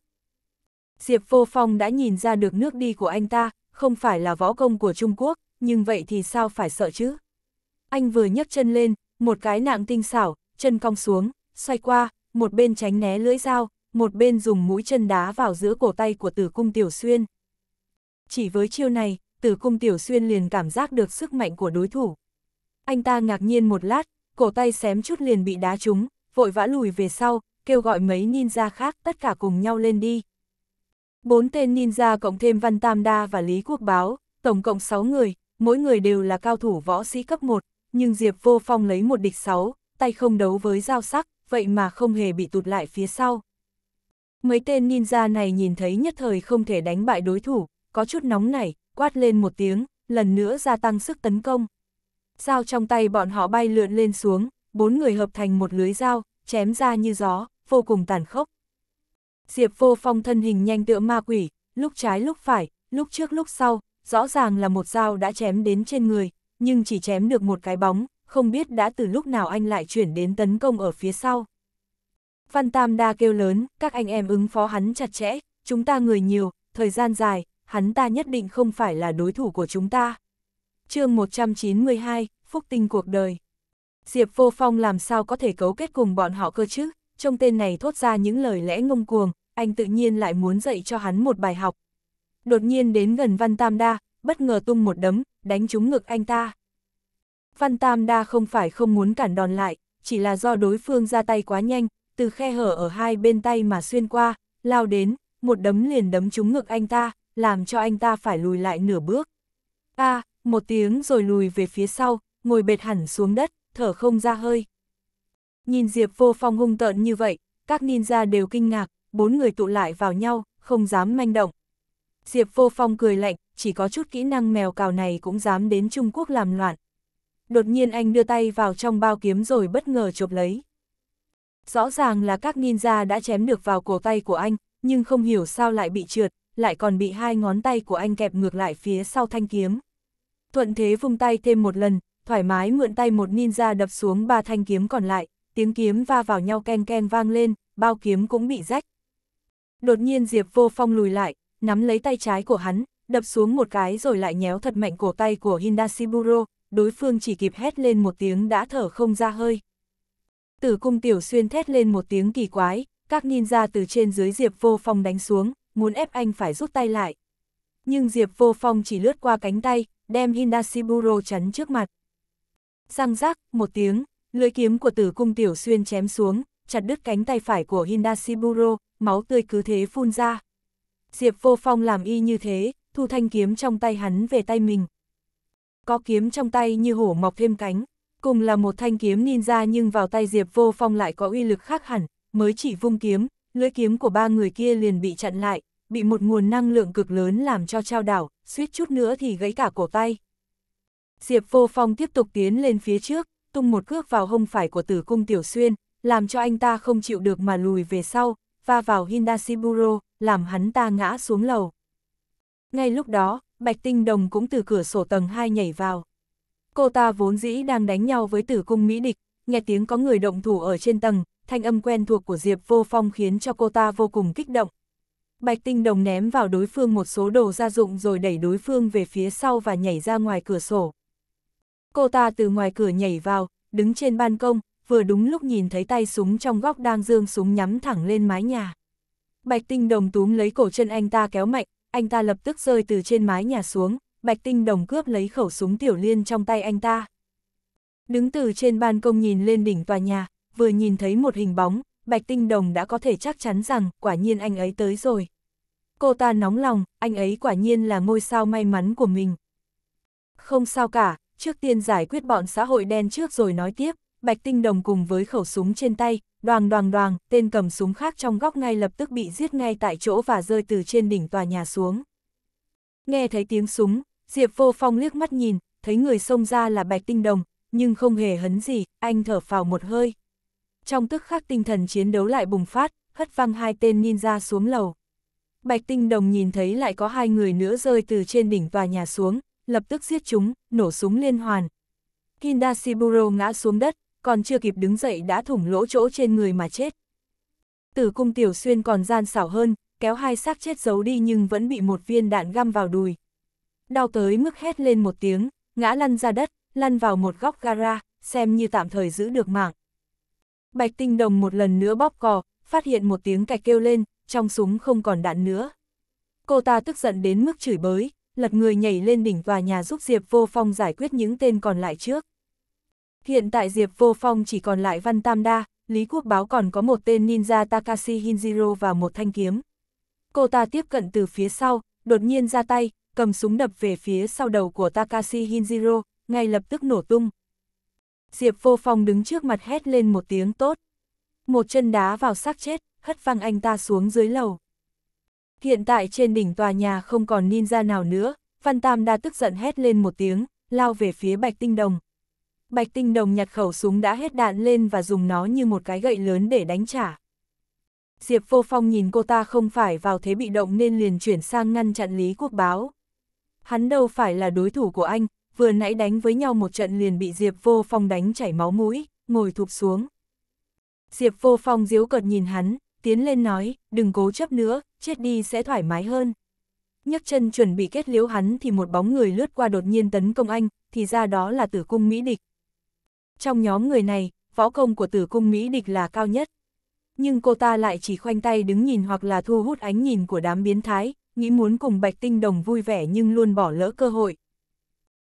Diệp Vô Phong đã nhìn ra được nước đi của anh ta, không phải là võ công của Trung Quốc, nhưng vậy thì sao phải sợ chứ? Anh vừa nhấc chân lên, một cái nặng tinh xảo, chân cong xuống, xoay qua, một bên tránh né lưỡi dao, một bên dùng mũi chân đá vào giữa cổ tay của tử cung Tiểu Xuyên. Chỉ với chiêu này, tử cung Tiểu Xuyên liền cảm giác được sức mạnh của đối thủ. Anh ta ngạc nhiên một lát, cổ tay xém chút liền bị đá trúng, vội vã lùi về sau, kêu gọi mấy ninja khác tất cả cùng nhau lên đi. Bốn tên ninja cộng thêm Văn Tam Đa và Lý Quốc Báo, tổng cộng 6 người, mỗi người đều là cao thủ võ sĩ cấp 1, nhưng Diệp Vô Phong lấy một địch 6, tay không đấu với dao sắc, vậy mà không hề bị tụt lại phía sau. Mấy tên ninja này nhìn thấy nhất thời không thể đánh bại đối thủ, có chút nóng nảy, quát lên một tiếng, lần nữa gia tăng sức tấn công. Dao trong tay bọn họ bay lượn lên xuống, bốn người hợp thành một lưới dao, chém ra như gió, vô cùng tàn khốc. Diệp vô phong thân hình nhanh tựa ma quỷ, lúc trái lúc phải, lúc trước lúc sau, rõ ràng là một dao đã chém đến trên người, nhưng chỉ chém được một cái bóng, không biết đã từ lúc nào anh lại chuyển đến tấn công ở phía sau. Văn Tam Đa kêu lớn, các anh em ứng phó hắn chặt chẽ, chúng ta người nhiều, thời gian dài, hắn ta nhất định không phải là đối thủ của chúng ta. chương 192, Phúc Tinh Cuộc Đời Diệp Vô Phong làm sao có thể cấu kết cùng bọn họ cơ chứ, trong tên này thốt ra những lời lẽ ngông cuồng, anh tự nhiên lại muốn dạy cho hắn một bài học. Đột nhiên đến gần Văn Tam Đa, bất ngờ tung một đấm, đánh trúng ngực anh ta. Văn Tam Đa không phải không muốn cản đòn lại, chỉ là do đối phương ra tay quá nhanh, từ khe hở ở hai bên tay mà xuyên qua, lao đến, một đấm liền đấm trúng ngực anh ta, làm cho anh ta phải lùi lại nửa bước. A, à, một tiếng rồi lùi về phía sau, ngồi bệt hẳn xuống đất thở không ra hơi. Nhìn Diệp Vô Phong hung tợn như vậy, các ninja đều kinh ngạc, bốn người tụ lại vào nhau, không dám manh động. Diệp Vô Phong cười lạnh, chỉ có chút kỹ năng mèo cào này cũng dám đến Trung Quốc làm loạn. Đột nhiên anh đưa tay vào trong bao kiếm rồi bất ngờ chụp lấy. Rõ ràng là các ninja đã chém được vào cổ tay của anh, nhưng không hiểu sao lại bị trượt, lại còn bị hai ngón tay của anh kẹp ngược lại phía sau thanh kiếm. Thuận thế vung tay thêm một lần, thoải mái mượn tay một ninja đập xuống ba thanh kiếm còn lại, tiếng kiếm va vào nhau ken ken vang lên, bao kiếm cũng bị rách. Đột nhiên Diệp Vô Phong lùi lại, nắm lấy tay trái của hắn, đập xuống một cái rồi lại nhéo thật mạnh cổ tay của Hindashiburo, đối phương chỉ kịp hét lên một tiếng đã thở không ra hơi. Tử cung tiểu xuyên thét lên một tiếng kỳ quái, các ninja từ trên dưới Diệp Vô Phong đánh xuống, muốn ép anh phải rút tay lại. Nhưng Diệp Vô Phong chỉ lướt qua cánh tay, đem Hindashiburo chắn trước mặt. Răng rác, một tiếng, lưỡi kiếm của tử cung tiểu xuyên chém xuống, chặt đứt cánh tay phải của Hindashiburo, máu tươi cứ thế phun ra. Diệp vô phong làm y như thế, thu thanh kiếm trong tay hắn về tay mình. Có kiếm trong tay như hổ mọc thêm cánh, cùng là một thanh kiếm ninja nhưng vào tay Diệp vô phong lại có uy lực khác hẳn, mới chỉ vung kiếm, lưỡi kiếm của ba người kia liền bị chặn lại, bị một nguồn năng lượng cực lớn làm cho trao đảo, suýt chút nữa thì gãy cả cổ tay. Diệp Vô Phong tiếp tục tiến lên phía trước, tung một cước vào hông phải của tử cung Tiểu Xuyên, làm cho anh ta không chịu được mà lùi về sau, va vào Hindashiburo, làm hắn ta ngã xuống lầu. Ngay lúc đó, Bạch Tinh Đồng cũng từ cửa sổ tầng 2 nhảy vào. Cô ta vốn dĩ đang đánh nhau với tử cung Mỹ Địch, nghe tiếng có người động thủ ở trên tầng, thanh âm quen thuộc của Diệp Vô Phong khiến cho cô ta vô cùng kích động. Bạch Tinh Đồng ném vào đối phương một số đồ gia dụng rồi đẩy đối phương về phía sau và nhảy ra ngoài cửa sổ cô ta từ ngoài cửa nhảy vào, đứng trên ban công, vừa đúng lúc nhìn thấy tay súng trong góc đang dương súng nhắm thẳng lên mái nhà. Bạch Tinh Đồng túm lấy cổ chân anh ta kéo mạnh, anh ta lập tức rơi từ trên mái nhà xuống, Bạch Tinh Đồng cướp lấy khẩu súng tiểu liên trong tay anh ta. Đứng từ trên ban công nhìn lên đỉnh tòa nhà, vừa nhìn thấy một hình bóng, Bạch Tinh Đồng đã có thể chắc chắn rằng quả nhiên anh ấy tới rồi. Cô ta nóng lòng, anh ấy quả nhiên là ngôi sao may mắn của mình. Không sao cả, trước tiên giải quyết bọn xã hội đen trước rồi nói tiếp, Bạch Tinh Đồng cùng với khẩu súng trên tay, đoàng đoàng đoàng, tên cầm súng khác trong góc ngay lập tức bị giết ngay tại chỗ và rơi từ trên đỉnh tòa nhà xuống. Nghe thấy tiếng súng, Diệp Vô Phong liếc mắt nhìn, thấy người xông ra là Bạch Tinh Đồng, nhưng không hề hấn gì, anh thở phào một hơi. Trong tức khắc tinh thần chiến đấu lại bùng phát, hất văng hai tên ninja xuống lầu. Bạch Tinh Đồng nhìn thấy lại có hai người nữa rơi từ trên đỉnh tòa nhà xuống, lập tức giết chúng, nổ súng liên hoàn. Hindashiburo ngã xuống đất, còn chưa kịp đứng dậy đã thủng lỗ chỗ trên người mà chết. Tử cung tiểu xuyên còn gian xảo hơn, kéo hai xác chết giấu đi nhưng vẫn bị một viên đạn găm vào đùi. Đau tới mức hét lên một tiếng, ngã lăn ra đất, lăn vào một góc gara, xem như tạm thời giữ được mạng. Bạch tinh đồng một lần nữa bóp cò, phát hiện một tiếng cạch kêu lên, trong súng không còn đạn nữa. Cô ta tức giận đến mức chửi bới, lật người nhảy lên đỉnh tòa nhà giúp Diệp Vô Phong giải quyết những tên còn lại trước. Hiện tại Diệp Vô Phong chỉ còn lại Văn Tam Đa, Lý Quốc Báo còn có một tên ninja Takashi Hinjiro và một thanh kiếm. Cô ta tiếp cận từ phía sau, đột nhiên ra tay, cầm súng đập về phía sau đầu của Takashi Hinjiro, ngay lập tức nổ tung. Diệp Vô Phong đứng trước mặt hét lên một tiếng tốt. Một chân đá vào xác chết, hất văng anh ta xuống dưới lầu. Hiện tại trên đỉnh tòa nhà không còn ninja nào nữa, Phan Tam đa tức giận hét lên một tiếng, lao về phía Bạch Tinh Đồng. Bạch Tinh Đồng nhặt khẩu súng đã hết đạn lên và dùng nó như một cái gậy lớn để đánh trả. Diệp Vô Phong nhìn cô ta không phải vào thế bị động nên liền chuyển sang ngăn chặn Lý Quốc Báo. Hắn đâu phải là đối thủ của anh, vừa nãy đánh với nhau một trận liền bị Diệp Vô Phong đánh chảy máu mũi, ngồi thụp xuống. Diệp Vô Phong diếu cợt nhìn hắn, tiến lên nói, đừng cố chấp nữa, chết đi sẽ thoải mái hơn. nhấc chân chuẩn bị kết liễu hắn thì một bóng người lướt qua đột nhiên tấn công anh, thì ra đó là tử cung Mỹ Địch. Trong nhóm người này, võ công của tử cung Mỹ Địch là cao nhất. Nhưng cô ta lại chỉ khoanh tay đứng nhìn hoặc là thu hút ánh nhìn của đám biến thái, nghĩ muốn cùng Bạch Tinh Đồng vui vẻ nhưng luôn bỏ lỡ cơ hội.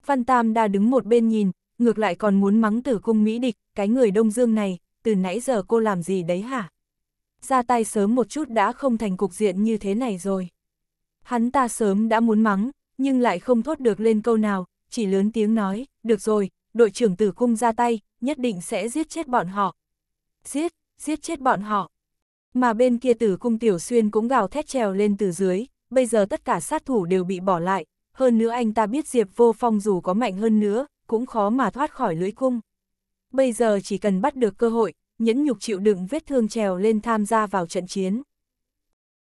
Văn Tam đã đứng một bên nhìn, ngược lại còn muốn mắng tử cung Mỹ Địch, cái người Đông Dương này, từ nãy giờ cô làm gì đấy hả? ra tay sớm một chút đã không thành cục diện như thế này rồi. Hắn ta sớm đã muốn mắng, nhưng lại không thốt được lên câu nào, chỉ lớn tiếng nói, được rồi, đội trưởng tử cung ra tay, nhất định sẽ giết chết bọn họ. Giết, giết chết bọn họ. Mà bên kia tử cung tiểu xuyên cũng gào thét trèo lên từ dưới, bây giờ tất cả sát thủ đều bị bỏ lại, hơn nữa anh ta biết Diệp vô phong dù có mạnh hơn nữa, cũng khó mà thoát khỏi lưỡi cung. Bây giờ chỉ cần bắt được cơ hội, nhẫn nhục chịu đựng vết thương trèo lên tham gia vào trận chiến.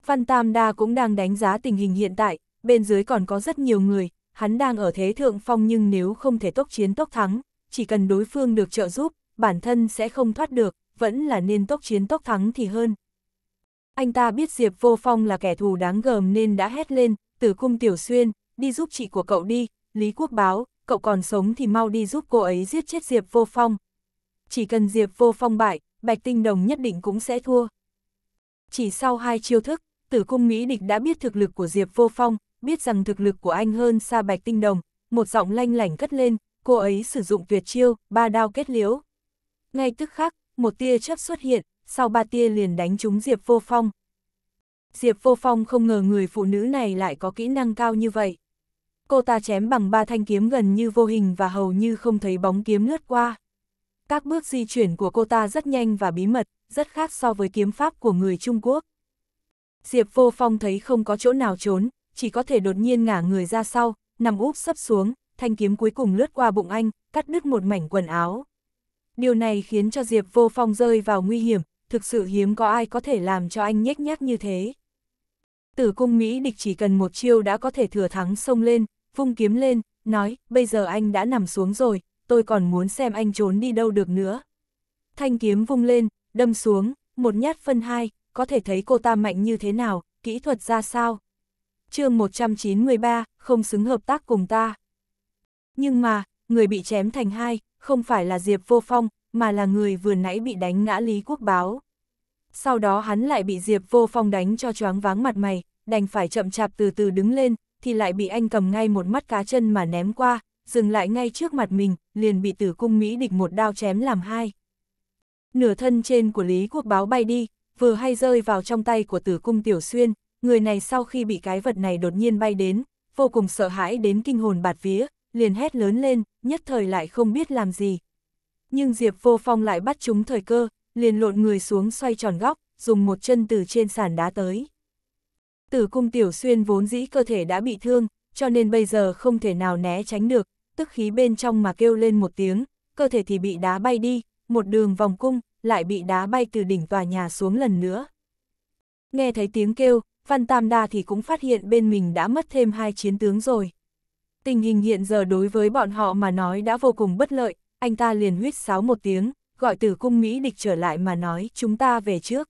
Văn Tam Đa cũng đang đánh giá tình hình hiện tại, bên dưới còn có rất nhiều người, hắn đang ở thế thượng phong nhưng nếu không thể tốc chiến tốc thắng, chỉ cần đối phương được trợ giúp, bản thân sẽ không thoát được, vẫn là nên tốc chiến tốc thắng thì hơn. Anh ta biết Diệp Vô Phong là kẻ thù đáng gờm nên đã hét lên, từ cung tiểu xuyên, đi giúp chị của cậu đi, Lý Quốc báo, cậu còn sống thì mau đi giúp cô ấy giết chết Diệp Vô Phong, chỉ cần Diệp vô phong bại, Bạch Tinh Đồng nhất định cũng sẽ thua. Chỉ sau hai chiêu thức, tử cung Mỹ địch đã biết thực lực của Diệp vô phong, biết rằng thực lực của anh hơn xa Bạch Tinh Đồng, một giọng lanh lảnh cất lên, cô ấy sử dụng tuyệt chiêu, ba đao kết liễu. Ngay tức khắc, một tia chớp xuất hiện, sau ba tia liền đánh trúng Diệp Vô Phong. Diệp Vô Phong không ngờ người phụ nữ này lại có kỹ năng cao như vậy. Cô ta chém bằng ba thanh kiếm gần như vô hình và hầu như không thấy bóng kiếm lướt qua. Các bước di chuyển của cô ta rất nhanh và bí mật, rất khác so với kiếm pháp của người Trung Quốc. Diệp Vô Phong thấy không có chỗ nào trốn, chỉ có thể đột nhiên ngả người ra sau, nằm úp sấp xuống, thanh kiếm cuối cùng lướt qua bụng anh, cắt đứt một mảnh quần áo. Điều này khiến cho Diệp Vô Phong rơi vào nguy hiểm, thực sự hiếm có ai có thể làm cho anh nhếch nhác như thế. Tử cung Mỹ địch chỉ cần một chiêu đã có thể thừa thắng xông lên, vung kiếm lên, nói, bây giờ anh đã nằm xuống rồi, tôi còn muốn xem anh trốn đi đâu được nữa. Thanh kiếm vung lên, đâm xuống, một nhát phân hai, có thể thấy cô ta mạnh như thế nào, kỹ thuật ra sao. chương 193, không xứng hợp tác cùng ta. Nhưng mà, người bị chém thành hai, không phải là Diệp Vô Phong, mà là người vừa nãy bị đánh ngã Lý Quốc Báo. Sau đó hắn lại bị Diệp Vô Phong đánh cho choáng váng mặt mày, đành phải chậm chạp từ từ đứng lên, thì lại bị anh cầm ngay một mắt cá chân mà ném qua, dừng lại ngay trước mặt mình, liền bị tử cung Mỹ địch một đao chém làm hai. Nửa thân trên của Lý Quốc Báo bay đi, vừa hay rơi vào trong tay của tử cung Tiểu Xuyên, người này sau khi bị cái vật này đột nhiên bay đến, vô cùng sợ hãi đến kinh hồn bạt vía, liền hét lớn lên, nhất thời lại không biết làm gì. Nhưng Diệp Vô Phong lại bắt chúng thời cơ, liền lộn người xuống xoay tròn góc, dùng một chân từ trên sàn đá tới. Tử cung Tiểu Xuyên vốn dĩ cơ thể đã bị thương, cho nên bây giờ không thể nào né tránh được, tức khí bên trong mà kêu lên một tiếng, cơ thể thì bị đá bay đi, một đường vòng cung, lại bị đá bay từ đỉnh tòa nhà xuống lần nữa. Nghe thấy tiếng kêu, Văn Tam Đa thì cũng phát hiện bên mình đã mất thêm hai chiến tướng rồi. Tình hình hiện giờ đối với bọn họ mà nói đã vô cùng bất lợi, anh ta liền huyết sáo một tiếng, gọi tử cung Mỹ địch trở lại mà nói chúng ta về trước.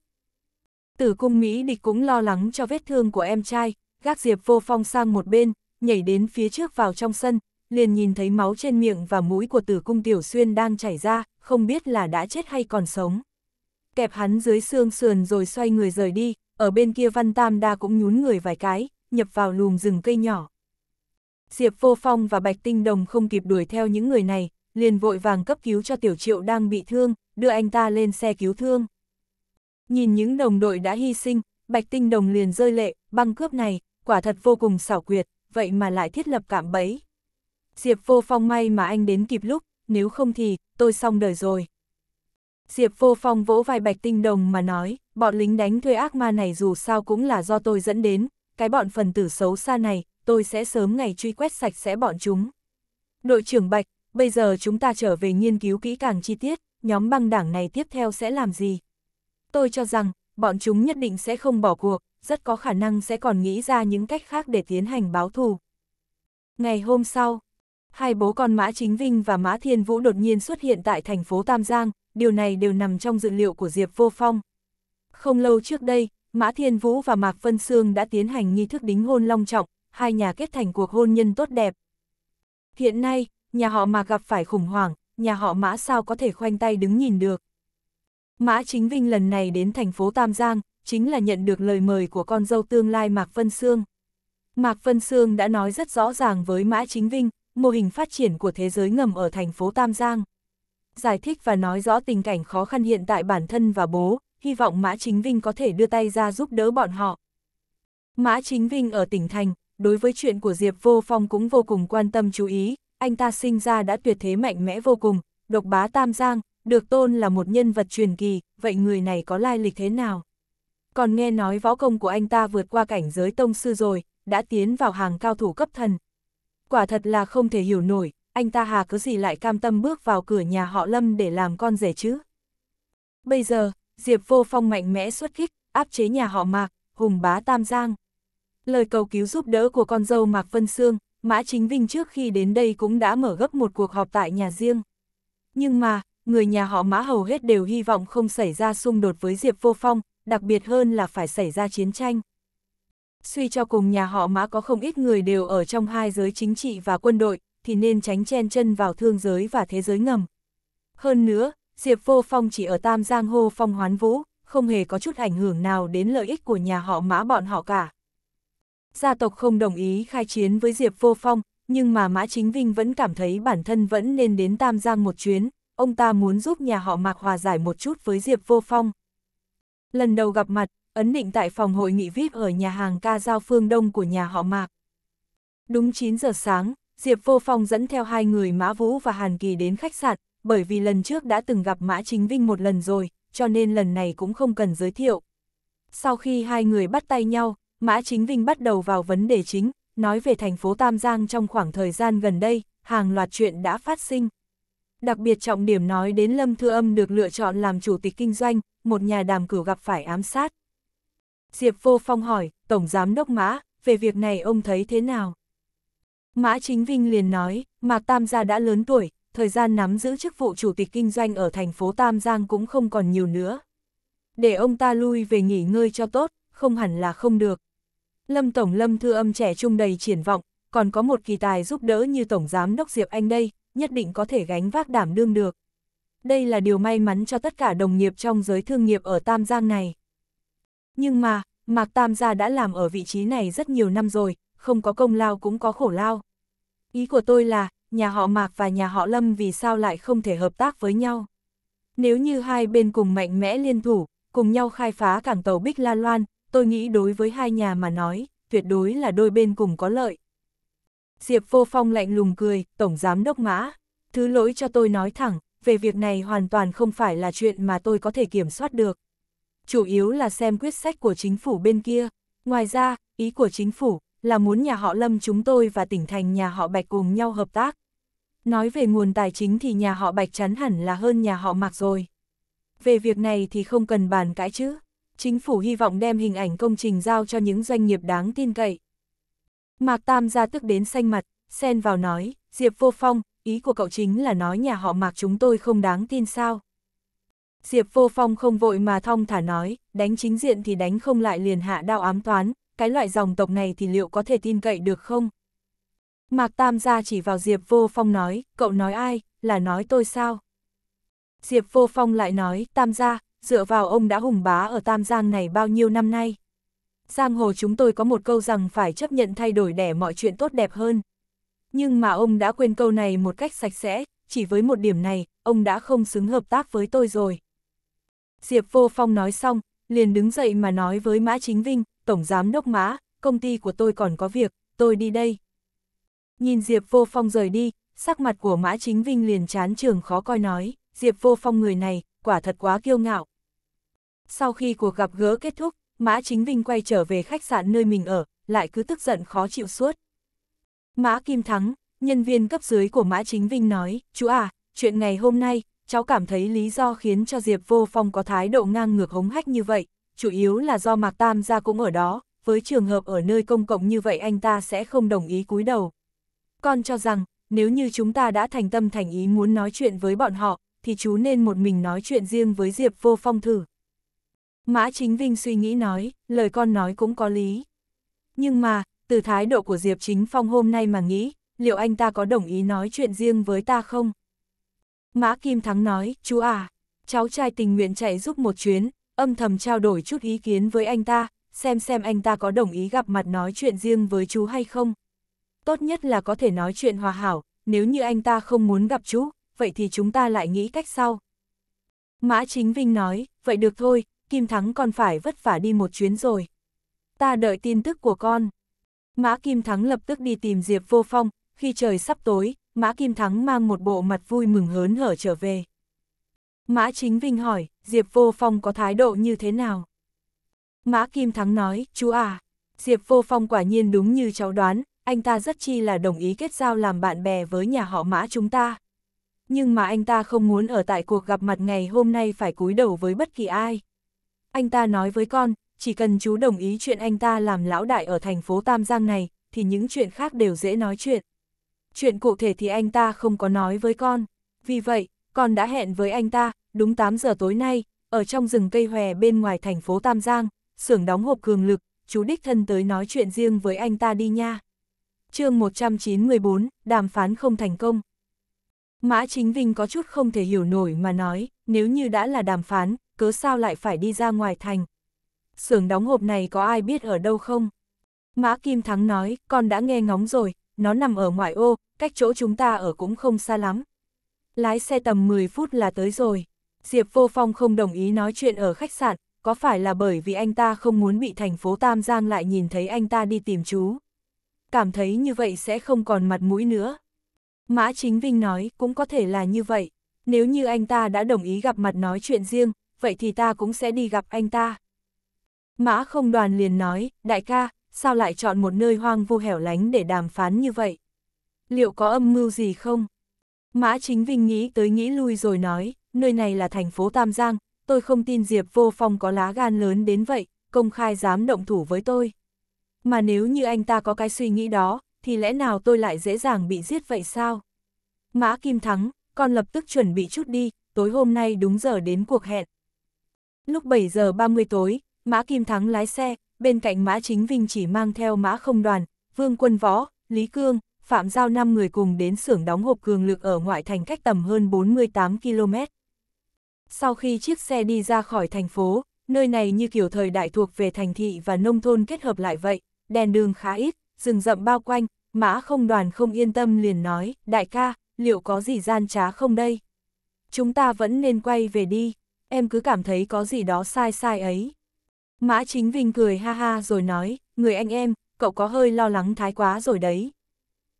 Tử cung Mỹ địch cũng lo lắng cho vết thương của em trai, gác diệp vô phong sang một bên, nhảy đến phía trước vào trong sân, liền nhìn thấy máu trên miệng và mũi của tử cung tiểu xuyên đang chảy ra, không biết là đã chết hay còn sống. Kẹp hắn dưới xương sườn rồi xoay người rời đi, ở bên kia văn tam đa cũng nhún người vài cái, nhập vào lùm rừng cây nhỏ. Diệp Vô Phong và Bạch Tinh Đồng không kịp đuổi theo những người này, liền vội vàng cấp cứu cho Tiểu Triệu đang bị thương, đưa anh ta lên xe cứu thương. Nhìn những đồng đội đã hy sinh, Bạch Tinh Đồng liền rơi lệ, băng cướp này, quả thật vô cùng xảo quyệt, vậy mà lại thiết lập cạm bẫy. Diệp vô phong may mà anh đến kịp lúc, nếu không thì, tôi xong đời rồi. Diệp vô phong vỗ vai bạch tinh đồng mà nói, bọn lính đánh thuê ác ma này dù sao cũng là do tôi dẫn đến, cái bọn phần tử xấu xa này, tôi sẽ sớm ngày truy quét sạch sẽ bọn chúng. Đội trưởng Bạch, bây giờ chúng ta trở về nghiên cứu kỹ càng chi tiết, nhóm băng đảng này tiếp theo sẽ làm gì? Tôi cho rằng, bọn chúng nhất định sẽ không bỏ cuộc, rất có khả năng sẽ còn nghĩ ra những cách khác để tiến hành báo thù. Ngày hôm sau, hai bố con Mã Chính Vinh và Mã Thiên Vũ đột nhiên xuất hiện tại thành phố Tam Giang, điều này đều nằm trong dự liệu của Diệp Vô Phong. Không lâu trước đây, Mã Thiên Vũ và Mạc Vân Sương đã tiến hành nghi thức đính hôn long trọng, hai nhà kết thành cuộc hôn nhân tốt đẹp. Hiện nay, nhà họ mạc gặp phải khủng hoảng, nhà họ Mã sao có thể khoanh tay đứng nhìn được. Mã Chính Vinh lần này đến thành phố Tam Giang, chính là nhận được lời mời của con dâu tương lai Mạc Vân Sương. Mạc Vân Sương đã nói rất rõ ràng với Mã Chính Vinh, mô hình phát triển của thế giới ngầm ở thành phố Tam Giang. Giải thích và nói rõ tình cảnh khó khăn hiện tại bản thân và bố, hy vọng Mã Chính Vinh có thể đưa tay ra giúp đỡ bọn họ. Mã Chính Vinh ở tỉnh thành, đối với chuyện của Diệp Vô Phong cũng vô cùng quan tâm chú ý, anh ta sinh ra đã tuyệt thế mạnh mẽ vô cùng, độc bá Tam Giang, được tôn là một nhân vật truyền kỳ, vậy người này có lai lịch thế nào? Còn nghe nói võ công của anh ta vượt qua cảnh giới tông sư rồi, đã tiến vào hàng cao thủ cấp thần, quả thật là không thể hiểu nổi, anh ta hà cứ gì lại cam tâm bước vào cửa nhà họ Lâm để làm con rể chứ. Bây giờ, Diệp Vô Phong mạnh mẽ xuất kích, áp chế nhà họ Mạc, hùng bá Tam Giang. Lời cầu cứu giúp đỡ của con dâu Mạc Vân Sương, Mã Chính Vinh trước khi đến đây cũng đã mở gấp một cuộc họp tại nhà riêng. Nhưng mà, người nhà họ Mã hầu hết đều hy vọng không xảy ra xung đột với Diệp Vô Phong, đặc biệt hơn là phải xảy ra chiến tranh. Suy cho cùng nhà họ mã có không ít người đều ở trong hai giới chính trị và quân đội, thì nên tránh chen chân vào thương giới và thế giới ngầm. Hơn nữa, Diệp Vô Phong chỉ ở Tam Giang Hô Phong Hoán Vũ, không hề có chút ảnh hưởng nào đến lợi ích của nhà họ mã bọn họ cả. Gia tộc không đồng ý khai chiến với Diệp Vô Phong, nhưng mà Mã Chính Vinh vẫn cảm thấy bản thân vẫn nên đến Tam Giang một chuyến, ông ta muốn giúp nhà họ Mạc hòa giải một chút với Diệp Vô Phong. Lần đầu gặp mặt, ấn định tại phòng hội nghị VIP ở nhà hàng ca giao phương đông của nhà họ Mạc. Đúng 9 giờ sáng, Diệp Vô Phong dẫn theo hai người Mã Vũ và Hàn Kỳ đến khách sạn, bởi vì lần trước đã từng gặp Mã Chính Vinh một lần rồi, cho nên lần này cũng không cần giới thiệu. Sau khi hai người bắt tay nhau, Mã Chính Vinh bắt đầu vào vấn đề chính, nói về thành phố Tam Giang trong khoảng thời gian gần đây, hàng loạt chuyện đã phát sinh. Đặc biệt trọng điểm nói đến Lâm Thư Âm được lựa chọn làm chủ tịch kinh doanh, một nhà đàm cử gặp phải ám sát. Diệp Vô Phong hỏi, Tổng Giám Đốc Mã, về việc này ông thấy thế nào? Mã Chính Vinh liền nói, Mạc Tam Gia đã lớn tuổi, thời gian nắm giữ chức vụ chủ tịch kinh doanh ở thành phố Tam Giang cũng không còn nhiều nữa. Để ông ta lui về nghỉ ngơi cho tốt, không hẳn là không được. Lâm Tổng Lâm Thư Âm trẻ trung đầy triển vọng, còn có một kỳ tài giúp đỡ như Tổng Giám Đốc Diệp Anh đây, nhất định có thể gánh vác đảm đương được. Đây là điều may mắn cho tất cả đồng nghiệp trong giới thương nghiệp ở Tam Giang này. Nhưng mà, Mạc Tam gia đã làm ở vị trí này rất nhiều năm rồi, không có công lao cũng có khổ lao. Ý của tôi là, nhà họ Mạc và nhà họ Lâm vì sao lại không thể hợp tác với nhau? Nếu như hai bên cùng mạnh mẽ liên thủ, cùng nhau khai phá cảng tàu Bích La Loan, tôi nghĩ đối với hai nhà mà nói, tuyệt đối là đôi bên cùng có lợi. Diệp Vô Phong lạnh lùng cười, Tổng Giám Đốc Mã, thứ lỗi cho tôi nói thẳng, về việc này hoàn toàn không phải là chuyện mà tôi có thể kiểm soát được chủ yếu là xem quyết sách của chính phủ bên kia. Ngoài ra, ý của chính phủ là muốn nhà họ Lâm chúng tôi và tỉnh thành nhà họ Bạch cùng nhau hợp tác. Nói về nguồn tài chính thì nhà họ Bạch chắn hẳn là hơn nhà họ Mạc rồi. Về việc này thì không cần bàn cãi chứ. Chính phủ hy vọng đem hình ảnh công trình giao cho những doanh nghiệp đáng tin cậy. Mạc Tam ra tức đến xanh mặt, xen vào nói, Diệp Vô Phong, ý của cậu chính là nói nhà họ Mạc chúng tôi không đáng tin sao. Diệp Vô Phong không vội mà thong thả nói, đánh chính diện thì đánh không lại liền hạ đao ám toán, cái loại dòng tộc này thì liệu có thể tin cậy được không? Mạc Tam gia chỉ vào Diệp Vô Phong nói, cậu nói ai, là nói tôi sao? Diệp Vô Phong lại nói, Tam gia, dựa vào ông đã hùng bá ở Tam Giang này bao nhiêu năm nay? Giang hồ chúng tôi có một câu rằng phải chấp nhận thay đổi để mọi chuyện tốt đẹp hơn. Nhưng mà ông đã quên câu này một cách sạch sẽ, chỉ với một điểm này, ông đã không xứng hợp tác với tôi rồi. Diệp Vô Phong nói xong, liền đứng dậy mà nói với Mã Chính Vinh, Tổng Giám Đốc Mã, công ty của tôi còn có việc, tôi đi đây. Nhìn Diệp Vô Phong rời đi, sắc mặt của Mã Chính Vinh liền chán trường khó coi nói, Diệp Vô Phong người này, quả thật quá kiêu ngạo. Sau khi cuộc gặp gỡ kết thúc, Mã Chính Vinh quay trở về khách sạn nơi mình ở, lại cứ tức giận khó chịu suốt. Mã Kim Thắng, nhân viên cấp dưới của Mã Chính Vinh nói, chú à, chuyện ngày hôm nay, cháu cảm thấy lý do khiến cho Diệp Vô Phong có thái độ ngang ngược hống hách như vậy, chủ yếu là do Mạc Tam gia cũng ở đó, với trường hợp ở nơi công cộng như vậy anh ta sẽ không đồng ý cúi đầu. Con cho rằng, nếu như chúng ta đã thành tâm thành ý muốn nói chuyện với bọn họ, thì chú nên một mình nói chuyện riêng với Diệp Vô Phong thử. Mã Chính Vinh suy nghĩ nói, lời con nói cũng có lý. Nhưng mà, từ thái độ của Diệp Chính Phong hôm nay mà nghĩ, liệu anh ta có đồng ý nói chuyện riêng với ta không? Mã Kim Thắng nói, chú à, cháu trai tình nguyện chạy giúp một chuyến, âm thầm trao đổi chút ý kiến với anh ta, xem xem anh ta có đồng ý gặp mặt nói chuyện riêng với chú hay không. Tốt nhất là có thể nói chuyện hòa hảo, nếu như anh ta không muốn gặp chú, vậy thì chúng ta lại nghĩ cách sau. Mã Chính Vinh nói, vậy được thôi, Kim Thắng còn phải vất vả đi một chuyến rồi. Ta đợi tin tức của con. Mã Kim Thắng lập tức đi tìm Diệp Vô Phong, khi trời sắp tối, Mã Kim Thắng mang một bộ mặt vui mừng hớn hở trở về. Mã Chính Vinh hỏi, Diệp Vô Phong có thái độ như thế nào? Mã Kim Thắng nói, chú à, Diệp Vô Phong quả nhiên đúng như cháu đoán, anh ta rất chi là đồng ý kết giao làm bạn bè với nhà họ Mã chúng ta. Nhưng mà anh ta không muốn ở tại cuộc gặp mặt ngày hôm nay phải cúi đầu với bất kỳ ai. Anh ta nói với con, chỉ cần chú đồng ý chuyện anh ta làm lão đại ở thành phố Tam Giang này, thì những chuyện khác đều dễ nói chuyện chuyện cụ thể thì anh ta không có nói với con. Vì vậy, con đã hẹn với anh ta, đúng 8 giờ tối nay, ở trong rừng cây hòe bên ngoài thành phố Tam Giang, xưởng đóng hộp cường lực, chú đích thân tới nói chuyện riêng với anh ta đi nha. chương 194, đàm phán không thành công. Mã Chính Vinh có chút không thể hiểu nổi mà nói, nếu như đã là đàm phán, cớ sao lại phải đi ra ngoài thành. xưởng đóng hộp này có ai biết ở đâu không? Mã Kim Thắng nói, con đã nghe ngóng rồi, nó nằm ở ngoại ô, cách chỗ chúng ta ở cũng không xa lắm. Lái xe tầm 10 phút là tới rồi. Diệp Vô Phong không đồng ý nói chuyện ở khách sạn, có phải là bởi vì anh ta không muốn bị thành phố Tam Giang lại nhìn thấy anh ta đi tìm chú. Cảm thấy như vậy sẽ không còn mặt mũi nữa. Mã Chính Vinh nói cũng có thể là như vậy, nếu như anh ta đã đồng ý gặp mặt nói chuyện riêng, vậy thì ta cũng sẽ đi gặp anh ta. Mã không đoàn liền nói, đại ca, sao lại chọn một nơi hoang vu hẻo lánh để đàm phán như vậy? Liệu có âm mưu gì không? Mã Chính Vinh nghĩ tới nghĩ lui rồi nói, nơi này là thành phố Tam Giang, tôi không tin Diệp Vô Phong có lá gan lớn đến vậy, công khai dám động thủ với tôi. Mà nếu như anh ta có cái suy nghĩ đó, thì lẽ nào tôi lại dễ dàng bị giết vậy sao? Mã Kim Thắng, con lập tức chuẩn bị chút đi, tối hôm nay đúng giờ đến cuộc hẹn. Lúc 7 giờ 30 tối, Mã Kim Thắng lái xe, bên cạnh mã chính vinh chỉ mang theo mã không đoàn, vương quân võ, Lý Cương, Phạm Giao năm người cùng đến xưởng đóng hộp cường lực ở ngoại thành cách tầm hơn 48 km. Sau khi chiếc xe đi ra khỏi thành phố, nơi này như kiểu thời đại thuộc về thành thị và nông thôn kết hợp lại vậy, đèn đường khá ít, rừng rậm bao quanh, mã không đoàn không yên tâm liền nói, đại ca, liệu có gì gian trá không đây? Chúng ta vẫn nên quay về đi, em cứ cảm thấy có gì đó sai sai ấy. Mã Chính Vinh cười ha ha rồi nói, người anh em, cậu có hơi lo lắng thái quá rồi đấy.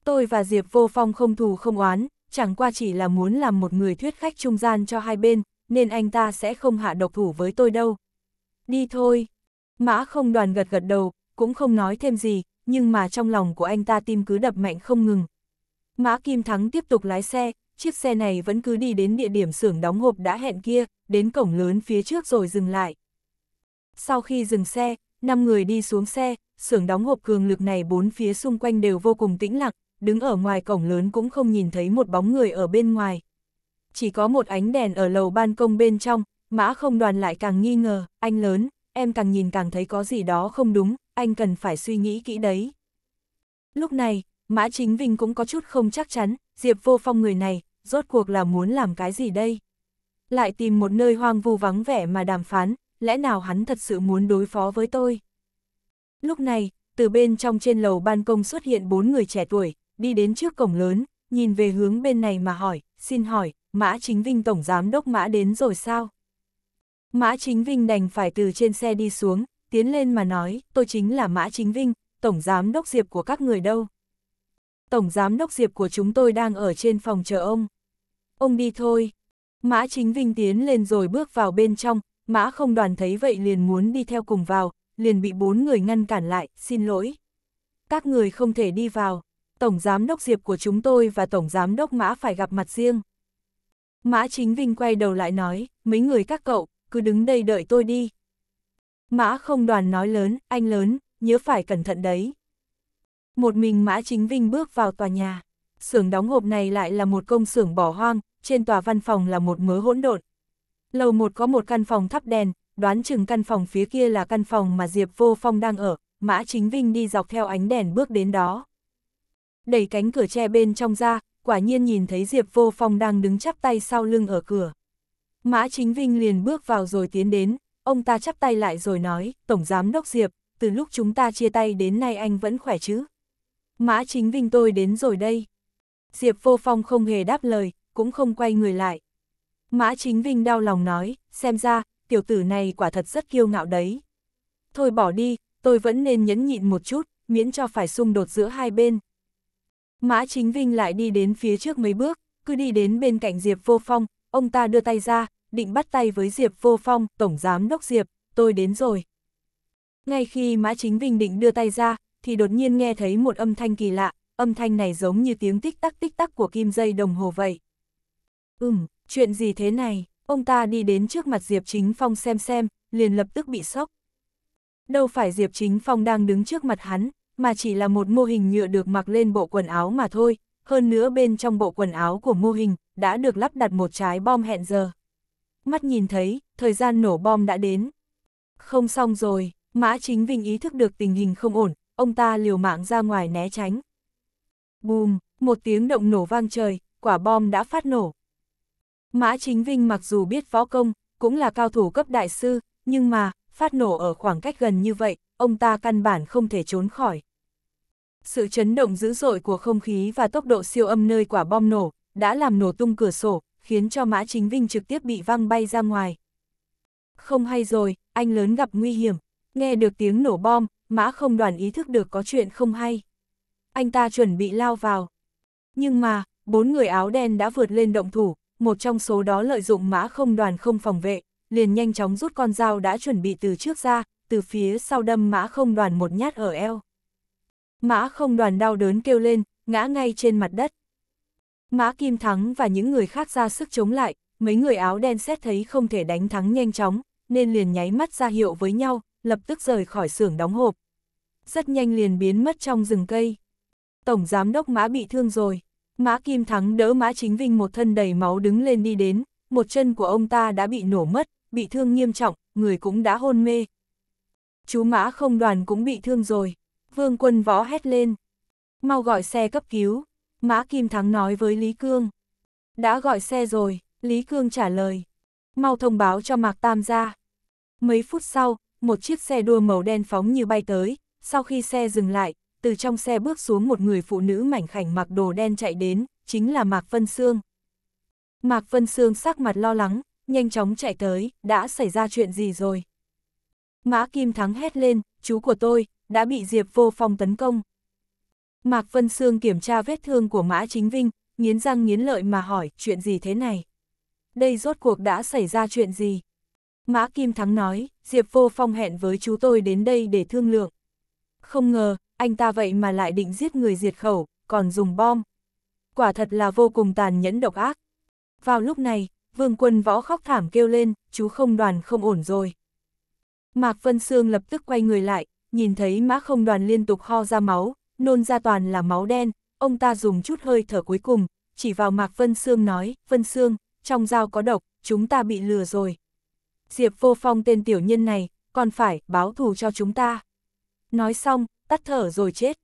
Tôi và Diệp Vô Phong không thù không oán, chẳng qua chỉ là muốn làm một người thuyết khách trung gian cho hai bên, nên anh ta sẽ không hạ độc thủ với tôi đâu. Đi thôi. Mã không đoàn gật gật đầu, cũng không nói thêm gì, nhưng mà trong lòng của anh ta tim cứ đập mạnh không ngừng. Mã Kim Thắng tiếp tục lái xe, chiếc xe này vẫn cứ đi đến địa điểm xưởng đóng hộp đã hẹn kia, đến cổng lớn phía trước rồi dừng lại. Sau khi dừng xe, 5 người đi xuống xe, xưởng đóng hộp cường lực này bốn phía xung quanh đều vô cùng tĩnh lặng, đứng ở ngoài cổng lớn cũng không nhìn thấy một bóng người ở bên ngoài. Chỉ có một ánh đèn ở lầu ban công bên trong, mã không đoàn lại càng nghi ngờ, anh lớn, em càng nhìn càng thấy có gì đó không đúng, anh cần phải suy nghĩ kỹ đấy. Lúc này, mã chính vinh cũng có chút không chắc chắn, Diệp vô phong người này, rốt cuộc là muốn làm cái gì đây? Lại tìm một nơi hoang vu vắng vẻ mà đàm phán, lẽ nào hắn thật sự muốn đối phó với tôi? Lúc này, từ bên trong trên lầu ban công xuất hiện bốn người trẻ tuổi, đi đến trước cổng lớn, nhìn về hướng bên này mà hỏi, xin hỏi, Mã Chính Vinh Tổng Giám Đốc Mã đến rồi sao? Mã Chính Vinh đành phải từ trên xe đi xuống, tiến lên mà nói, tôi chính là Mã Chính Vinh, Tổng Giám Đốc Diệp của các người đâu? Tổng Giám Đốc Diệp của chúng tôi đang ở trên phòng chờ ông. Ông đi thôi. Mã Chính Vinh tiến lên rồi bước vào bên trong, mã không đoàn thấy vậy liền muốn đi theo cùng vào, liền bị bốn người ngăn cản lại, xin lỗi. Các người không thể đi vào, Tổng Giám Đốc Diệp của chúng tôi và Tổng Giám Đốc Mã phải gặp mặt riêng. Mã Chính Vinh quay đầu lại nói, mấy người các cậu, cứ đứng đây đợi tôi đi. Mã không đoàn nói lớn, anh lớn, nhớ phải cẩn thận đấy. Một mình Mã Chính Vinh bước vào tòa nhà. Xưởng đóng hộp này lại là một công xưởng bỏ hoang, trên tòa văn phòng là một mớ hỗn độn, Lầu một có một căn phòng thắp đèn, đoán chừng căn phòng phía kia là căn phòng mà Diệp Vô Phong đang ở, Mã Chính Vinh đi dọc theo ánh đèn bước đến đó. Đẩy cánh cửa tre bên trong ra, quả nhiên nhìn thấy Diệp Vô Phong đang đứng chắp tay sau lưng ở cửa. Mã Chính Vinh liền bước vào rồi tiến đến, ông ta chắp tay lại rồi nói, Tổng Giám Đốc Diệp, từ lúc chúng ta chia tay đến nay anh vẫn khỏe chứ? Mã Chính Vinh tôi đến rồi đây. Diệp Vô Phong không hề đáp lời, cũng không quay người lại. Mã Chính Vinh đau lòng nói, xem ra, tiểu tử này quả thật rất kiêu ngạo đấy. Thôi bỏ đi, tôi vẫn nên nhẫn nhịn một chút, miễn cho phải xung đột giữa hai bên. Mã Chính Vinh lại đi đến phía trước mấy bước, cứ đi đến bên cạnh Diệp Vô Phong, ông ta đưa tay ra, định bắt tay với Diệp Vô Phong, Tổng Giám Đốc Diệp, tôi đến rồi. Ngay khi Mã Chính Vinh định đưa tay ra, thì đột nhiên nghe thấy một âm thanh kỳ lạ, âm thanh này giống như tiếng tích tắc tích tắc của kim dây đồng hồ vậy. Ừm, Chuyện gì thế này, ông ta đi đến trước mặt Diệp Chính Phong xem xem, liền lập tức bị sốc. Đâu phải Diệp Chính Phong đang đứng trước mặt hắn, mà chỉ là một mô hình nhựa được mặc lên bộ quần áo mà thôi, hơn nữa bên trong bộ quần áo của mô hình đã được lắp đặt một trái bom hẹn giờ. Mắt nhìn thấy, thời gian nổ bom đã đến. Không xong rồi, Mã Chính Vinh ý thức được tình hình không ổn, ông ta liều mạng ra ngoài né tránh. Bùm, một tiếng động nổ vang trời, quả bom đã phát nổ. Mã Chính Vinh mặc dù biết võ công, cũng là cao thủ cấp đại sư, nhưng mà, phát nổ ở khoảng cách gần như vậy, ông ta căn bản không thể trốn khỏi. Sự chấn động dữ dội của không khí và tốc độ siêu âm nơi quả bom nổ, đã làm nổ tung cửa sổ, khiến cho Mã Chính Vinh trực tiếp bị văng bay ra ngoài. Không hay rồi, anh lớn gặp nguy hiểm. Nghe được tiếng nổ bom, Mã không đoàn ý thức được có chuyện không hay. Anh ta chuẩn bị lao vào. Nhưng mà, bốn người áo đen đã vượt lên động thủ, một trong số đó lợi dụng mã không đoàn không phòng vệ, liền nhanh chóng rút con dao đã chuẩn bị từ trước ra, từ phía sau đâm mã không đoàn một nhát ở eo. Mã không đoàn đau đớn kêu lên, ngã ngay trên mặt đất. Mã Kim Thắng và những người khác ra sức chống lại, mấy người áo đen xét thấy không thể đánh thắng nhanh chóng, nên liền nháy mắt ra hiệu với nhau, lập tức rời khỏi xưởng đóng hộp. Rất nhanh liền biến mất trong rừng cây. Tổng giám đốc Mã bị thương rồi. Mã Kim Thắng đỡ Mã Chính Vinh một thân đầy máu đứng lên đi đến, một chân của ông ta đã bị nổ mất, bị thương nghiêm trọng, người cũng đã hôn mê. Chú Mã không đoàn cũng bị thương rồi, Vương Quân Võ hét lên. Mau gọi xe cấp cứu, Mã Kim Thắng nói với Lý Cương. Đã gọi xe rồi, Lý Cương trả lời. Mau thông báo cho Mạc Tam ra. Mấy phút sau, một chiếc xe đua màu đen phóng như bay tới, sau khi xe dừng lại, từ trong xe bước xuống một người phụ nữ mảnh khảnh mặc đồ đen chạy đến, chính là Mạc Vân Sương. Mạc Vân Sương sắc mặt lo lắng, nhanh chóng chạy tới, đã xảy ra chuyện gì rồi? Mã Kim Thắng hét lên, chú của tôi, đã bị Diệp vô phong tấn công. Mạc Vân Sương kiểm tra vết thương của Mã Chính Vinh, nghiến răng nghiến lợi mà hỏi, chuyện gì thế này? Đây rốt cuộc đã xảy ra chuyện gì? Mã Kim Thắng nói, Diệp vô phong hẹn với chú tôi đến đây để thương lượng. Không ngờ, anh ta vậy mà lại định giết người diệt khẩu, còn dùng bom. Quả thật là vô cùng tàn nhẫn độc ác. Vào lúc này, vương quân võ khóc thảm kêu lên, chú không đoàn không ổn rồi. Mạc Vân Sương lập tức quay người lại, nhìn thấy mã không đoàn liên tục ho ra máu, nôn ra toàn là máu đen, ông ta dùng chút hơi thở cuối cùng, chỉ vào Mạc Vân Sương nói, Vân Sương, trong dao có độc, chúng ta bị lừa rồi. Diệp vô phong tên tiểu nhân này, còn phải báo thù cho chúng ta. Nói xong, tắt thở rồi chết.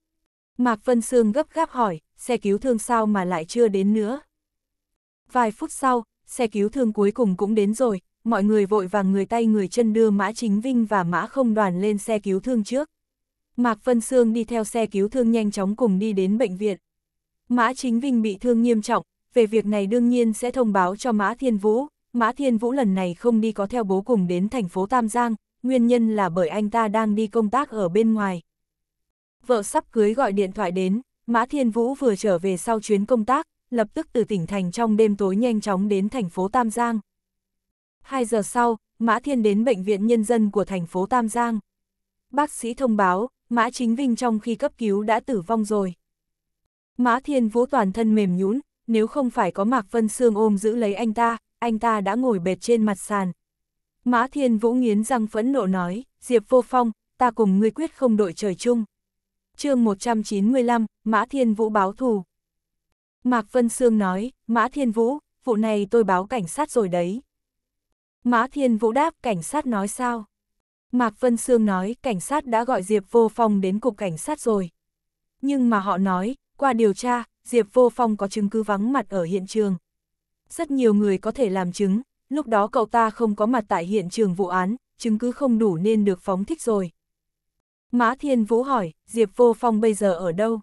Mạc Vân Sương gấp gáp hỏi, xe cứu thương sao mà lại chưa đến nữa. Vài phút sau, xe cứu thương cuối cùng cũng đến rồi, mọi người vội vàng người tay người chân đưa Mã Chính Vinh và Mã Không Đoàn lên xe cứu thương trước. Mạc Vân Sương đi theo xe cứu thương nhanh chóng cùng đi đến bệnh viện. Mã Chính Vinh bị thương nghiêm trọng, về việc này đương nhiên sẽ thông báo cho Mã Thiên Vũ. Mã Thiên Vũ lần này không đi có theo bố cùng đến thành phố Tam Giang, nguyên nhân là bởi anh ta đang đi công tác ở bên ngoài vợ sắp cưới gọi điện thoại đến, Mã Thiên Vũ vừa trở về sau chuyến công tác, lập tức từ tỉnh thành trong đêm tối nhanh chóng đến thành phố Tam Giang. Hai giờ sau, Mã Thiên đến Bệnh viện Nhân dân của thành phố Tam Giang. Bác sĩ thông báo, Mã Chính Vinh trong khi cấp cứu đã tử vong rồi. Mã Thiên Vũ toàn thân mềm nhũn, nếu không phải có Mạc Vân Sương ôm giữ lấy anh ta, anh ta đã ngồi bệt trên mặt sàn. Mã Thiên Vũ nghiến răng phẫn nộ nói, Diệp Vô Phong, ta cùng ngươi quyết không đội trời chung chương 195, Mã Thiên Vũ báo thù. Mạc Vân Sương nói, Mã Thiên Vũ, vụ này tôi báo cảnh sát rồi đấy. Mã Thiên Vũ đáp, cảnh sát nói sao? Mạc Vân Sương nói, cảnh sát đã gọi Diệp Vô Phong đến cục cảnh sát rồi. Nhưng mà họ nói, qua điều tra, Diệp Vô Phong có chứng cứ vắng mặt ở hiện trường. Rất nhiều người có thể làm chứng, lúc đó cậu ta không có mặt tại hiện trường vụ án, chứng cứ không đủ nên được phóng thích rồi. Mã Thiên Vũ hỏi, Diệp Vô Phong bây giờ ở đâu?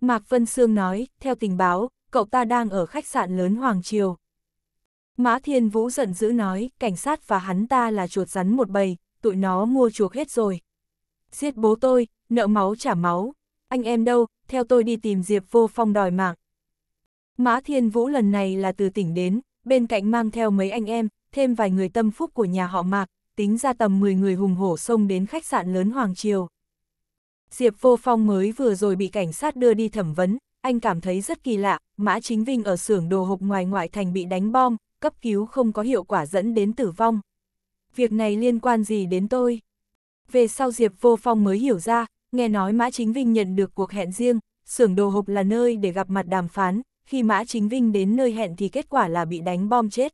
Mạc Vân Sương nói, theo tình báo, cậu ta đang ở khách sạn lớn Hoàng Triều. Mã Thiên Vũ giận dữ nói, cảnh sát và hắn ta là chuột rắn một bầy, tụi nó mua chuộc hết rồi. Giết bố tôi, nợ máu trả máu. Anh em đâu, theo tôi đi tìm Diệp Vô Phong đòi mạng. Mã Thiên Vũ lần này là từ tỉnh đến, bên cạnh mang theo mấy anh em, thêm vài người tâm phúc của nhà họ Mạc, tính ra tầm 10 người hùng hổ xông đến khách sạn lớn Hoàng Triều. Diệp Vô Phong mới vừa rồi bị cảnh sát đưa đi thẩm vấn, anh cảm thấy rất kỳ lạ, Mã Chính Vinh ở xưởng đồ hộp ngoài ngoại thành bị đánh bom, cấp cứu không có hiệu quả dẫn đến tử vong. Việc này liên quan gì đến tôi? Về sau Diệp Vô Phong mới hiểu ra, nghe nói Mã Chính Vinh nhận được cuộc hẹn riêng, xưởng đồ hộp là nơi để gặp mặt đàm phán, khi Mã Chính Vinh đến nơi hẹn thì kết quả là bị đánh bom chết.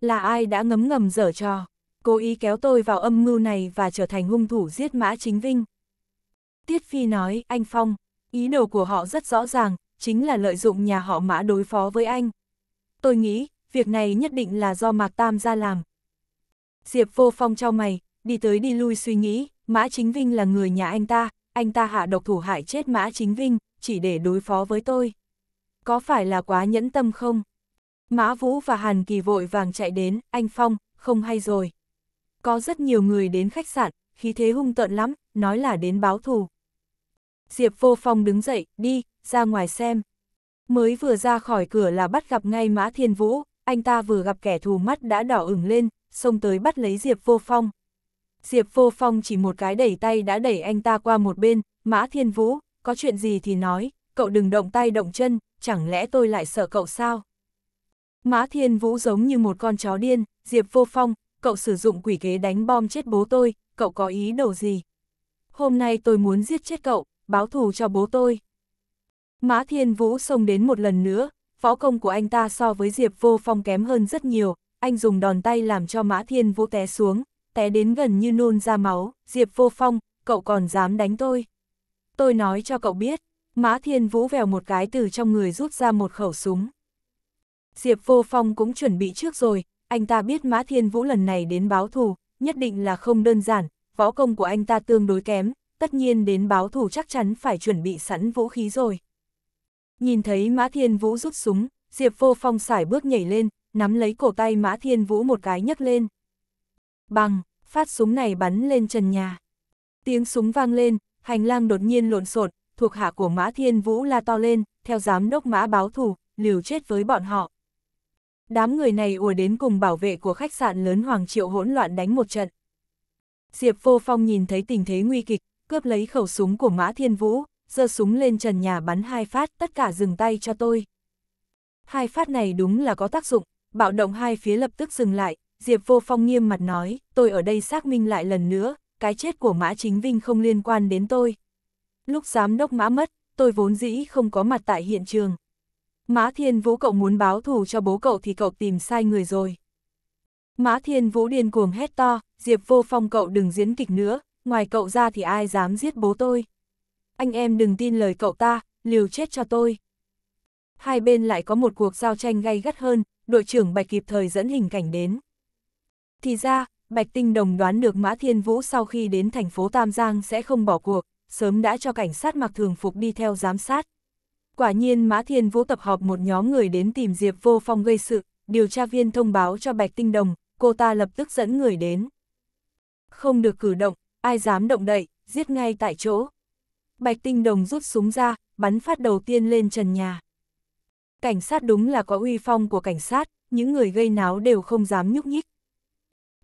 Là ai đã ngấm ngầm dở trò? cố ý kéo tôi vào âm mưu này và trở thành hung thủ giết Mã Chính Vinh. Tiết Phi nói, anh Phong, ý đồ của họ rất rõ ràng, chính là lợi dụng nhà họ Mã đối phó với anh. Tôi nghĩ, việc này nhất định là do Mạc Tam ra làm. Diệp vô phong trao mày, đi tới đi lui suy nghĩ, Mã Chính Vinh là người nhà anh ta, anh ta hạ độc thủ hại chết Mã Chính Vinh, chỉ để đối phó với tôi. Có phải là quá nhẫn tâm không? Mã Vũ và Hàn Kỳ vội vàng chạy đến, anh Phong, không hay rồi có rất nhiều người đến khách sạn, khí thế hung tợn lắm, nói là đến báo thù. Diệp Vô Phong đứng dậy, đi, ra ngoài xem. Mới vừa ra khỏi cửa là bắt gặp ngay Mã Thiên Vũ, anh ta vừa gặp kẻ thù mắt đã đỏ ửng lên, xông tới bắt lấy Diệp Vô Phong. Diệp Vô Phong chỉ một cái đẩy tay đã đẩy anh ta qua một bên, Mã Thiên Vũ, có chuyện gì thì nói, cậu đừng động tay động chân, chẳng lẽ tôi lại sợ cậu sao? Mã Thiên Vũ giống như một con chó điên, Diệp Vô Phong, cậu sử dụng quỷ kế đánh bom chết bố tôi, cậu có ý đồ gì? Hôm nay tôi muốn giết chết cậu, báo thù cho bố tôi. Mã Thiên Vũ xông đến một lần nữa, võ công của anh ta so với Diệp Vô Phong kém hơn rất nhiều, anh dùng đòn tay làm cho Mã Thiên Vũ té xuống, té đến gần như nôn ra máu, Diệp Vô Phong, cậu còn dám đánh tôi. Tôi nói cho cậu biết, Mã Thiên Vũ vèo một cái từ trong người rút ra một khẩu súng. Diệp Vô Phong cũng chuẩn bị trước rồi, anh ta biết Mã Thiên Vũ lần này đến báo thù, nhất định là không đơn giản, võ công của anh ta tương đối kém, tất nhiên đến báo thù chắc chắn phải chuẩn bị sẵn vũ khí rồi. Nhìn thấy Mã Thiên Vũ rút súng, Diệp Vô Phong xài bước nhảy lên, nắm lấy cổ tay Mã Thiên Vũ một cái nhấc lên. Bằng, phát súng này bắn lên trần nhà. Tiếng súng vang lên, hành lang đột nhiên lộn xộn, thuộc hạ của Mã Thiên Vũ la to lên, theo giám đốc Mã báo thù, liều chết với bọn họ. Đám người này ùa đến cùng bảo vệ của khách sạn lớn Hoàng Triệu hỗn loạn đánh một trận. Diệp Vô Phong nhìn thấy tình thế nguy kịch, cướp lấy khẩu súng của Mã Thiên Vũ, giơ súng lên trần nhà bắn hai phát, tất cả dừng tay cho tôi. Hai phát này đúng là có tác dụng, bạo động hai phía lập tức dừng lại, Diệp Vô Phong nghiêm mặt nói, tôi ở đây xác minh lại lần nữa, cái chết của Mã Chính Vinh không liên quan đến tôi. Lúc giám đốc Mã mất, tôi vốn dĩ không có mặt tại hiện trường, Mã Thiên Vũ cậu muốn báo thù cho bố cậu thì cậu tìm sai người rồi. Mã Thiên Vũ điên cuồng hét to, Diệp Vô Phong cậu đừng diễn kịch nữa, ngoài cậu ra thì ai dám giết bố tôi. Anh em đừng tin lời cậu ta, liều chết cho tôi. Hai bên lại có một cuộc giao tranh gay gắt hơn, đội trưởng Bạch kịp thời dẫn hình cảnh đến. Thì ra, Bạch Tinh Đồng đoán được Mã Thiên Vũ sau khi đến thành phố Tam Giang sẽ không bỏ cuộc, sớm đã cho cảnh sát mặc thường phục đi theo giám sát. Quả nhiên Mã Thiên Vũ tập họp một nhóm người đến tìm Diệp Vô Phong gây sự, điều tra viên thông báo cho Bạch Tinh Đồng, cô ta lập tức dẫn người đến. Không được cử động, ai dám động đậy, giết ngay tại chỗ. Bạch Tinh Đồng rút súng ra, bắn phát đầu tiên lên trần nhà. Cảnh sát đúng là có uy phong của cảnh sát, những người gây náo đều không dám nhúc nhích.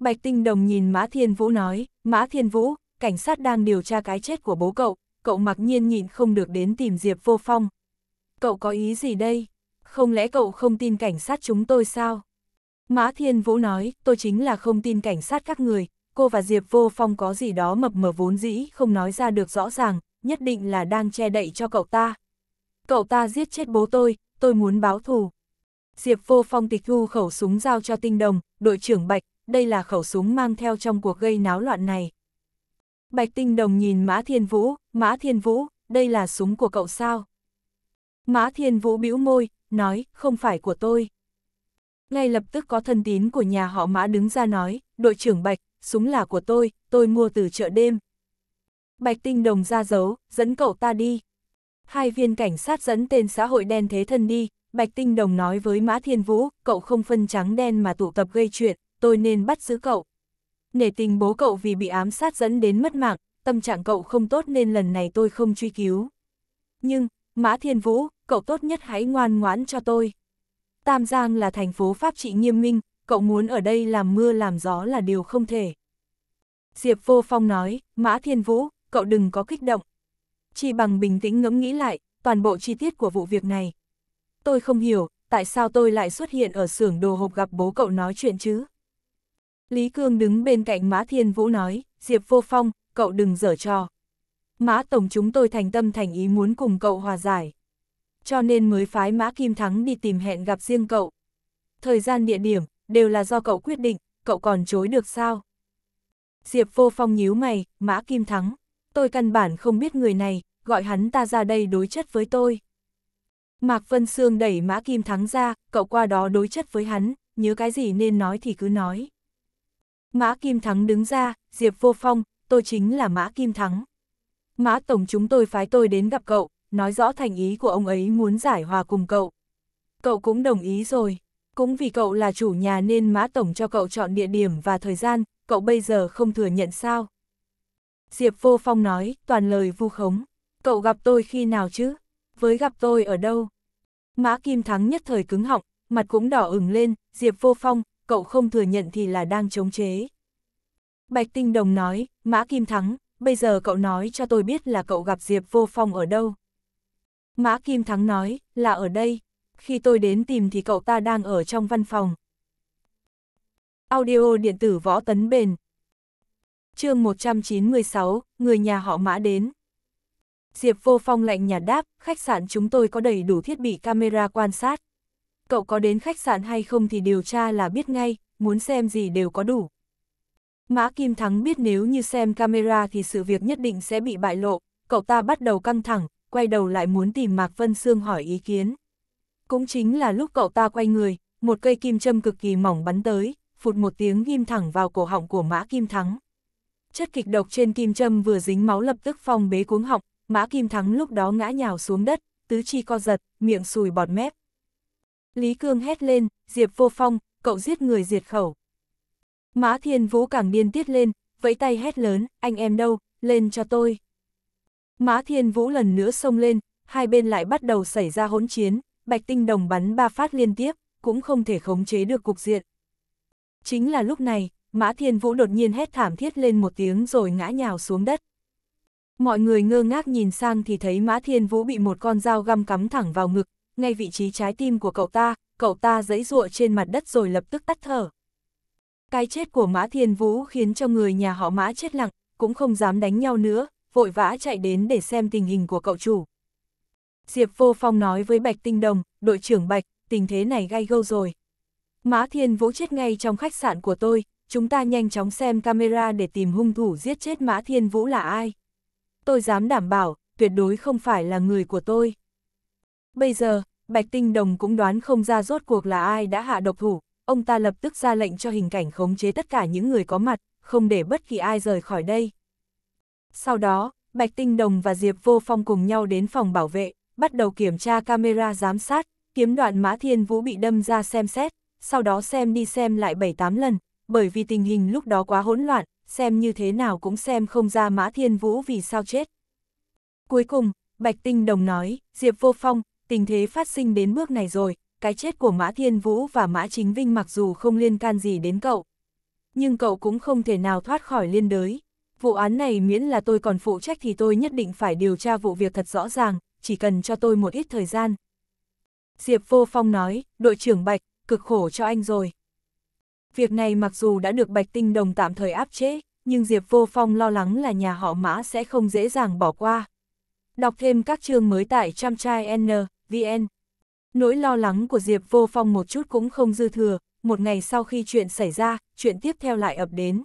Bạch Tinh Đồng nhìn Mã Thiên Vũ nói, Mã Thiên Vũ, cảnh sát đang điều tra cái chết của bố cậu, cậu mặc nhiên nhịn không được đến tìm Diệp Vô Phong, cậu có ý gì đây? Không lẽ cậu không tin cảnh sát chúng tôi sao? Mã Thiên Vũ nói, tôi chính là không tin cảnh sát các người, cô và Diệp Vô Phong có gì đó mập mờ vốn dĩ không nói ra được rõ ràng, nhất định là đang che đậy cho cậu ta. Cậu ta giết chết bố tôi, tôi muốn báo thù. Diệp Vô Phong tịch thu khẩu súng giao cho Tinh Đồng, đội trưởng Bạch, đây là khẩu súng mang theo trong cuộc gây náo loạn này. Bạch Tinh Đồng nhìn Mã Thiên Vũ, Mã Thiên Vũ, đây là súng của cậu sao? Mã Thiên Vũ bĩu môi, nói, không phải của tôi. Ngay lập tức có thân tín của nhà họ Mã đứng ra nói, đội trưởng Bạch, súng là của tôi, tôi mua từ chợ đêm. Bạch Tinh Đồng ra dấu, dẫn cậu ta đi. Hai viên cảnh sát dẫn tên xã hội đen thế thân đi, Bạch Tinh Đồng nói với Mã Thiên Vũ, cậu không phân trắng đen mà tụ tập gây chuyện, tôi nên bắt giữ cậu. Nể tình bố cậu vì bị ám sát dẫn đến mất mạng, tâm trạng cậu không tốt nên lần này tôi không truy cứu. Nhưng, Mã Thiên Vũ, cậu tốt nhất hãy ngoan ngoãn cho tôi. Tam Giang là thành phố pháp trị nghiêm minh, cậu muốn ở đây làm mưa làm gió là điều không thể. Diệp Vô Phong nói, Mã Thiên Vũ, cậu đừng có kích động. Chỉ bằng bình tĩnh ngẫm nghĩ lại, toàn bộ chi tiết của vụ việc này. Tôi không hiểu, tại sao tôi lại xuất hiện ở xưởng đồ hộp gặp bố cậu nói chuyện chứ? Lý Cương đứng bên cạnh Mã Thiên Vũ nói, Diệp Vô Phong, cậu đừng dở trò, Mã Tổng chúng tôi thành tâm thành ý muốn cùng cậu hòa giải. Cho nên mới phái Mã Kim Thắng đi tìm hẹn gặp riêng cậu. Thời gian địa điểm, đều là do cậu quyết định, cậu còn chối được sao? Diệp vô phong nhíu mày, Mã Kim Thắng. Tôi căn bản không biết người này, gọi hắn ta ra đây đối chất với tôi. Mạc Vân Sương đẩy Mã Kim Thắng ra, cậu qua đó đối chất với hắn, nhớ cái gì nên nói thì cứ nói. Mã Kim Thắng đứng ra, Diệp Vô Phong, tôi chính là Mã Kim Thắng. Mã Tổng chúng tôi phái tôi đến gặp cậu, nói rõ thành ý của ông ấy muốn giải hòa cùng cậu. Cậu cũng đồng ý rồi, cũng vì cậu là chủ nhà nên Mã Tổng cho cậu chọn địa điểm và thời gian, cậu bây giờ không thừa nhận sao. Diệp Vô Phong nói, toàn lời vu khống, cậu gặp tôi khi nào chứ? Với gặp tôi ở đâu? Mã Kim Thắng nhất thời cứng họng, mặt cũng đỏ ửng lên, Diệp Vô Phong, cậu không thừa nhận thì là đang chống chế. Bạch Tinh Đồng nói, Mã Kim Thắng, bây giờ cậu nói cho tôi biết là cậu gặp Diệp Vô Phong ở đâu. Mã Kim Thắng nói, là ở đây, khi tôi đến tìm thì cậu ta đang ở trong văn phòng. Audio điện tử võ tấn bền chương 196, người nhà họ mã đến. Diệp Vô Phong lạnh nhạt đáp, khách sạn chúng tôi có đầy đủ thiết bị camera quan sát. Cậu có đến khách sạn hay không thì điều tra là biết ngay, muốn xem gì đều có đủ. Mã Kim Thắng biết nếu như xem camera thì sự việc nhất định sẽ bị bại lộ, cậu ta bắt đầu căng thẳng, quay đầu lại muốn tìm Mạc Vân Sương hỏi ý kiến. Cũng chính là lúc cậu ta quay người, một cây kim châm cực kỳ mỏng bắn tới, phụt một tiếng ghim thẳng vào cổ họng của Mã Kim Thắng. Chất kịch độc trên kim châm vừa dính máu lập tức phong bế cuống họng, Mã Kim Thắng lúc đó ngã nhào xuống đất, tứ chi co giật, miệng sùi bọt mép. Lý Cương hét lên, Diệp vô phong, cậu giết người diệt khẩu. Mã Thiên Vũ càng điên tiết lên, vẫy tay hét lớn, anh em đâu, lên cho tôi. Mã Thiên Vũ lần nữa xông lên, hai bên lại bắt đầu xảy ra hỗn chiến, Bạch Tinh Đồng bắn ba phát liên tiếp, cũng không thể khống chế được cục diện. Chính là lúc này, Mã Thiên Vũ đột nhiên hét thảm thiết lên một tiếng rồi ngã nhào xuống đất. Mọi người ngơ ngác nhìn sang thì thấy Mã Thiên Vũ bị một con dao găm cắm thẳng vào ngực, ngay vị trí trái tim của cậu ta, cậu ta giãy giụa trên mặt đất rồi lập tức tắt thở. Cái chết của Mã Thiên Vũ khiến cho người nhà họ Mã chết lặng, cũng không dám đánh nhau nữa, vội vã chạy đến để xem tình hình của cậu chủ. Diệp Vô Phong nói với Bạch Tinh Đồng, đội trưởng Bạch, tình thế này gay gâu rồi. Mã Thiên Vũ chết ngay trong khách sạn của tôi, chúng ta nhanh chóng xem camera để tìm hung thủ giết chết Mã Thiên Vũ là ai. Tôi dám đảm bảo, tuyệt đối không phải là người của tôi. Bây giờ, Bạch Tinh Đồng cũng đoán không ra rốt cuộc là ai đã hạ độc thủ, ông ta lập tức ra lệnh cho hình cảnh khống chế tất cả những người có mặt, không để bất kỳ ai rời khỏi đây. Sau đó, Bạch Tinh Đồng và Diệp Vô Phong cùng nhau đến phòng bảo vệ, bắt đầu kiểm tra camera giám sát, kiếm đoạn Mã Thiên Vũ bị đâm ra xem xét, sau đó xem đi xem lại 7-8 lần, bởi vì tình hình lúc đó quá hỗn loạn, xem như thế nào cũng xem không ra Mã Thiên Vũ vì sao chết. Cuối cùng, Bạch Tinh Đồng nói, Diệp Vô Phong, tình thế phát sinh đến bước này rồi, cái chết của Mã Thiên Vũ và Mã Chính Vinh mặc dù không liên can gì đến cậu, nhưng cậu cũng không thể nào thoát khỏi liên đới. Vụ án này miễn là tôi còn phụ trách thì tôi nhất định phải điều tra vụ việc thật rõ ràng, chỉ cần cho tôi một ít thời gian. Diệp Vô Phong nói, đội trưởng Bạch, cực khổ cho anh rồi. Việc này mặc dù đã được Bạch Tinh Đồng tạm thời áp chế, nhưng Diệp Vô Phong lo lắng là nhà họ Mã sẽ không dễ dàng bỏ qua. Đọc thêm các chương mới tại Tram Trai N, VN. Nỗi lo lắng của Diệp Vô Phong một chút cũng không dư thừa, một ngày sau khi chuyện xảy ra, chuyện tiếp theo lại ập đến.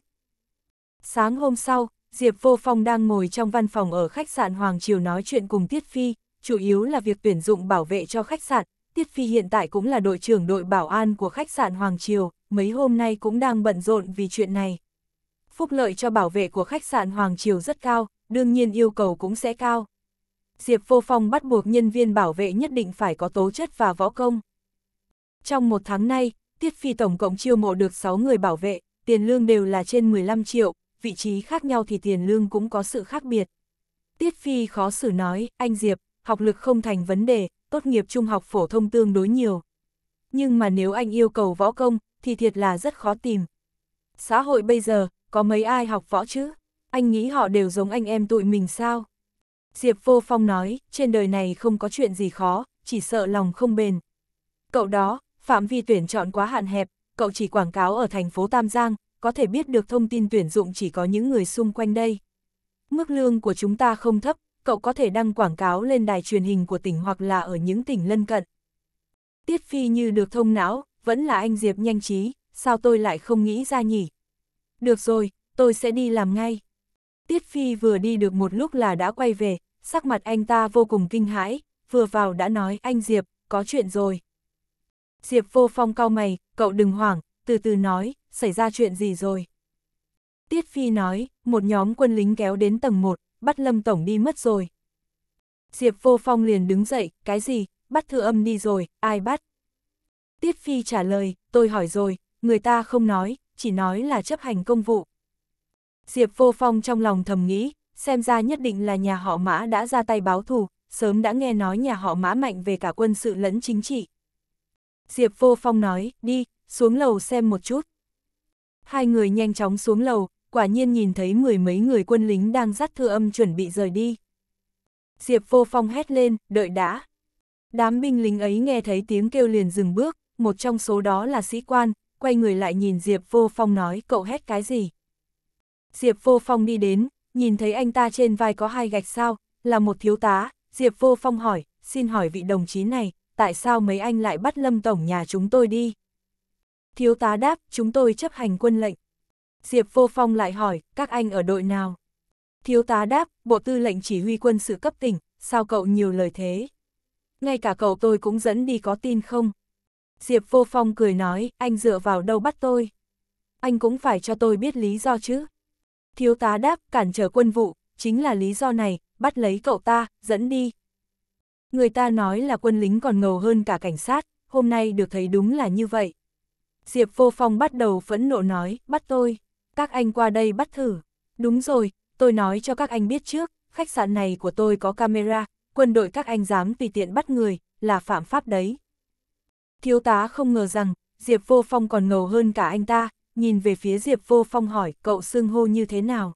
Sáng hôm sau, Diệp Vô Phong đang ngồi trong văn phòng ở khách sạn Hoàng Triều nói chuyện cùng Tiết Phi, chủ yếu là việc tuyển dụng bảo vệ cho khách sạn. Tiết Phi hiện tại cũng là đội trưởng đội bảo an của khách sạn Hoàng Triều, mấy hôm nay cũng đang bận rộn vì chuyện này. Phúc lợi cho bảo vệ của khách sạn Hoàng Triều rất cao, đương nhiên yêu cầu cũng sẽ cao. Diệp Vô Phong bắt buộc nhân viên bảo vệ nhất định phải có tố chất và võ công. Trong một tháng nay, Tiết Phi tổng cộng chiêu mộ được 6 người bảo vệ, tiền lương đều là trên 15 triệu, vị trí khác nhau thì tiền lương cũng có sự khác biệt. Tiết Phi khó xử nói, anh Diệp, học lực không thành vấn đề, tốt nghiệp trung học phổ thông tương đối nhiều. Nhưng mà nếu anh yêu cầu võ công, thì thiệt là rất khó tìm. Xã hội bây giờ, có mấy ai học võ chứ? Anh nghĩ họ đều giống anh em tụi mình sao? Diệp Vô Phong nói, trên đời này không có chuyện gì khó, chỉ sợ lòng không bền. Cậu đó, phạm vi tuyển chọn quá hạn hẹp, cậu chỉ quảng cáo ở thành phố Tam Giang, có thể biết được thông tin tuyển dụng chỉ có những người xung quanh đây. Mức lương của chúng ta không thấp, cậu có thể đăng quảng cáo lên đài truyền hình của tỉnh hoặc là ở những tỉnh lân cận. Tiết Phi như được thông não, vẫn là anh Diệp nhanh trí, sao tôi lại không nghĩ ra nhỉ? Được rồi, tôi sẽ đi làm ngay. Tiết Phi vừa đi được một lúc là đã quay về, sắc mặt anh ta vô cùng kinh hãi, vừa vào đã nói anh Diệp, có chuyện rồi. Diệp vô phong cao mày, cậu đừng hoảng, từ từ nói, xảy ra chuyện gì rồi. Tiết Phi nói, một nhóm quân lính kéo đến tầng 1, bắt Lâm Tổng đi mất rồi. Diệp vô phong liền đứng dậy, cái gì, bắt thư âm đi rồi, ai bắt? Tiết Phi trả lời, tôi hỏi rồi, người ta không nói, chỉ nói là chấp hành công vụ. Diệp vô phong trong lòng thầm nghĩ, xem ra nhất định là nhà họ mã đã ra tay báo thù, sớm đã nghe nói nhà họ mã mạnh về cả quân sự lẫn chính trị. Diệp Vô Phong nói, đi, xuống lầu xem một chút. Hai người nhanh chóng xuống lầu, quả nhiên nhìn thấy mười mấy người quân lính đang dắt thư âm chuẩn bị rời đi. Diệp Vô Phong hét lên, đợi đã. Đám binh lính ấy nghe thấy tiếng kêu liền dừng bước, một trong số đó là sĩ quan, quay người lại nhìn Diệp Vô Phong nói cậu hét cái gì. Diệp Vô Phong đi đến, nhìn thấy anh ta trên vai có hai gạch sao, là một thiếu tá, Diệp Vô Phong hỏi, xin hỏi vị đồng chí này, tại sao mấy anh lại bắt Lâm Tổng nhà chúng tôi đi? Thiếu tá đáp, chúng tôi chấp hành quân lệnh. Diệp Vô Phong lại hỏi, các anh ở đội nào? Thiếu tá đáp, Bộ Tư lệnh chỉ huy quân sự cấp tỉnh, sao cậu nhiều lời thế? Ngay cả cậu tôi cũng dẫn đi có tin không? Diệp Vô Phong cười nói, anh dựa vào đâu bắt tôi? Anh cũng phải cho tôi biết lý do chứ. Thiếu tá đáp, cản trở quân vụ, chính là lý do này, bắt lấy cậu ta, dẫn đi. Người ta nói là quân lính còn ngầu hơn cả cảnh sát, hôm nay được thấy đúng là như vậy. Diệp Vô Phong bắt đầu phẫn nộ nói, bắt tôi, các anh qua đây bắt thử. Đúng rồi, tôi nói cho các anh biết trước, khách sạn này của tôi có camera, quân đội các anh dám tùy tiện bắt người, là phạm pháp đấy. Thiếu tá không ngờ rằng, Diệp Vô Phong còn ngầu hơn cả anh ta, nhìn về phía Diệp Vô Phong hỏi cậu xưng hô như thế nào.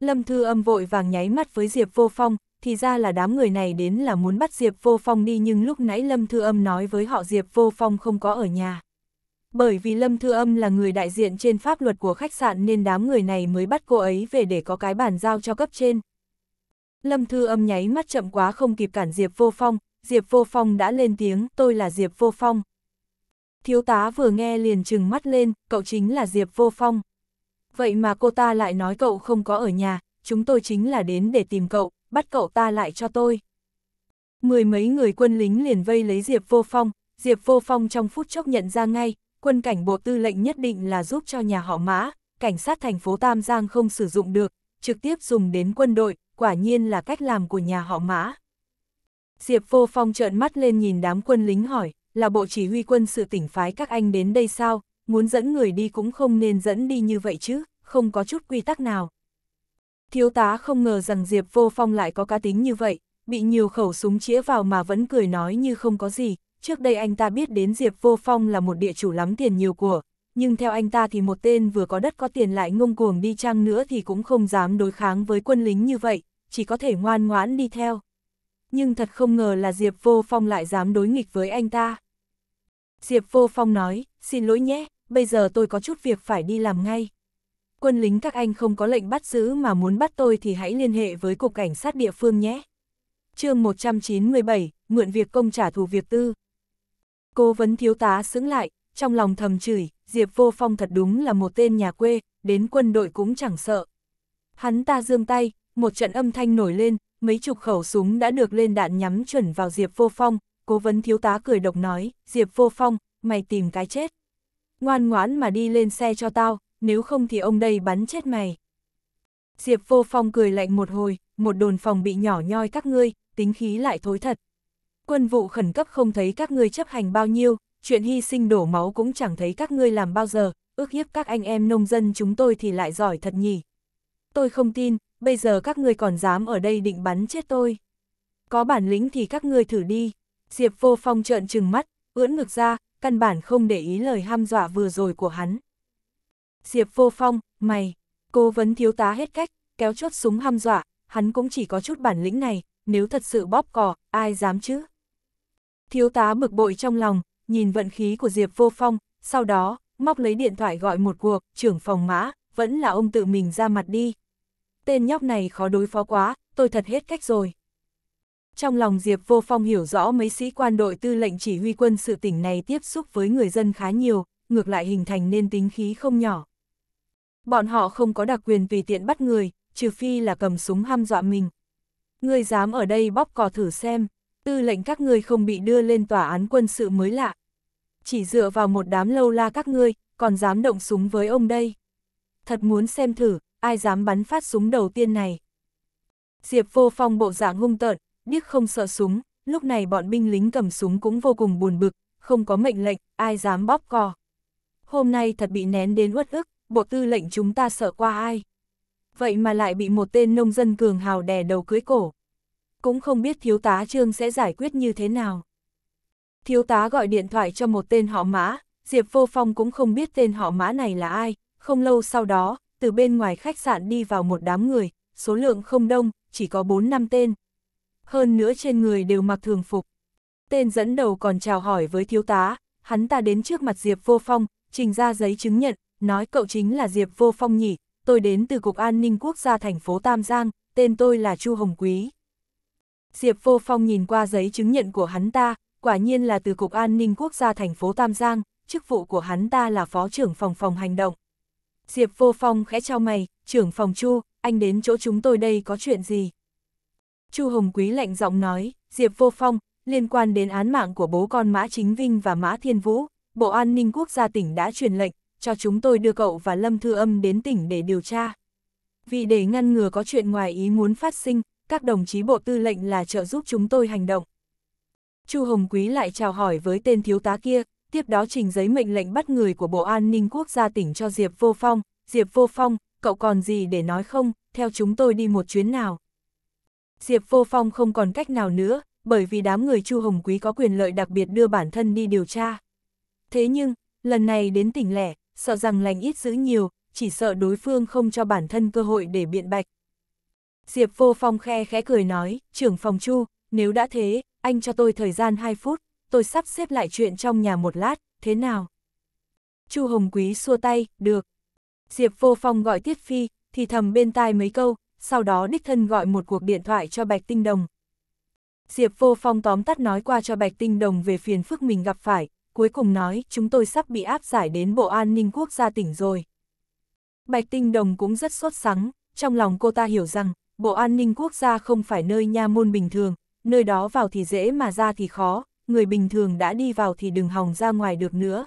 Lâm Thư Âm vội vàng nháy mắt với Diệp Vô Phong, thì ra là đám người này đến là muốn bắt Diệp Vô Phong đi nhưng lúc nãy Lâm Thư Âm nói với họ Diệp Vô Phong không có ở nhà. Bởi vì Lâm Thư Âm là người đại diện trên pháp luật của khách sạn nên đám người này mới bắt cô ấy về để có cái bàn giao cho cấp trên. Lâm Thư Âm nháy mắt chậm quá không kịp cản Diệp Vô Phong, Diệp Vô Phong đã lên tiếng tôi là Diệp Vô Phong. Thiếu tá vừa nghe liền chừng mắt lên, cậu chính là Diệp Vô Phong. Vậy mà cô ta lại nói cậu không có ở nhà, chúng tôi chính là đến để tìm cậu, bắt cậu ta lại cho tôi. Mười mấy người quân lính liền vây lấy Diệp Vô Phong, Diệp Vô Phong trong phút chốc nhận ra ngay, quân cảnh bộ tư lệnh nhất định là giúp cho nhà họ Mã, cảnh sát thành phố Tam Giang không sử dụng được, trực tiếp dùng đến quân đội, quả nhiên là cách làm của nhà họ Mã. Diệp Vô Phong trợn mắt lên nhìn đám quân lính hỏi, là bộ chỉ huy quân sự tỉnh phái các anh đến đây sao, muốn dẫn người đi cũng không nên dẫn đi như vậy chứ, không có chút quy tắc nào. Thiếu tá không ngờ rằng Diệp Vô Phong lại có cá tính như vậy, bị nhiều khẩu súng chĩa vào mà vẫn cười nói như không có gì, trước đây anh ta biết đến Diệp Vô Phong là một địa chủ lắm tiền nhiều của, nhưng theo anh ta thì một tên vừa có đất có tiền lại ngông cuồng đi chăng nữa thì cũng không dám đối kháng với quân lính như vậy, chỉ có thể ngoan ngoãn đi theo. Nhưng thật không ngờ là Diệp Vô Phong lại dám đối nghịch với anh ta. Diệp Vô Phong nói, xin lỗi nhé, bây giờ tôi có chút việc phải đi làm ngay. Quân lính các anh không có lệnh bắt giữ mà muốn bắt tôi thì hãy liên hệ với Cục Cảnh sát địa phương nhé. chương 197, mượn việc công trả thù việc tư. Cố vấn thiếu tá sững lại, trong lòng thầm chửi, Diệp Vô Phong thật đúng là một tên nhà quê, đến quân đội cũng chẳng sợ. Hắn ta dương tay, một trận âm thanh nổi lên, mấy chục khẩu súng đã được lên đạn nhắm chuẩn vào Diệp Vô Phong, cố vấn thiếu tá cười độc nói, Diệp vô phong, mày tìm cái chết. Ngoan ngoãn mà đi lên xe cho tao, nếu không thì ông đây bắn chết mày. Diệp vô phong cười lạnh một hồi, một đồn phòng bị nhỏ nhoi các ngươi, tính khí lại thối thật. Quân vụ khẩn cấp không thấy các ngươi chấp hành bao nhiêu, chuyện hy sinh đổ máu cũng chẳng thấy các ngươi làm bao giờ, ước hiếp các anh em nông dân chúng tôi thì lại giỏi thật nhỉ. Tôi không tin, bây giờ các ngươi còn dám ở đây định bắn chết tôi. Có bản lĩnh thì các ngươi thử đi. Diệp vô phong trợn trừng mắt, ưỡn ngực ra, căn bản không để ý lời ham dọa vừa rồi của hắn. Diệp vô phong, mày, cố vấn thiếu tá hết cách, kéo chốt súng ham dọa, hắn cũng chỉ có chút bản lĩnh này, nếu thật sự bóp cò, ai dám chứ? Thiếu tá bực bội trong lòng, nhìn vận khí của Diệp vô phong, sau đó, móc lấy điện thoại gọi một cuộc, trưởng phòng mã, vẫn là ông tự mình ra mặt đi. Tên nhóc này khó đối phó quá, tôi thật hết cách rồi. Trong lòng Diệp Vô Phong hiểu rõ mấy sĩ quan đội tư lệnh chỉ huy quân sự tỉnh này tiếp xúc với người dân khá nhiều, ngược lại hình thành nên tính khí không nhỏ. Bọn họ không có đặc quyền tùy tiện bắt người, trừ phi là cầm súng ham dọa mình. Ngươi dám ở đây bóp cò thử xem, tư lệnh các ngươi không bị đưa lên tòa án quân sự mới lạ. Chỉ dựa vào một đám lâu la các ngươi, còn dám động súng với ông đây. Thật muốn xem thử, ai dám bắn phát súng đầu tiên này. Diệp vô phong bộ dạng hung tợn, biết không sợ súng, lúc này bọn binh lính cầm súng cũng vô cùng buồn bực, không có mệnh lệnh, ai dám bóp cò. Hôm nay thật bị nén đến uất ức, bộ tư lệnh chúng ta sợ qua ai. Vậy mà lại bị một tên nông dân cường hào đè đầu cưới cổ. Cũng không biết thiếu tá Trương sẽ giải quyết như thế nào. Thiếu tá gọi điện thoại cho một tên họ mã, Diệp Vô Phong cũng không biết tên họ mã này là ai, không lâu sau đó, từ bên ngoài khách sạn đi vào một đám người, số lượng không đông, chỉ có 4 năm tên hơn nữa trên người đều mặc thường phục. Tên dẫn đầu còn chào hỏi với thiếu tá, hắn ta đến trước mặt Diệp Vô Phong, trình ra giấy chứng nhận, nói cậu chính là Diệp Vô Phong nhỉ, tôi đến từ Cục An ninh Quốc gia thành phố Tam Giang, tên tôi là Chu Hồng Quý. Diệp Vô Phong nhìn qua giấy chứng nhận của hắn ta, quả nhiên là từ Cục An ninh Quốc gia thành phố Tam Giang, chức vụ của hắn ta là Phó trưởng phòng phòng hành động. Diệp Vô Phong khẽ trao mày, trưởng phòng Chu, anh đến chỗ chúng tôi đây có chuyện gì? Chu Hồng Quý lạnh giọng nói, Diệp Vô Phong, liên quan đến án mạng của bố con Mã Chính Vinh và Mã Thiên Vũ, Bộ An ninh Quốc gia tỉnh đã truyền lệnh, cho chúng tôi đưa cậu và Lâm Thư Âm đến tỉnh để điều tra. Vì để ngăn ngừa có chuyện ngoài ý muốn phát sinh, các đồng chí bộ tư lệnh là trợ giúp chúng tôi hành động. Chu Hồng Quý lại chào hỏi với tên thiếu tá kia, tiếp đó trình giấy mệnh lệnh bắt người của Bộ An ninh Quốc gia tỉnh cho Diệp Vô Phong. Diệp Vô Phong, cậu còn gì để nói không, theo chúng tôi đi một chuyến nào. Diệp Vô Phong không còn cách nào nữa, bởi vì đám người Chu Hồng Quý có quyền lợi đặc biệt đưa bản thân đi điều tra. Thế nhưng, lần này đến tỉnh lẻ, sợ rằng lành ít giữ nhiều, chỉ sợ đối phương không cho bản thân cơ hội để biện bạch. Diệp Vô Phong khe khẽ cười nói, trưởng phòng Chu, nếu đã thế, anh cho tôi thời gian 2 phút, tôi sắp xếp lại chuyện trong nhà một lát, thế nào? Chu Hồng Quý xua tay, được. Diệp Vô Phong gọi Tiết Phi, thì thầm bên tai mấy câu, sau đó đích thân gọi một cuộc điện thoại cho Bạch Tinh Đồng. Diệp Vô Phong tóm tắt nói qua cho Bạch Tinh Đồng về phiền phức mình gặp phải, cuối cùng nói chúng tôi sắp bị áp giải đến Bộ An ninh Quốc gia tỉnh rồi. Bạch Tinh Đồng cũng rất sốt sắng, trong lòng cô ta hiểu rằng, Bộ An ninh Quốc gia không phải nơi nha môn bình thường, nơi đó vào thì dễ mà ra thì khó, người bình thường đã đi vào thì đừng hòng ra ngoài được nữa.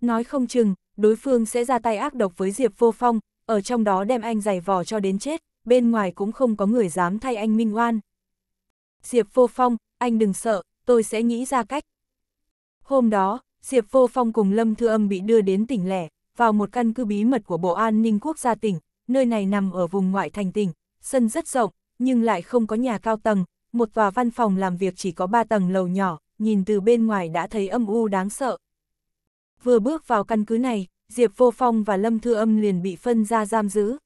Nói không chừng, đối phương sẽ ra tay ác độc với Diệp Vô Phong, ở trong đó đem anh giày vò cho đến chết bên ngoài cũng không có người dám thay anh minh oan. Diệp Vô Phong, anh đừng sợ, tôi sẽ nghĩ ra cách. Hôm đó, Diệp Vô Phong cùng Lâm Thư Âm bị đưa đến tỉnh lẻ, vào một căn cứ bí mật của Bộ An ninh Quốc gia tỉnh, nơi này nằm ở vùng ngoại thành tỉnh, sân rất rộng, nhưng lại không có nhà cao tầng, một tòa văn phòng làm việc chỉ có ba tầng lầu nhỏ, nhìn từ bên ngoài đã thấy âm u đáng sợ. Vừa bước vào căn cứ này, Diệp Vô Phong và Lâm Thư Âm liền bị phân ra giam giữ.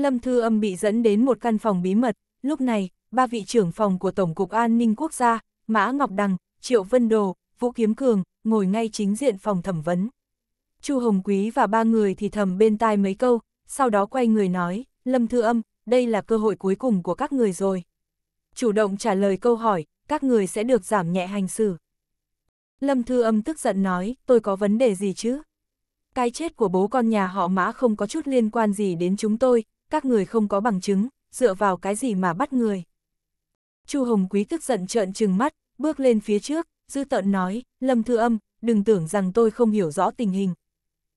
Lâm Thư Âm bị dẫn đến một căn phòng bí mật, lúc này, ba vị trưởng phòng của Tổng cục An ninh Quốc gia, Mã Ngọc Đằng, Triệu Vân Đồ, Vũ Kiếm Cường, ngồi ngay chính diện phòng thẩm vấn. Chu Hồng Quý và ba người thì thầm bên tai mấy câu, sau đó quay người nói, Lâm Thư Âm, đây là cơ hội cuối cùng của các người rồi. Chủ động trả lời câu hỏi, các người sẽ được giảm nhẹ hành xử. Lâm Thư Âm tức giận nói, tôi có vấn đề gì chứ? Cái chết của bố con nhà họ mã không có chút liên quan gì đến chúng tôi, các người không có bằng chứng, dựa vào cái gì mà bắt người. Chu Hồng Quý tức giận trợn trừng mắt, bước lên phía trước, dư tợn nói, Lâm Thư Âm, đừng tưởng rằng tôi không hiểu rõ tình hình.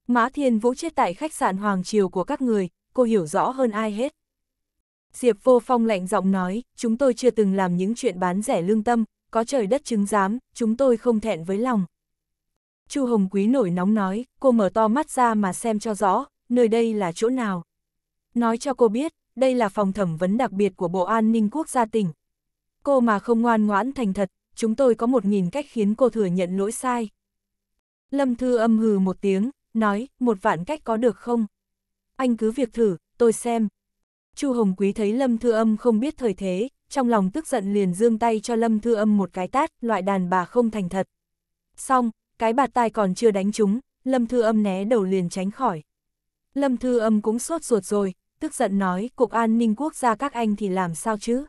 Mã Thiên Vũ chết tại khách sạn Hoàng Triều của các người, cô hiểu rõ hơn ai hết. Diệp Vô Phong lạnh giọng nói, chúng tôi chưa từng làm những chuyện bán rẻ lương tâm, có trời đất chứng giám, chúng tôi không thẹn với lòng. Chu Hồng Quý nổi nóng nói, cô mở to mắt ra mà xem cho rõ, nơi đây là chỗ nào. Nói cho cô biết, đây là phòng thẩm vấn đặc biệt của Bộ An ninh Quốc gia tỉnh. Cô mà không ngoan ngoãn thành thật, chúng tôi có một nghìn cách khiến cô thừa nhận lỗi sai. Lâm Thư âm hừ một tiếng, nói, một vạn cách có được không? Anh cứ việc thử, tôi xem. Chu Hồng Quý thấy Lâm Thư âm không biết thời thế, trong lòng tức giận liền dương tay cho Lâm Thư âm một cái tát, loại đàn bà không thành thật. Xong, cái bạt tai còn chưa đánh chúng Lâm Thư âm né đầu liền tránh khỏi. Lâm Thư âm cũng sốt ruột rồi, tức giận nói, Cục An ninh Quốc gia các anh thì làm sao chứ?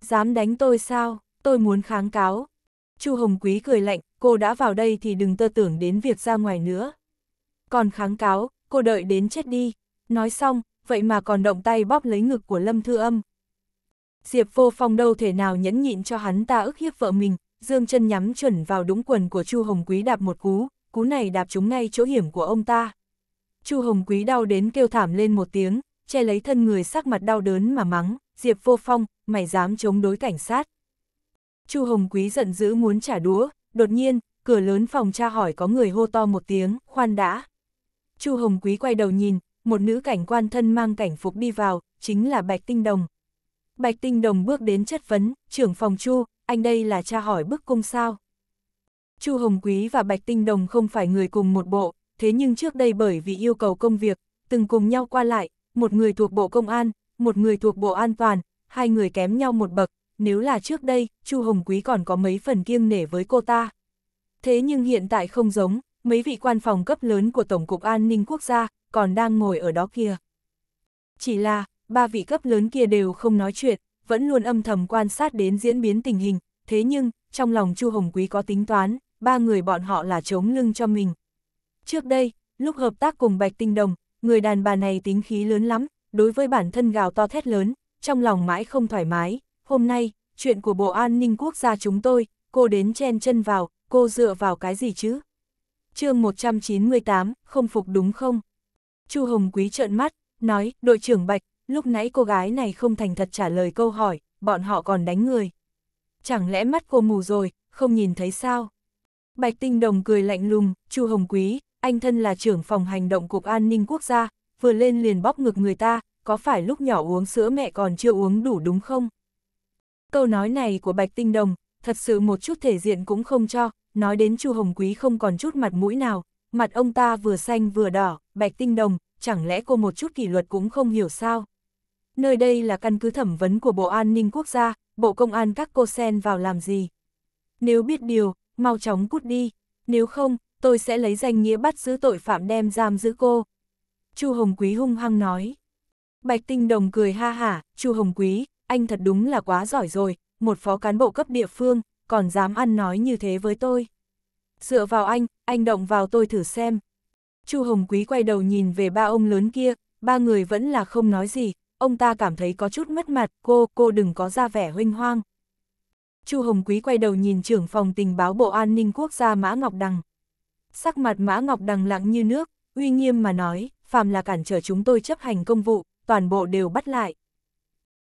Dám đánh tôi sao? Tôi muốn kháng cáo. Chu Hồng Quý cười lạnh, cô đã vào đây thì đừng tơ tưởng đến việc ra ngoài nữa. Còn kháng cáo, cô đợi đến chết đi. Nói xong, vậy mà còn động tay bóp lấy ngực của Lâm Thư Âm. Diệp Vô Phong đâu thể nào nhẫn nhịn cho hắn ta ức hiếp vợ mình, dương chân nhắm chuẩn vào đúng quần của Chu Hồng Quý đạp một cú, cú này đạp trúng ngay chỗ hiểm của ông ta. Chu Hồng Quý đau đến kêu thảm lên một tiếng, che lấy thân người sắc mặt đau đớn mà mắng, Diệp Vô Phong, mày dám chống đối cảnh sát. Chu Hồng Quý giận dữ muốn trả đũa, đột nhiên, cửa lớn phòng tra hỏi có người hô to một tiếng, khoan đã. Chu Hồng Quý quay đầu nhìn, một nữ cảnh quan thân mang cảnh phục đi vào, chính là Bạch Tinh Đồng. Bạch Tinh Đồng bước đến chất vấn, trưởng phòng Chu, anh đây là tra hỏi bức cung sao. Chu Hồng Quý và Bạch Tinh Đồng không phải người cùng một bộ, thế nhưng trước đây bởi vì yêu cầu công việc, từng cùng nhau qua lại, một người thuộc Bộ Công an, một người thuộc Bộ An toàn, hai người kém nhau một bậc, nếu là trước đây, Chu Hồng Quý còn có mấy phần kiêng nể với cô ta. Thế nhưng hiện tại không giống, mấy vị quan phòng cấp lớn của Tổng cục An ninh quốc gia còn đang ngồi ở đó kia. Chỉ là, ba vị cấp lớn kia đều không nói chuyện, vẫn luôn âm thầm quan sát đến diễn biến tình hình, thế nhưng, trong lòng Chu Hồng Quý có tính toán, ba người bọn họ là chống lưng cho mình. Trước đây, lúc hợp tác cùng Bạch Tinh Đồng, người đàn bà này tính khí lớn lắm, đối với bản thân gào to thét lớn, trong lòng mãi không thoải mái, hôm nay, chuyện của Bộ An ninh Quốc gia chúng tôi, cô đến chen chân vào, cô dựa vào cái gì chứ? chương 198, không phục đúng không? Chu Hồng Quý trợn mắt, nói, đội trưởng Bạch, lúc nãy cô gái này không thành thật trả lời câu hỏi, bọn họ còn đánh người. Chẳng lẽ mắt cô mù rồi, không nhìn thấy sao? Bạch Tinh Đồng cười lạnh lùng, Chu Hồng Quý, anh thân là trưởng phòng hành động Cục An ninh Quốc gia, vừa lên liền bóp ngực người ta, có phải lúc nhỏ uống sữa mẹ còn chưa uống đủ đúng không? Câu nói này của Bạch Tinh Đồng, thật sự một chút thể diện cũng không cho, nói đến Chu Hồng Quý không còn chút mặt mũi nào, mặt ông ta vừa xanh vừa đỏ, Bạch Tinh Đồng, chẳng lẽ cô một chút kỷ luật cũng không hiểu sao? Nơi đây là căn cứ thẩm vấn của Bộ An ninh Quốc gia, Bộ Công an các cô sen vào làm gì? Nếu biết điều, mau chóng cút đi, nếu không, tôi sẽ lấy danh nghĩa bắt giữ tội phạm đem giam giữ cô. Chu Hồng Quý hung hăng nói. Bạch Tinh Đồng cười ha hả, Chu Hồng Quý, anh thật đúng là quá giỏi rồi, một phó cán bộ cấp địa phương, còn dám ăn nói như thế với tôi. Dựa vào anh, anh động vào tôi thử xem. Chu Hồng Quý quay đầu nhìn về ba ông lớn kia, ba người vẫn là không nói gì, ông ta cảm thấy có chút mất mặt, cô, cô đừng có ra vẻ huynh hoang. Chu Hồng Quý quay đầu nhìn trưởng phòng tình báo Bộ An ninh Quốc gia Mã Ngọc Đằng. Sắc mặt Mã Ngọc đằng lặng như nước, uy nghiêm mà nói, phàm là cản trở chúng tôi chấp hành công vụ, toàn bộ đều bắt lại.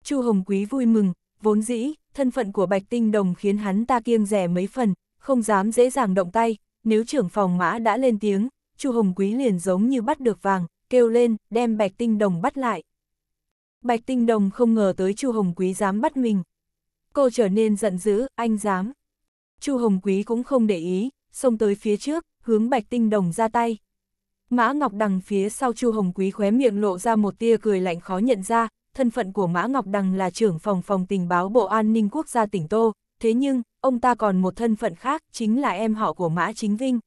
Chu Hồng Quý vui mừng, vốn dĩ, thân phận của Bạch Tinh Đồng khiến hắn ta kiêng rẻ mấy phần, không dám dễ dàng động tay, nếu trưởng phòng Mã đã lên tiếng, Chu Hồng Quý liền giống như bắt được vàng, kêu lên, đem Bạch Tinh Đồng bắt lại. Bạch Tinh Đồng không ngờ tới Chu Hồng Quý dám bắt mình. Cô trở nên giận dữ, anh dám. Chu Hồng Quý cũng không để ý, xông tới phía trước, hướng bạch tinh đồng ra tay. Mã Ngọc Đằng phía sau Chu Hồng Quý khóe miệng lộ ra một tia cười lạnh khó nhận ra, thân phận của Mã Ngọc Đằng là trưởng phòng phòng tình báo Bộ An ninh Quốc gia tỉnh Tô, thế nhưng, ông ta còn một thân phận khác, chính là em họ của Mã Chính Vinh.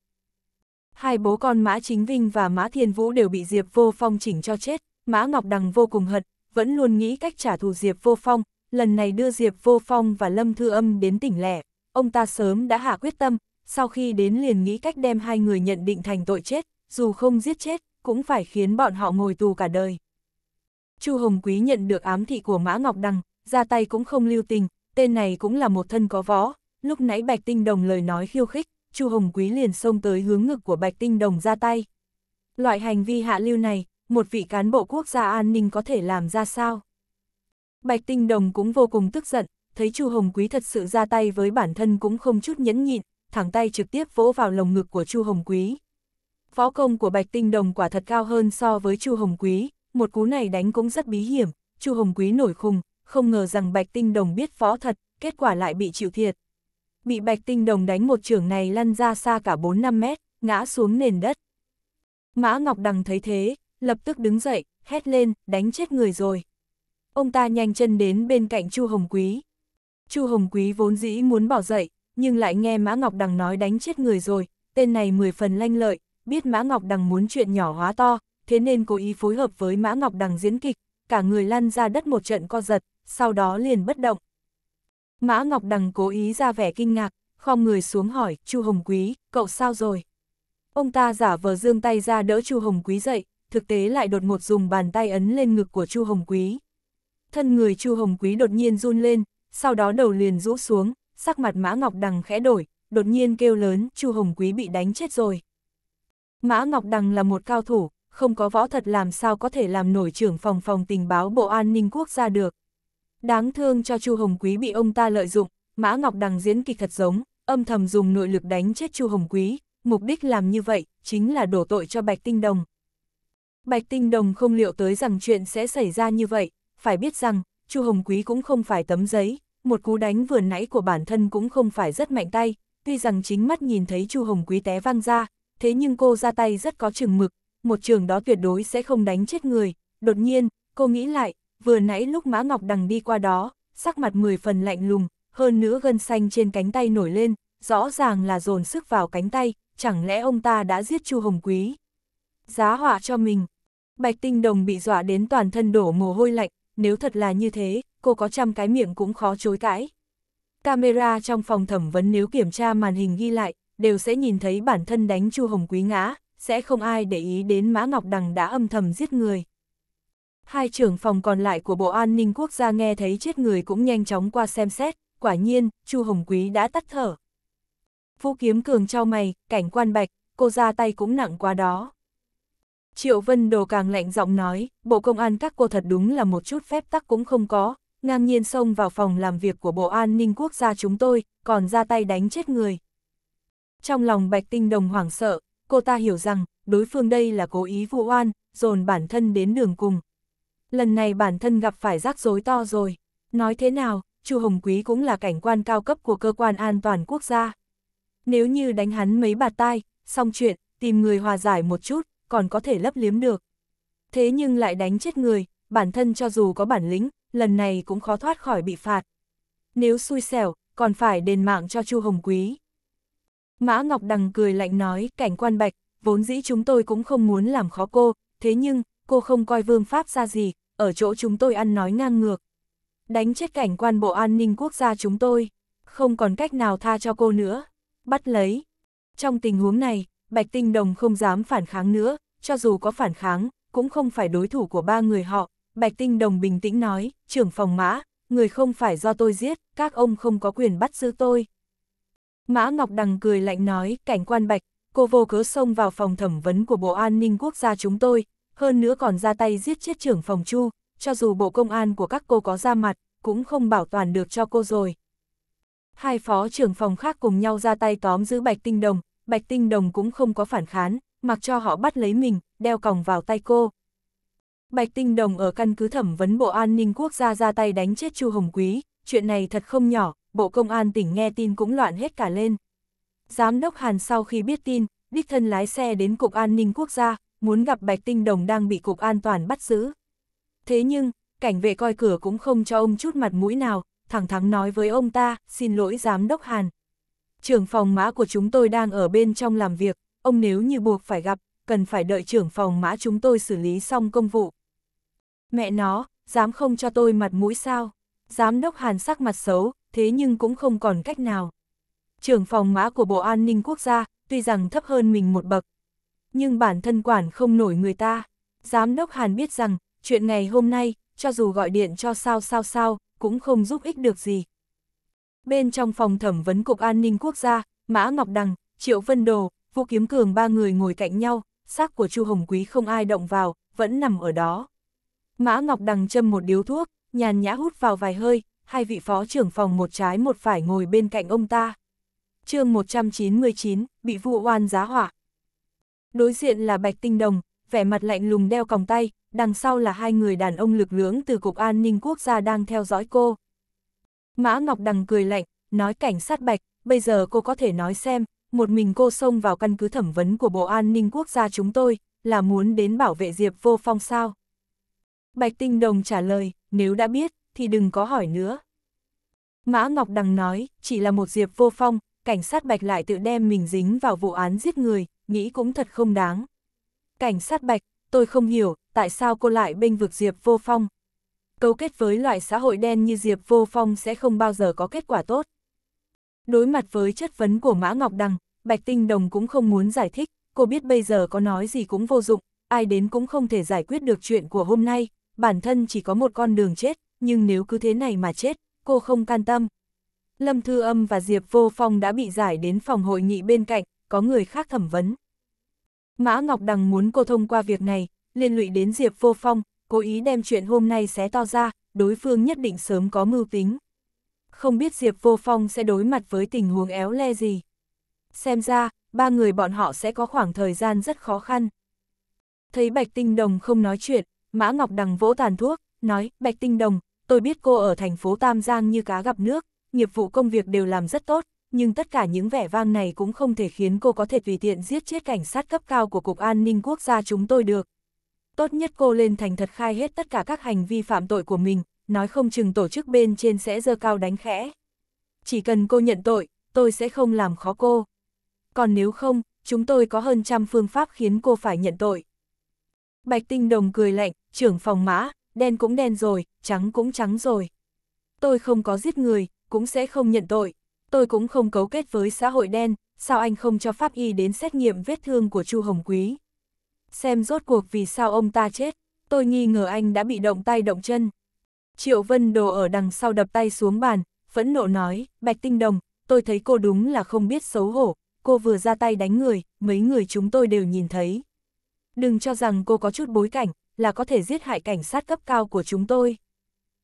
Hai bố con Mã Chính Vinh và Mã Thiên Vũ đều bị Diệp Vô Phong chỉnh cho chết, Mã Ngọc Đằng vô cùng hận, vẫn luôn nghĩ cách trả thù Diệp Vô Phong, lần này đưa Diệp Vô Phong và Lâm Thư Âm đến tỉnh lẻ, ông ta sớm đã hạ quyết tâm, sau khi đến liền nghĩ cách đem hai người nhận định thành tội chết, dù không giết chết, cũng phải khiến bọn họ ngồi tù cả đời. Chu Hồng Quý nhận được ám thị của Mã Ngọc Đăng, ra tay cũng không lưu tình, tên này cũng là một thân có võ, lúc nãy Bạch Tinh Đồng lời nói khiêu khích, Chu Hồng Quý liền xông tới hướng ngực của Bạch Tinh Đồng ra tay. Loại hành vi hạ lưu này, một vị cán bộ quốc gia an ninh có thể làm ra sao? Bạch Tinh Đồng cũng vô cùng tức giận, thấy Chu Hồng Quý thật sự ra tay với bản thân cũng không chút nhẫn nhịn, thẳng tay trực tiếp vỗ vào lồng ngực của Chu Hồng Quý. Võ công của Bạch Tinh Đồng quả thật cao hơn so với Chu Hồng Quý, một cú này đánh cũng rất bí hiểm, Chu Hồng Quý nổi khùng, không ngờ rằng Bạch Tinh Đồng biết võ thật, kết quả lại bị chịu thiệt. Bị Bạch Tinh Đồng đánh một trường này lăn ra xa cả 4-5 mét, ngã xuống nền đất. Mã Ngọc Đằng thấy thế, lập tức đứng dậy, hét lên, đánh chết người rồi. Ông ta nhanh chân đến bên cạnh Chu Hồng Quý. Chu Hồng Quý vốn dĩ muốn bỏ dậy, nhưng lại nghe Mã Ngọc Đằng nói đánh chết người rồi, tên này mười phần lanh lợi, biết Mã Ngọc Đằng muốn chuyện nhỏ hóa to, thế nên cố ý phối hợp với Mã Ngọc Đằng diễn kịch, cả người lăn ra đất một trận co giật, sau đó liền bất động. Mã Ngọc Đằng cố ý ra vẻ kinh ngạc, khom người xuống hỏi, Chu Hồng Quý, cậu sao rồi? Ông ta giả vờ dương tay ra đỡ Chu Hồng Quý dậy, thực tế lại đột ngột dùng bàn tay ấn lên ngực của Chu Hồng Quý. Thân người Chu Hồng Quý đột nhiên run lên, sau đó đầu liền rũ xuống, sắc mặt Mã Ngọc Đằng khẽ đổi, đột nhiên kêu lớn, Chu Hồng Quý bị đánh chết rồi. Mã Ngọc Đằng là một cao thủ, không có võ thật làm sao có thể làm nổi trưởng phòng phòng tình báo Bộ An ninh Quốc gia được. Đáng thương cho Chu Hồng Quý bị ông ta lợi dụng, Mã Ngọc Đằng diễn kịch thật giống, âm thầm dùng nội lực đánh chết Chu Hồng Quý, mục đích làm như vậy chính là đổ tội cho Bạch Tinh Đồng. Bạch Tinh Đồng không liệu tới rằng chuyện sẽ xảy ra như vậy, phải biết rằng Chu Hồng Quý cũng không phải tấm giấy, một cú đánh vừa nãy của bản thân cũng không phải rất mạnh tay, tuy rằng chính mắt nhìn thấy Chu Hồng Quý té văng ra, thế nhưng cô ra tay rất có chừng mực, một trường đó tuyệt đối sẽ không đánh chết người. Đột nhiên, cô nghĩ lại, vừa nãy lúc Mã Ngọc Đằng đi qua đó, sắc mặt mười phần lạnh lùng, hơn nữa gân xanh trên cánh tay nổi lên, rõ ràng là dồn sức vào cánh tay, chẳng lẽ ông ta đã giết Chu Hồng Quý? Giá họa cho mình. Bạch Tinh Đồng bị dọa đến toàn thân đổ mồ hôi lạnh, nếu thật là như thế, cô có trăm cái miệng cũng khó chối cãi. Camera trong phòng thẩm vấn nếu kiểm tra màn hình ghi lại, đều sẽ nhìn thấy bản thân đánh Chu Hồng Quý ngã, sẽ không ai để ý đến Mã Ngọc Đằng đã âm thầm giết người. Hai trưởng phòng còn lại của Bộ An ninh Quốc gia nghe thấy chết người cũng nhanh chóng qua xem xét, quả nhiên, Chu Hồng Quý đã tắt thở. Vũ Kiếm Cường trao mày, cảnh quan bạch, cô ra tay cũng nặng quá đó. Triệu Vân Đồ càng lạnh giọng nói, Bộ Công an các cô thật đúng là một chút phép tắc cũng không có, ngang nhiên xông vào phòng làm việc của Bộ An ninh Quốc gia chúng tôi, còn ra tay đánh chết người. Trong lòng Bạch Tinh Đồng hoảng sợ, cô ta hiểu rằng, đối phương đây là cố ý vụ oan, dồn bản thân đến đường cùng. Lần này bản thân gặp phải rắc rối to rồi. Nói thế nào, Chu Hồng Quý cũng là cảnh quan cao cấp của cơ quan an toàn quốc gia. Nếu như đánh hắn mấy bạt tai, xong chuyện, tìm người hòa giải một chút, còn có thể lấp liếm được. Thế nhưng lại đánh chết người, bản thân cho dù có bản lĩnh, lần này cũng khó thoát khỏi bị phạt. Nếu xui xẻo, còn phải đền mạng cho Chu Hồng Quý. Mã Ngọc Đằng cười lạnh nói, cảnh quan bạch, vốn dĩ chúng tôi cũng không muốn làm khó cô, thế nhưng, cô không coi vương pháp ra gì, ở chỗ chúng tôi ăn nói ngang ngược. Đánh chết cảnh quan bộ an ninh quốc gia chúng tôi, không còn cách nào tha cho cô nữa. Bắt lấy. Trong tình huống này, Bạch Tinh Đồng không dám phản kháng nữa, cho dù có phản kháng, cũng không phải đối thủ của ba người họ, Bạch Tinh Đồng bình tĩnh nói, trưởng phòng mã, người không phải do tôi giết, các ông không có quyền bắt giữ tôi. Mã Ngọc Đằng cười lạnh nói, cảnh quan Bạch, cô vô cớ xông vào phòng thẩm vấn của Bộ An ninh Quốc gia chúng tôi, hơn nữa còn ra tay giết chết trưởng phòng Chu, cho dù Bộ Công an của các cô có ra mặt, cũng không bảo toàn được cho cô rồi. Hai phó trưởng phòng khác cùng nhau ra tay tóm giữ Bạch Tinh Đồng, Bạch Tinh Đồng cũng không có phản kháng, mặc cho họ bắt lấy mình, đeo còng vào tay cô. Bạch Tinh Đồng ở căn cứ thẩm vấn Bộ An ninh Quốc gia ra tay đánh chết Chu Hồng Quý, chuyện này thật không nhỏ, Bộ Công an tỉnh nghe tin cũng loạn hết cả lên. Giám đốc Hàn sau khi biết tin, đích thân lái xe đến Cục An ninh Quốc gia, muốn gặp Bạch Tinh Đồng đang bị Cục An toàn bắt giữ. Thế nhưng, cảnh vệ coi cửa cũng không cho ông chút mặt mũi nào, thẳng thắn nói với ông ta, xin lỗi Giám đốc Hàn. Trưởng phòng mã của chúng tôi đang ở bên trong làm việc, ông nếu như buộc phải gặp, cần phải đợi trưởng phòng mã chúng tôi xử lý xong công vụ. Mẹ nó, dám không cho tôi mặt mũi sao? Giám đốc Hàn sắc mặt xấu, thế nhưng cũng không còn cách nào. Trưởng phòng mã của Bộ An ninh Quốc gia, tuy rằng thấp hơn mình một bậc, nhưng bản thân quản không nổi người ta. Giám đốc Hàn biết rằng, chuyện ngày hôm nay, cho dù gọi điện cho sao sao sao, cũng không giúp ích được gì. Bên trong phòng thẩm vấn Cục An ninh Quốc gia, Mã Ngọc Đằng, Triệu Vân Đồ, Vũ Kiếm Cường ba người ngồi cạnh nhau, xác của Chu Hồng Quý không ai động vào, vẫn nằm ở đó. Mã Ngọc Đằng châm một điếu thuốc, nhàn nhã hút vào vài hơi, hai vị phó trưởng phòng một trái một phải ngồi bên cạnh ông ta. chương 199, bị vụ oan giá hỏa. Đối diện là Bạch Tinh Đồng, vẻ mặt lạnh lùng đeo còng tay, đằng sau là hai người đàn ông lực lưỡng từ Cục An ninh Quốc gia đang theo dõi cô. Mã Ngọc Đằng cười lạnh, nói cảnh sát Bạch, bây giờ cô có thể nói xem, một mình cô xông vào căn cứ thẩm vấn của Bộ An ninh Quốc gia chúng tôi, là muốn đến bảo vệ Diệp vô phong sao. Bạch Tinh Đồng trả lời, nếu đã biết, thì đừng có hỏi nữa. Mã Ngọc Đằng nói, chỉ là một diệp vô phong, cảnh sát Bạch lại tự đem mình dính vào vụ án giết người, nghĩ cũng thật không đáng. Cảnh sát Bạch, tôi không hiểu, tại sao cô lại bênh vực diệp vô phong. Câu kết với loại xã hội đen như diệp vô phong sẽ không bao giờ có kết quả tốt. Đối mặt với chất vấn của Mã Ngọc Đằng, Bạch Tinh Đồng cũng không muốn giải thích, cô biết bây giờ có nói gì cũng vô dụng, ai đến cũng không thể giải quyết được chuyện của hôm nay, bản thân chỉ có một con đường chết, nhưng nếu cứ thế này mà chết, cô không can tâm. Lâm Thư Âm và Diệp Vô Phong đã bị giải đến phòng hội nghị bên cạnh, có người khác thẩm vấn. Mã Ngọc Đằng muốn cô thông qua việc này, liên lụy đến Diệp Vô Phong, cố ý đem chuyện hôm nay xé to ra, đối phương nhất định sớm có mưu tính. Không biết Diệp Vô Phong sẽ đối mặt với tình huống éo le gì. Xem ra, ba người bọn họ sẽ có khoảng thời gian rất khó khăn. Thấy Bạch Tinh Đồng không nói chuyện, Mã Ngọc Đằng vỗ tàn thuốc, nói, Bạch Tinh Đồng, tôi biết cô ở thành phố Tam Giang như cá gặp nước, nghiệp vụ công việc đều làm rất tốt, nhưng tất cả những vẻ vang này cũng không thể khiến cô có thể tùy tiện giết chết cảnh sát cấp cao của Cục An ninh Quốc gia chúng tôi được. Tốt nhất cô lên thành thật khai hết tất cả các hành vi phạm tội của mình, nói không chừng tổ chức bên trên sẽ dơ cao đánh khẽ. Chỉ cần cô nhận tội, tôi sẽ không làm khó cô. Còn nếu không, chúng tôi có hơn trăm phương pháp khiến cô phải nhận tội. Bạch Tinh Đồng cười lạnh, trưởng phòng mã, đen cũng đen rồi, trắng cũng trắng rồi. Tôi không có giết người, cũng sẽ không nhận tội. Tôi cũng không cấu kết với xã hội đen, sao anh không cho pháp y đến xét nghiệm vết thương của Chu Hồng Quý. Xem rốt cuộc vì sao ông ta chết, tôi nghi ngờ anh đã bị động tay động chân. Triệu Vân Đồ ở đằng sau đập tay xuống bàn, phẫn nộ nói, Bạch Tinh Đồng, tôi thấy cô đúng là không biết xấu hổ, cô vừa ra tay đánh người, mấy người chúng tôi đều nhìn thấy. Đừng cho rằng cô có chút bối cảnh, là có thể giết hại cảnh sát cấp cao của chúng tôi.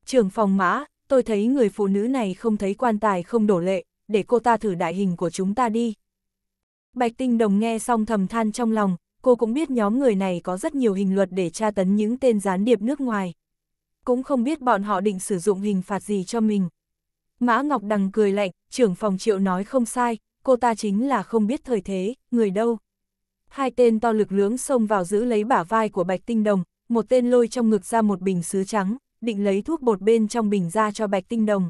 Trường phòng mã, tôi thấy người phụ nữ này không thấy quan tài không đổ lệ, để cô ta thử đại hình của chúng ta đi. Bạch Tinh Đồng nghe xong thầm than trong lòng, cô cũng biết nhóm người này có rất nhiều hình luật để tra tấn những tên gián điệp nước ngoài. Cũng không biết bọn họ định sử dụng hình phạt gì cho mình. Mã Ngọc Đằng cười lạnh, trưởng phòng triệu nói không sai, cô ta chính là không biết thời thế, người đâu. Hai tên to lực lưỡng xông vào giữ lấy bả vai của Bạch Tinh Đồng, một tên lôi trong ngực ra một bình sứ trắng, định lấy thuốc bột bên trong bình ra cho Bạch Tinh Đồng.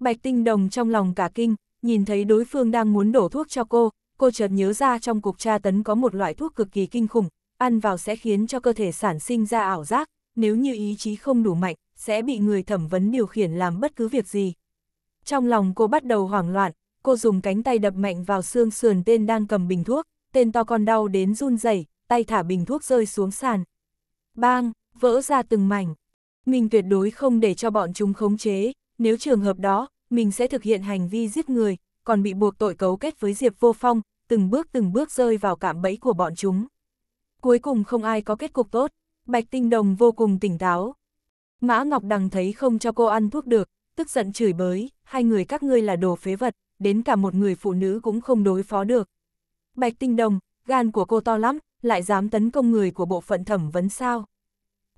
Bạch Tinh Đồng trong lòng cả kinh, nhìn thấy đối phương đang muốn đổ thuốc cho cô, cô chợt nhớ ra trong cục tra tấn có một loại thuốc cực kỳ kinh khủng, ăn vào sẽ khiến cho cơ thể sản sinh ra ảo giác, nếu như ý chí không đủ mạnh, sẽ bị người thẩm vấn điều khiển làm bất cứ việc gì. Trong lòng cô bắt đầu hoảng loạn, cô dùng cánh tay đập mạnh vào xương sườn tên đang cầm bình thuốc, tên to con đau đến run rẩy, tay thả bình thuốc rơi xuống sàn, bang, vỡ ra từng mảnh. Mình tuyệt đối không để cho bọn chúng khống chế, nếu trường hợp đó, mình sẽ thực hiện hành vi giết người, còn bị buộc tội cấu kết với Diệp Vô Phong, từng bước từng bước rơi vào cạm bẫy của bọn chúng. Cuối cùng không ai có kết cục tốt, Bạch Tinh Đồng vô cùng tỉnh táo. Mã Ngọc Đằng thấy không cho cô ăn thuốc được, tức giận chửi bới, hai người các ngươi là đồ phế vật, đến cả một người phụ nữ cũng không đối phó được. Bạch Tinh Đồng, gan của cô to lắm, lại dám tấn công người của bộ phận thẩm vấn sao.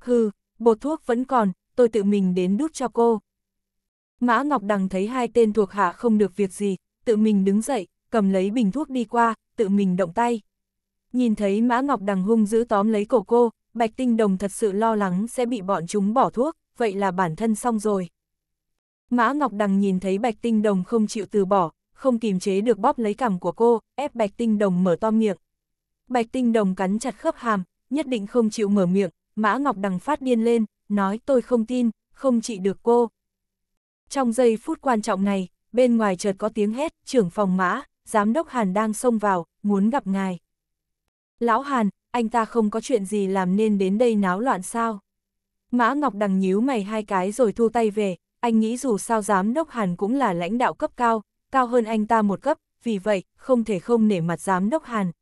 Hừ, bột thuốc vẫn còn, tôi tự mình đến đút cho cô. Mã Ngọc Đằng thấy hai tên thuộc hạ không được việc gì, tự mình đứng dậy, cầm lấy bình thuốc đi qua, tự mình động tay. Nhìn thấy Mã Ngọc Đằng hung giữ tóm lấy cổ cô, Bạch Tinh Đồng thật sự lo lắng sẽ bị bọn chúng bỏ thuốc, vậy là bản thân xong rồi. Mã Ngọc Đằng nhìn thấy Bạch Tinh Đồng không chịu từ bỏ, không kìm chế được bóp lấy cằm của cô, ép Bạch Tinh Đồng mở to miệng. Bạch Tinh Đồng cắn chặt khớp hàm, nhất định không chịu mở miệng, Mã Ngọc Đằng phát điên lên, nói tôi không tin, không trị được cô. Trong giây phút quan trọng này, bên ngoài chợt có tiếng hét, trưởng phòng Mã, giám đốc Hàn đang xông vào, muốn gặp ngài. Lão Hàn, anh ta không có chuyện gì làm nên đến đây náo loạn sao? Mã Ngọc Đằng nhíu mày hai cái rồi thu tay về, anh nghĩ dù sao giám đốc Hàn cũng là lãnh đạo cấp cao, cao hơn anh ta một cấp, vì vậy, không thể không nể mặt giám đốc Hàn.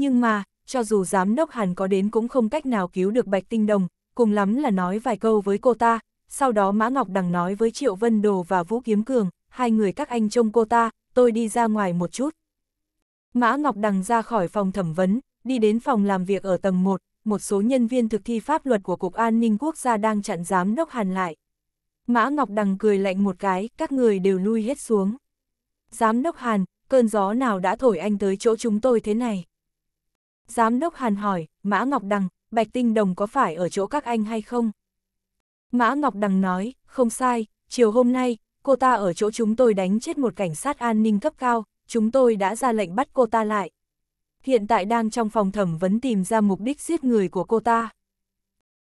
Nhưng mà, cho dù giám đốc Hàn có đến cũng không cách nào cứu được Bạch Tinh Đồng, cùng lắm là nói vài câu với cô ta, sau đó Mã Ngọc Đằng nói với Triệu Vân Đồ và Vũ Kiếm Cường, hai người các anh trông cô ta, tôi đi ra ngoài một chút. Mã Ngọc Đằng ra khỏi phòng thẩm vấn, đi đến phòng làm việc ở tầng 1, một số nhân viên thực thi pháp luật của Cục An ninh Quốc gia đang chặn giám đốc Hàn lại. Mã Ngọc Đằng cười lạnh một cái, các người đều lui hết xuống. Giám đốc Hàn, cơn gió nào đã thổi anh tới chỗ chúng tôi thế này? Giám đốc Hàn hỏi, Mã Ngọc Đằng, Bạch Tinh Đồng có phải ở chỗ các anh hay không? Mã Ngọc Đằng nói, không sai, chiều hôm nay, cô ta ở chỗ chúng tôi đánh chết một cảnh sát an ninh cấp cao, chúng tôi đã ra lệnh bắt cô ta lại. Hiện tại đang trong phòng thẩm vấn tìm ra mục đích giết người của cô ta.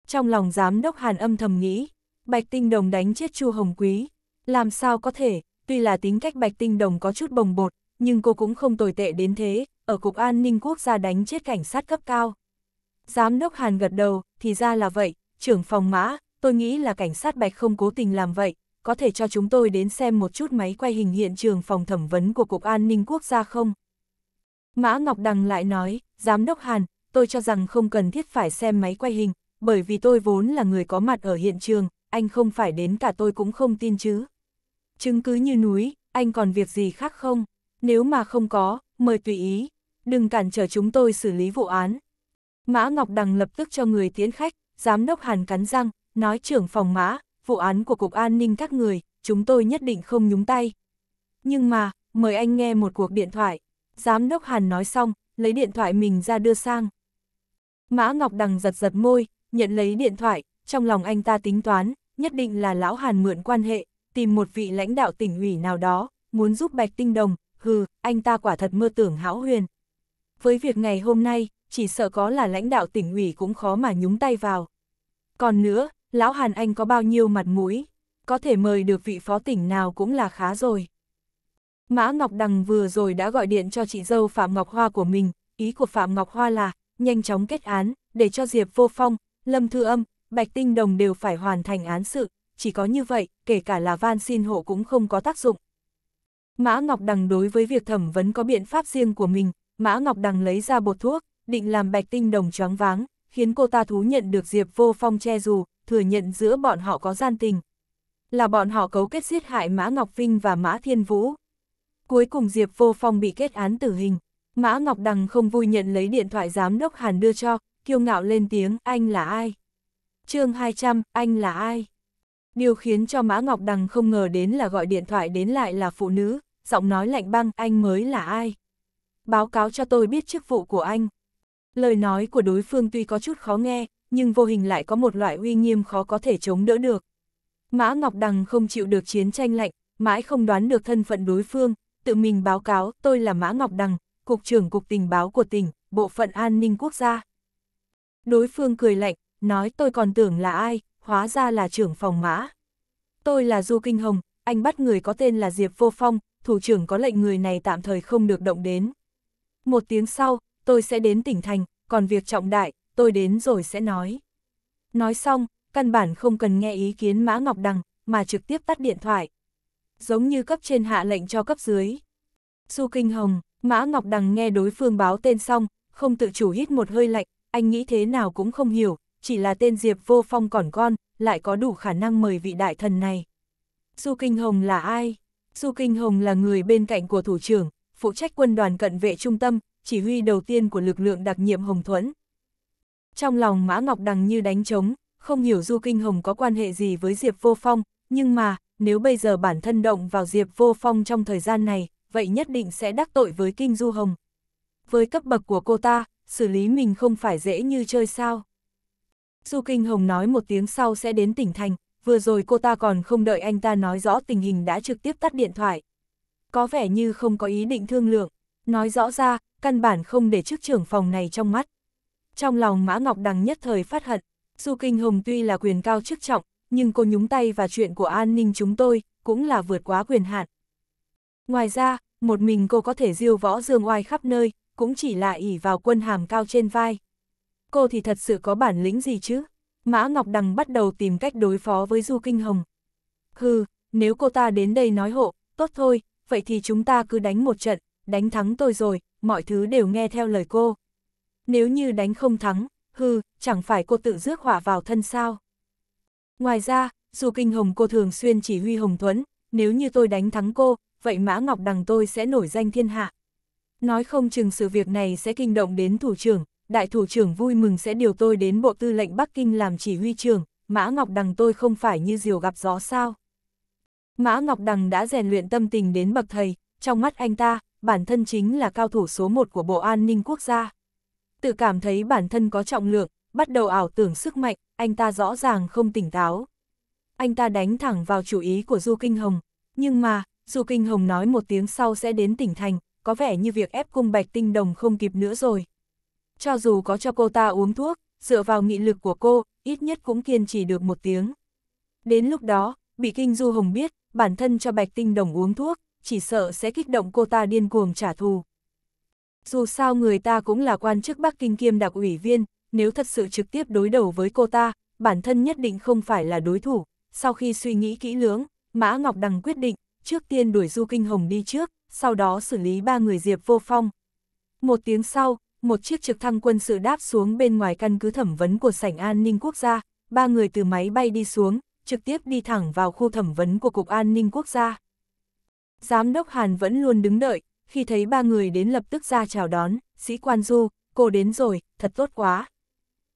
Trong lòng giám đốc Hàn âm thầm nghĩ, Bạch Tinh Đồng đánh chết Chu Hồng Quý, làm sao có thể, tuy là tính cách Bạch Tinh Đồng có chút bồng bột, nhưng cô cũng không tồi tệ đến thế, ở Cục An ninh Quốc gia đánh chết cảnh sát cấp cao. Giám đốc Hàn gật đầu, thì ra là vậy, trưởng phòng mã, tôi nghĩ là cảnh sát bạch không cố tình làm vậy, có thể cho chúng tôi đến xem một chút máy quay hình hiện trường phòng thẩm vấn của Cục An ninh Quốc gia không? Mã Ngọc Đằng lại nói, Giám đốc Hàn, tôi cho rằng không cần thiết phải xem máy quay hình, bởi vì tôi vốn là người có mặt ở hiện trường, anh không phải đến cả tôi cũng không tin chứ. Chứng cứ như núi, anh còn việc gì khác không? Nếu mà không có, mời tùy ý đừng cản trở chúng tôi xử lý vụ án. Mã Ngọc Đằng lập tức cho người tiến khách, giám đốc Hàn cắn răng, nói trưởng phòng Mã, vụ án của Cục An ninh các người, chúng tôi nhất định không nhúng tay. Nhưng mà, mời anh nghe một cuộc điện thoại. Giám đốc Hàn nói xong, lấy điện thoại mình ra đưa sang. Mã Ngọc Đằng giật giật môi, nhận lấy điện thoại, trong lòng anh ta tính toán, nhất định là lão Hàn mượn quan hệ, tìm một vị lãnh đạo tỉnh ủy nào đó, muốn giúp Bạch Tinh Đồng, hừ, anh ta quả thật mơ tưởng hão huyền với việc ngày hôm nay, chỉ sợ có là lãnh đạo tỉnh ủy cũng khó mà nhúng tay vào. Còn nữa, lão Hàn Anh có bao nhiêu mặt mũi, có thể mời được vị phó tỉnh nào cũng là khá rồi. Mã Ngọc Đằng vừa rồi đã gọi điện cho chị dâu Phạm Ngọc Hoa của mình, ý của Phạm Ngọc Hoa là, nhanh chóng kết án, để cho Diệp Vô Phong, Lâm Thư Âm, Bạch Tinh Đồng đều phải hoàn thành án sự, chỉ có như vậy, kể cả là van xin hộ cũng không có tác dụng. Mã Ngọc Đằng đối với việc thẩm vấn có biện pháp riêng của mình, Mã Ngọc Đằng lấy ra bột thuốc, định làm bạch tinh đồng choáng váng, khiến cô ta thú nhận được Diệp Vô Phong che dù, thừa nhận giữa bọn họ có gian tình. Là bọn họ cấu kết giết hại Mã Ngọc Vinh và Mã Thiên Vũ. Cuối cùng Diệp Vô Phong bị kết án tử hình. Mã Ngọc Đằng không vui nhận lấy điện thoại giám đốc Hàn đưa cho, kiêu ngạo lên tiếng, anh là ai? chương 200, anh là ai? Điều khiến cho Mã Ngọc Đằng không ngờ đến là gọi điện thoại đến lại là phụ nữ, giọng nói lạnh băng, anh mới là ai? báo cáo cho tôi biết chức vụ của anh. Lời nói của đối phương tuy có chút khó nghe, nhưng vô hình lại có một loại uy nghiêm khó có thể chống đỡ được. Mã Ngọc Đằng không chịu được chiến tranh lạnh, mãi không đoán được thân phận đối phương, tự mình báo cáo tôi là Mã Ngọc Đằng, Cục trưởng Cục Tình báo của tỉnh, Bộ phận An ninh Quốc gia. Đối phương cười lạnh, nói tôi còn tưởng là ai, hóa ra là trưởng phòng mã. Tôi là Du Kinh Hồng, anh bắt người có tên là Diệp Vô Phong, thủ trưởng có lệnh người này tạm thời không được động đến một tiếng sau, tôi sẽ đến tỉnh thành, còn việc trọng đại, tôi đến rồi sẽ nói. Nói xong, căn bản không cần nghe ý kiến Mã Ngọc Đằng, mà trực tiếp tắt điện thoại. Giống như cấp trên hạ lệnh cho cấp dưới. Su Kinh Hồng, Mã Ngọc Đằng nghe đối phương báo tên xong, không tự chủ hít một hơi lạnh, anh nghĩ thế nào cũng không hiểu, chỉ là tên Diệp Vô Phong còn con, lại có đủ khả năng mời vị đại thần này. su Kinh Hồng là ai? su Kinh Hồng là người bên cạnh của thủ trưởng, phụ trách quân đoàn cận vệ trung tâm, chỉ huy đầu tiên của lực lượng đặc nhiệm Hồng Thuẫn. Trong lòng Mã Ngọc Đằng như đánh trống, không hiểu Du Kinh Hồng có quan hệ gì với Diệp Vô Phong, nhưng mà, nếu bây giờ bản thân động vào Diệp Vô Phong trong thời gian này, vậy nhất định sẽ đắc tội với Kinh Du Hồng. Với cấp bậc của cô ta, xử lý mình không phải dễ như chơi sao. Du Kinh Hồng nói một tiếng sau sẽ đến tỉnh thành, vừa rồi cô ta còn không đợi anh ta nói rõ tình hình đã trực tiếp tắt điện thoại, có vẻ như không có ý định thương lượng, nói rõ ra, căn bản không để chức trưởng phòng này trong mắt. Trong lòng Mã Ngọc Đằng nhất thời phát hận, Du Kinh Hồng tuy là quyền cao chức trọng, nhưng cô nhúng tay và chuyện của an ninh chúng tôi, cũng là vượt quá quyền hạn. Ngoài ra, một mình cô có thể diêu võ dương oai khắp nơi, cũng chỉ là ỉ vào quân hàm cao trên vai. Cô thì thật sự có bản lĩnh gì chứ? Mã Ngọc Đằng bắt đầu tìm cách đối phó với Du Kinh Hồng. Hừ, nếu cô ta đến đây nói hộ, tốt thôi, vậy thì chúng ta cứ đánh một trận, đánh thắng tôi rồi, mọi thứ đều nghe theo lời cô. Nếu như đánh không thắng, hư, chẳng phải cô tự rước hỏa vào thân sao. Ngoài ra, dù kinh hồng cô thường xuyên chỉ huy Hồng Thuấn, nếu như tôi đánh thắng cô, vậy Mã Ngọc Đằng tôi sẽ nổi danh thiên hạ. Nói không chừng sự việc này sẽ kinh động đến thủ trưởng, đại thủ trưởng vui mừng sẽ điều tôi đến bộ tư lệnh Bắc Kinh làm chỉ huy trưởng, Mã Ngọc Đằng tôi không phải như diều gặp gió sao. Mã Ngọc Đằng đã rèn luyện tâm tình đến bậc thầy, trong mắt anh ta, bản thân chính là cao thủ số một của Bộ An ninh Quốc gia. Tự cảm thấy bản thân có trọng lượng, bắt đầu ảo tưởng sức mạnh, anh ta rõ ràng không tỉnh táo. Anh ta đánh thẳng vào chủ ý của Du Kinh Hồng, nhưng mà, Du Kinh Hồng nói một tiếng sau sẽ đến tỉnh thành, có vẻ như việc ép cung bạch tinh đồng không kịp nữa rồi. Cho dù có cho cô ta uống thuốc, dựa vào nghị lực của cô, ít nhất cũng kiên trì được một tiếng. Đến lúc đó, bị Kinh Du Hồng biết, bản thân cho Bạch Tinh Đồng uống thuốc, chỉ sợ sẽ kích động cô ta điên cuồng trả thù. Dù sao người ta cũng là quan chức Bắc Kinh kiêm đặc ủy viên, nếu thật sự trực tiếp đối đầu với cô ta, bản thân nhất định không phải là đối thủ. Sau khi suy nghĩ kỹ lưỡng, Mã Ngọc Đằng quyết định, trước tiên đuổi Du Kinh Hồng đi trước, sau đó xử lý ba người Diệp Vô Phong. Một tiếng sau, một chiếc trực thăng quân sự đáp xuống bên ngoài căn cứ thẩm vấn của sảnh an ninh quốc gia, ba người từ máy bay đi xuống, trực tiếp đi thẳng vào khu thẩm vấn của Cục An ninh Quốc gia. Giám đốc Hàn vẫn luôn đứng đợi, khi thấy ba người đến lập tức ra chào đón, sĩ quan du, cô đến rồi, thật tốt quá.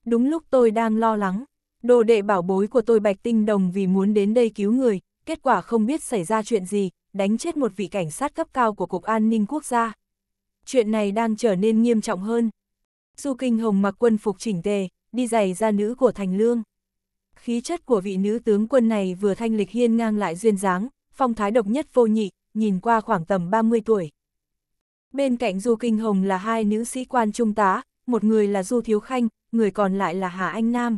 Đúng lúc tôi đang lo lắng, đồ đệ bảo bối của tôi Bạch Tinh Đồng vì muốn đến đây cứu người, kết quả không biết xảy ra chuyện gì, đánh chết một vị cảnh sát cấp cao của Cục An ninh Quốc gia. Chuyện này đang trở nên nghiêm trọng hơn. Du Kinh Hồng mặc quân phục chỉnh tề, đi giày ra nữ của Thành Lương khí chất của vị nữ tướng quân này vừa thanh lịch hiên ngang lại duyên dáng, phong thái độc nhất vô nhị, nhìn qua khoảng tầm 30 tuổi. Bên cạnh Du Kinh Hồng là hai nữ sĩ quan trung tá, một người là Du Thiếu Khanh, người còn lại là Hà Anh Nam.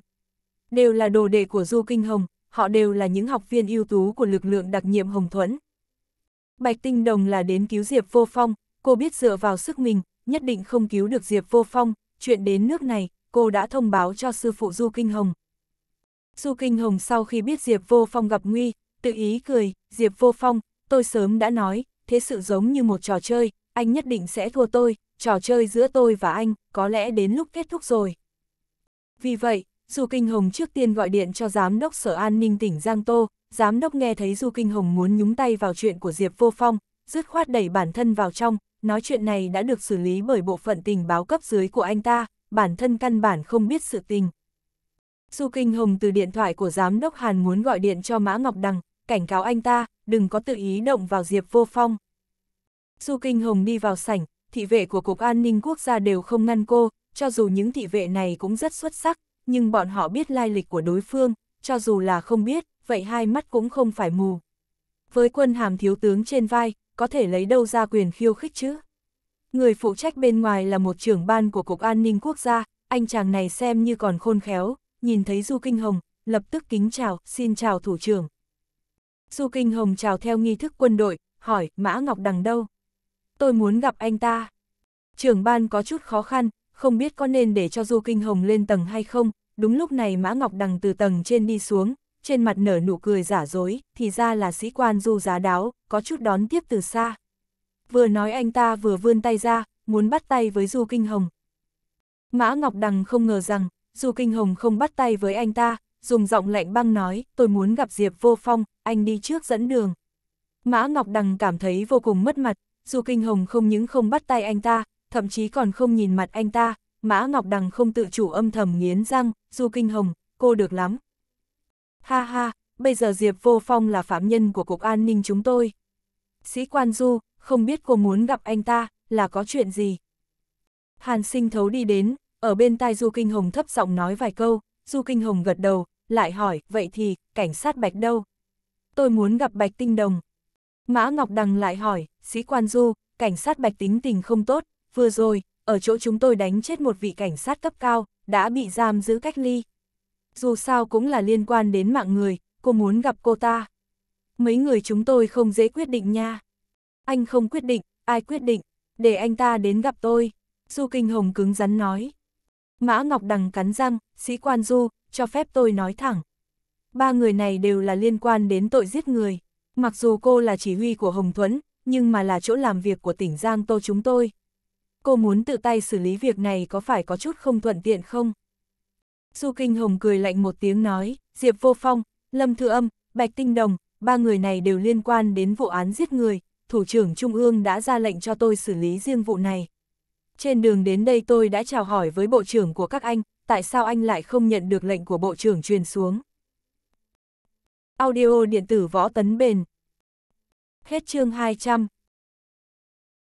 Đều là đồ đệ của Du Kinh Hồng, họ đều là những học viên ưu tú của lực lượng đặc nhiệm Hồng Thuẫn. Bạch Tinh Đồng là đến cứu Diệp Vô Phong, cô biết dựa vào sức mình, nhất định không cứu được Diệp Vô Phong, chuyện đến nước này, cô đã thông báo cho sư phụ Du Kinh Hồng, Du Kinh Hồng sau khi biết Diệp Vô Phong gặp nguy, tự ý cười, Diệp Vô Phong, tôi sớm đã nói, thế sự giống như một trò chơi, anh nhất định sẽ thua tôi, trò chơi giữa tôi và anh, có lẽ đến lúc kết thúc rồi. Vì vậy, Du Kinh Hồng trước tiên gọi điện cho Giám đốc Sở An ninh tỉnh Giang Tô, Giám đốc nghe thấy Du Kinh Hồng muốn nhúng tay vào chuyện của Diệp Vô Phong, dứt khoát đẩy bản thân vào trong, nói chuyện này đã được xử lý bởi bộ phận tình báo cấp dưới của anh ta, bản thân căn bản không biết sự tình, Su Kinh Hồng từ điện thoại của giám đốc Hàn muốn gọi điện cho Mã Ngọc Đằng, cảnh cáo anh ta, đừng có tự ý động vào Diệp Vô Phong. Su Kinh Hồng đi vào sảnh, thị vệ của Cục An ninh Quốc gia đều không ngăn cô, cho dù những thị vệ này cũng rất xuất sắc, nhưng bọn họ biết lai lịch của đối phương, cho dù là không biết, vậy hai mắt cũng không phải mù. Với quân hàm thiếu tướng trên vai, có thể lấy đâu ra quyền khiêu khích chứ? Người phụ trách bên ngoài là một trưởng ban của Cục An ninh Quốc gia, anh chàng này xem như còn khôn khéo, nhìn thấy Du Kinh Hồng, lập tức kính chào, xin chào thủ trưởng. Du Kinh Hồng chào theo nghi thức quân đội, hỏi, Mã Ngọc Đằng đâu? Tôi muốn gặp anh ta. Trưởng ban có chút khó khăn, không biết có nên để cho Du Kinh Hồng lên tầng hay không, đúng lúc này Mã Ngọc Đằng từ tầng trên đi xuống, trên mặt nở nụ cười giả dối, thì ra là sĩ quan Du giá đáo, có chút đón tiếp từ xa. Vừa nói anh ta vừa vươn tay ra, muốn bắt tay với Du Kinh Hồng. Mã Ngọc Đằng không ngờ rằng, dù kinh hồng không bắt tay với anh ta, dùng giọng lạnh băng nói, tôi muốn gặp Diệp Vô Phong, anh đi trước dẫn đường. Mã Ngọc Đằng cảm thấy vô cùng mất mặt, dù kinh hồng không những không bắt tay anh ta, thậm chí còn không nhìn mặt anh ta, Mã Ngọc Đằng không tự chủ âm thầm nghiến răng, dù kinh hồng, cô được lắm. Ha ha, bây giờ Diệp Vô Phong là phạm nhân của Cục An ninh chúng tôi. Sĩ quan Du, không biết cô muốn gặp anh ta, là có chuyện gì? Hàn sinh thấu đi đến, ở bên tai Du Kinh Hồng thấp giọng nói vài câu, Du Kinh Hồng gật đầu, lại hỏi, vậy thì, cảnh sát Bạch đâu? Tôi muốn gặp Bạch Tinh Đồng. Mã Ngọc Đằng lại hỏi, sĩ quan Du, cảnh sát Bạch tính tình không tốt, vừa rồi, ở chỗ chúng tôi đánh chết một vị cảnh sát cấp cao, đã bị giam giữ cách ly. Dù sao cũng là liên quan đến mạng người, cô muốn gặp cô ta. Mấy người chúng tôi không dễ quyết định nha. Anh không quyết định, ai quyết định, để anh ta đến gặp tôi. Du Kinh Hồng cứng rắn nói. Mã Ngọc Đằng cắn răng, sĩ quan du, cho phép tôi nói thẳng. Ba người này đều là liên quan đến tội giết người. Mặc dù cô là chỉ huy của Hồng Thuấn, nhưng mà là chỗ làm việc của tỉnh Giang Tô chúng tôi. Cô muốn tự tay xử lý việc này có phải có chút không thuận tiện không? Du Kinh Hồng cười lạnh một tiếng nói, Diệp Vô Phong, Lâm Thư Âm, Bạch Tinh Đồng, ba người này đều liên quan đến vụ án giết người, Thủ trưởng Trung ương đã ra lệnh cho tôi xử lý riêng vụ này, trên đường đến đây tôi đã chào hỏi với bộ trưởng của các anh, tại sao anh lại không nhận được lệnh của bộ trưởng truyền xuống? Audio điện tử võ tấn bền. Hết chương 200.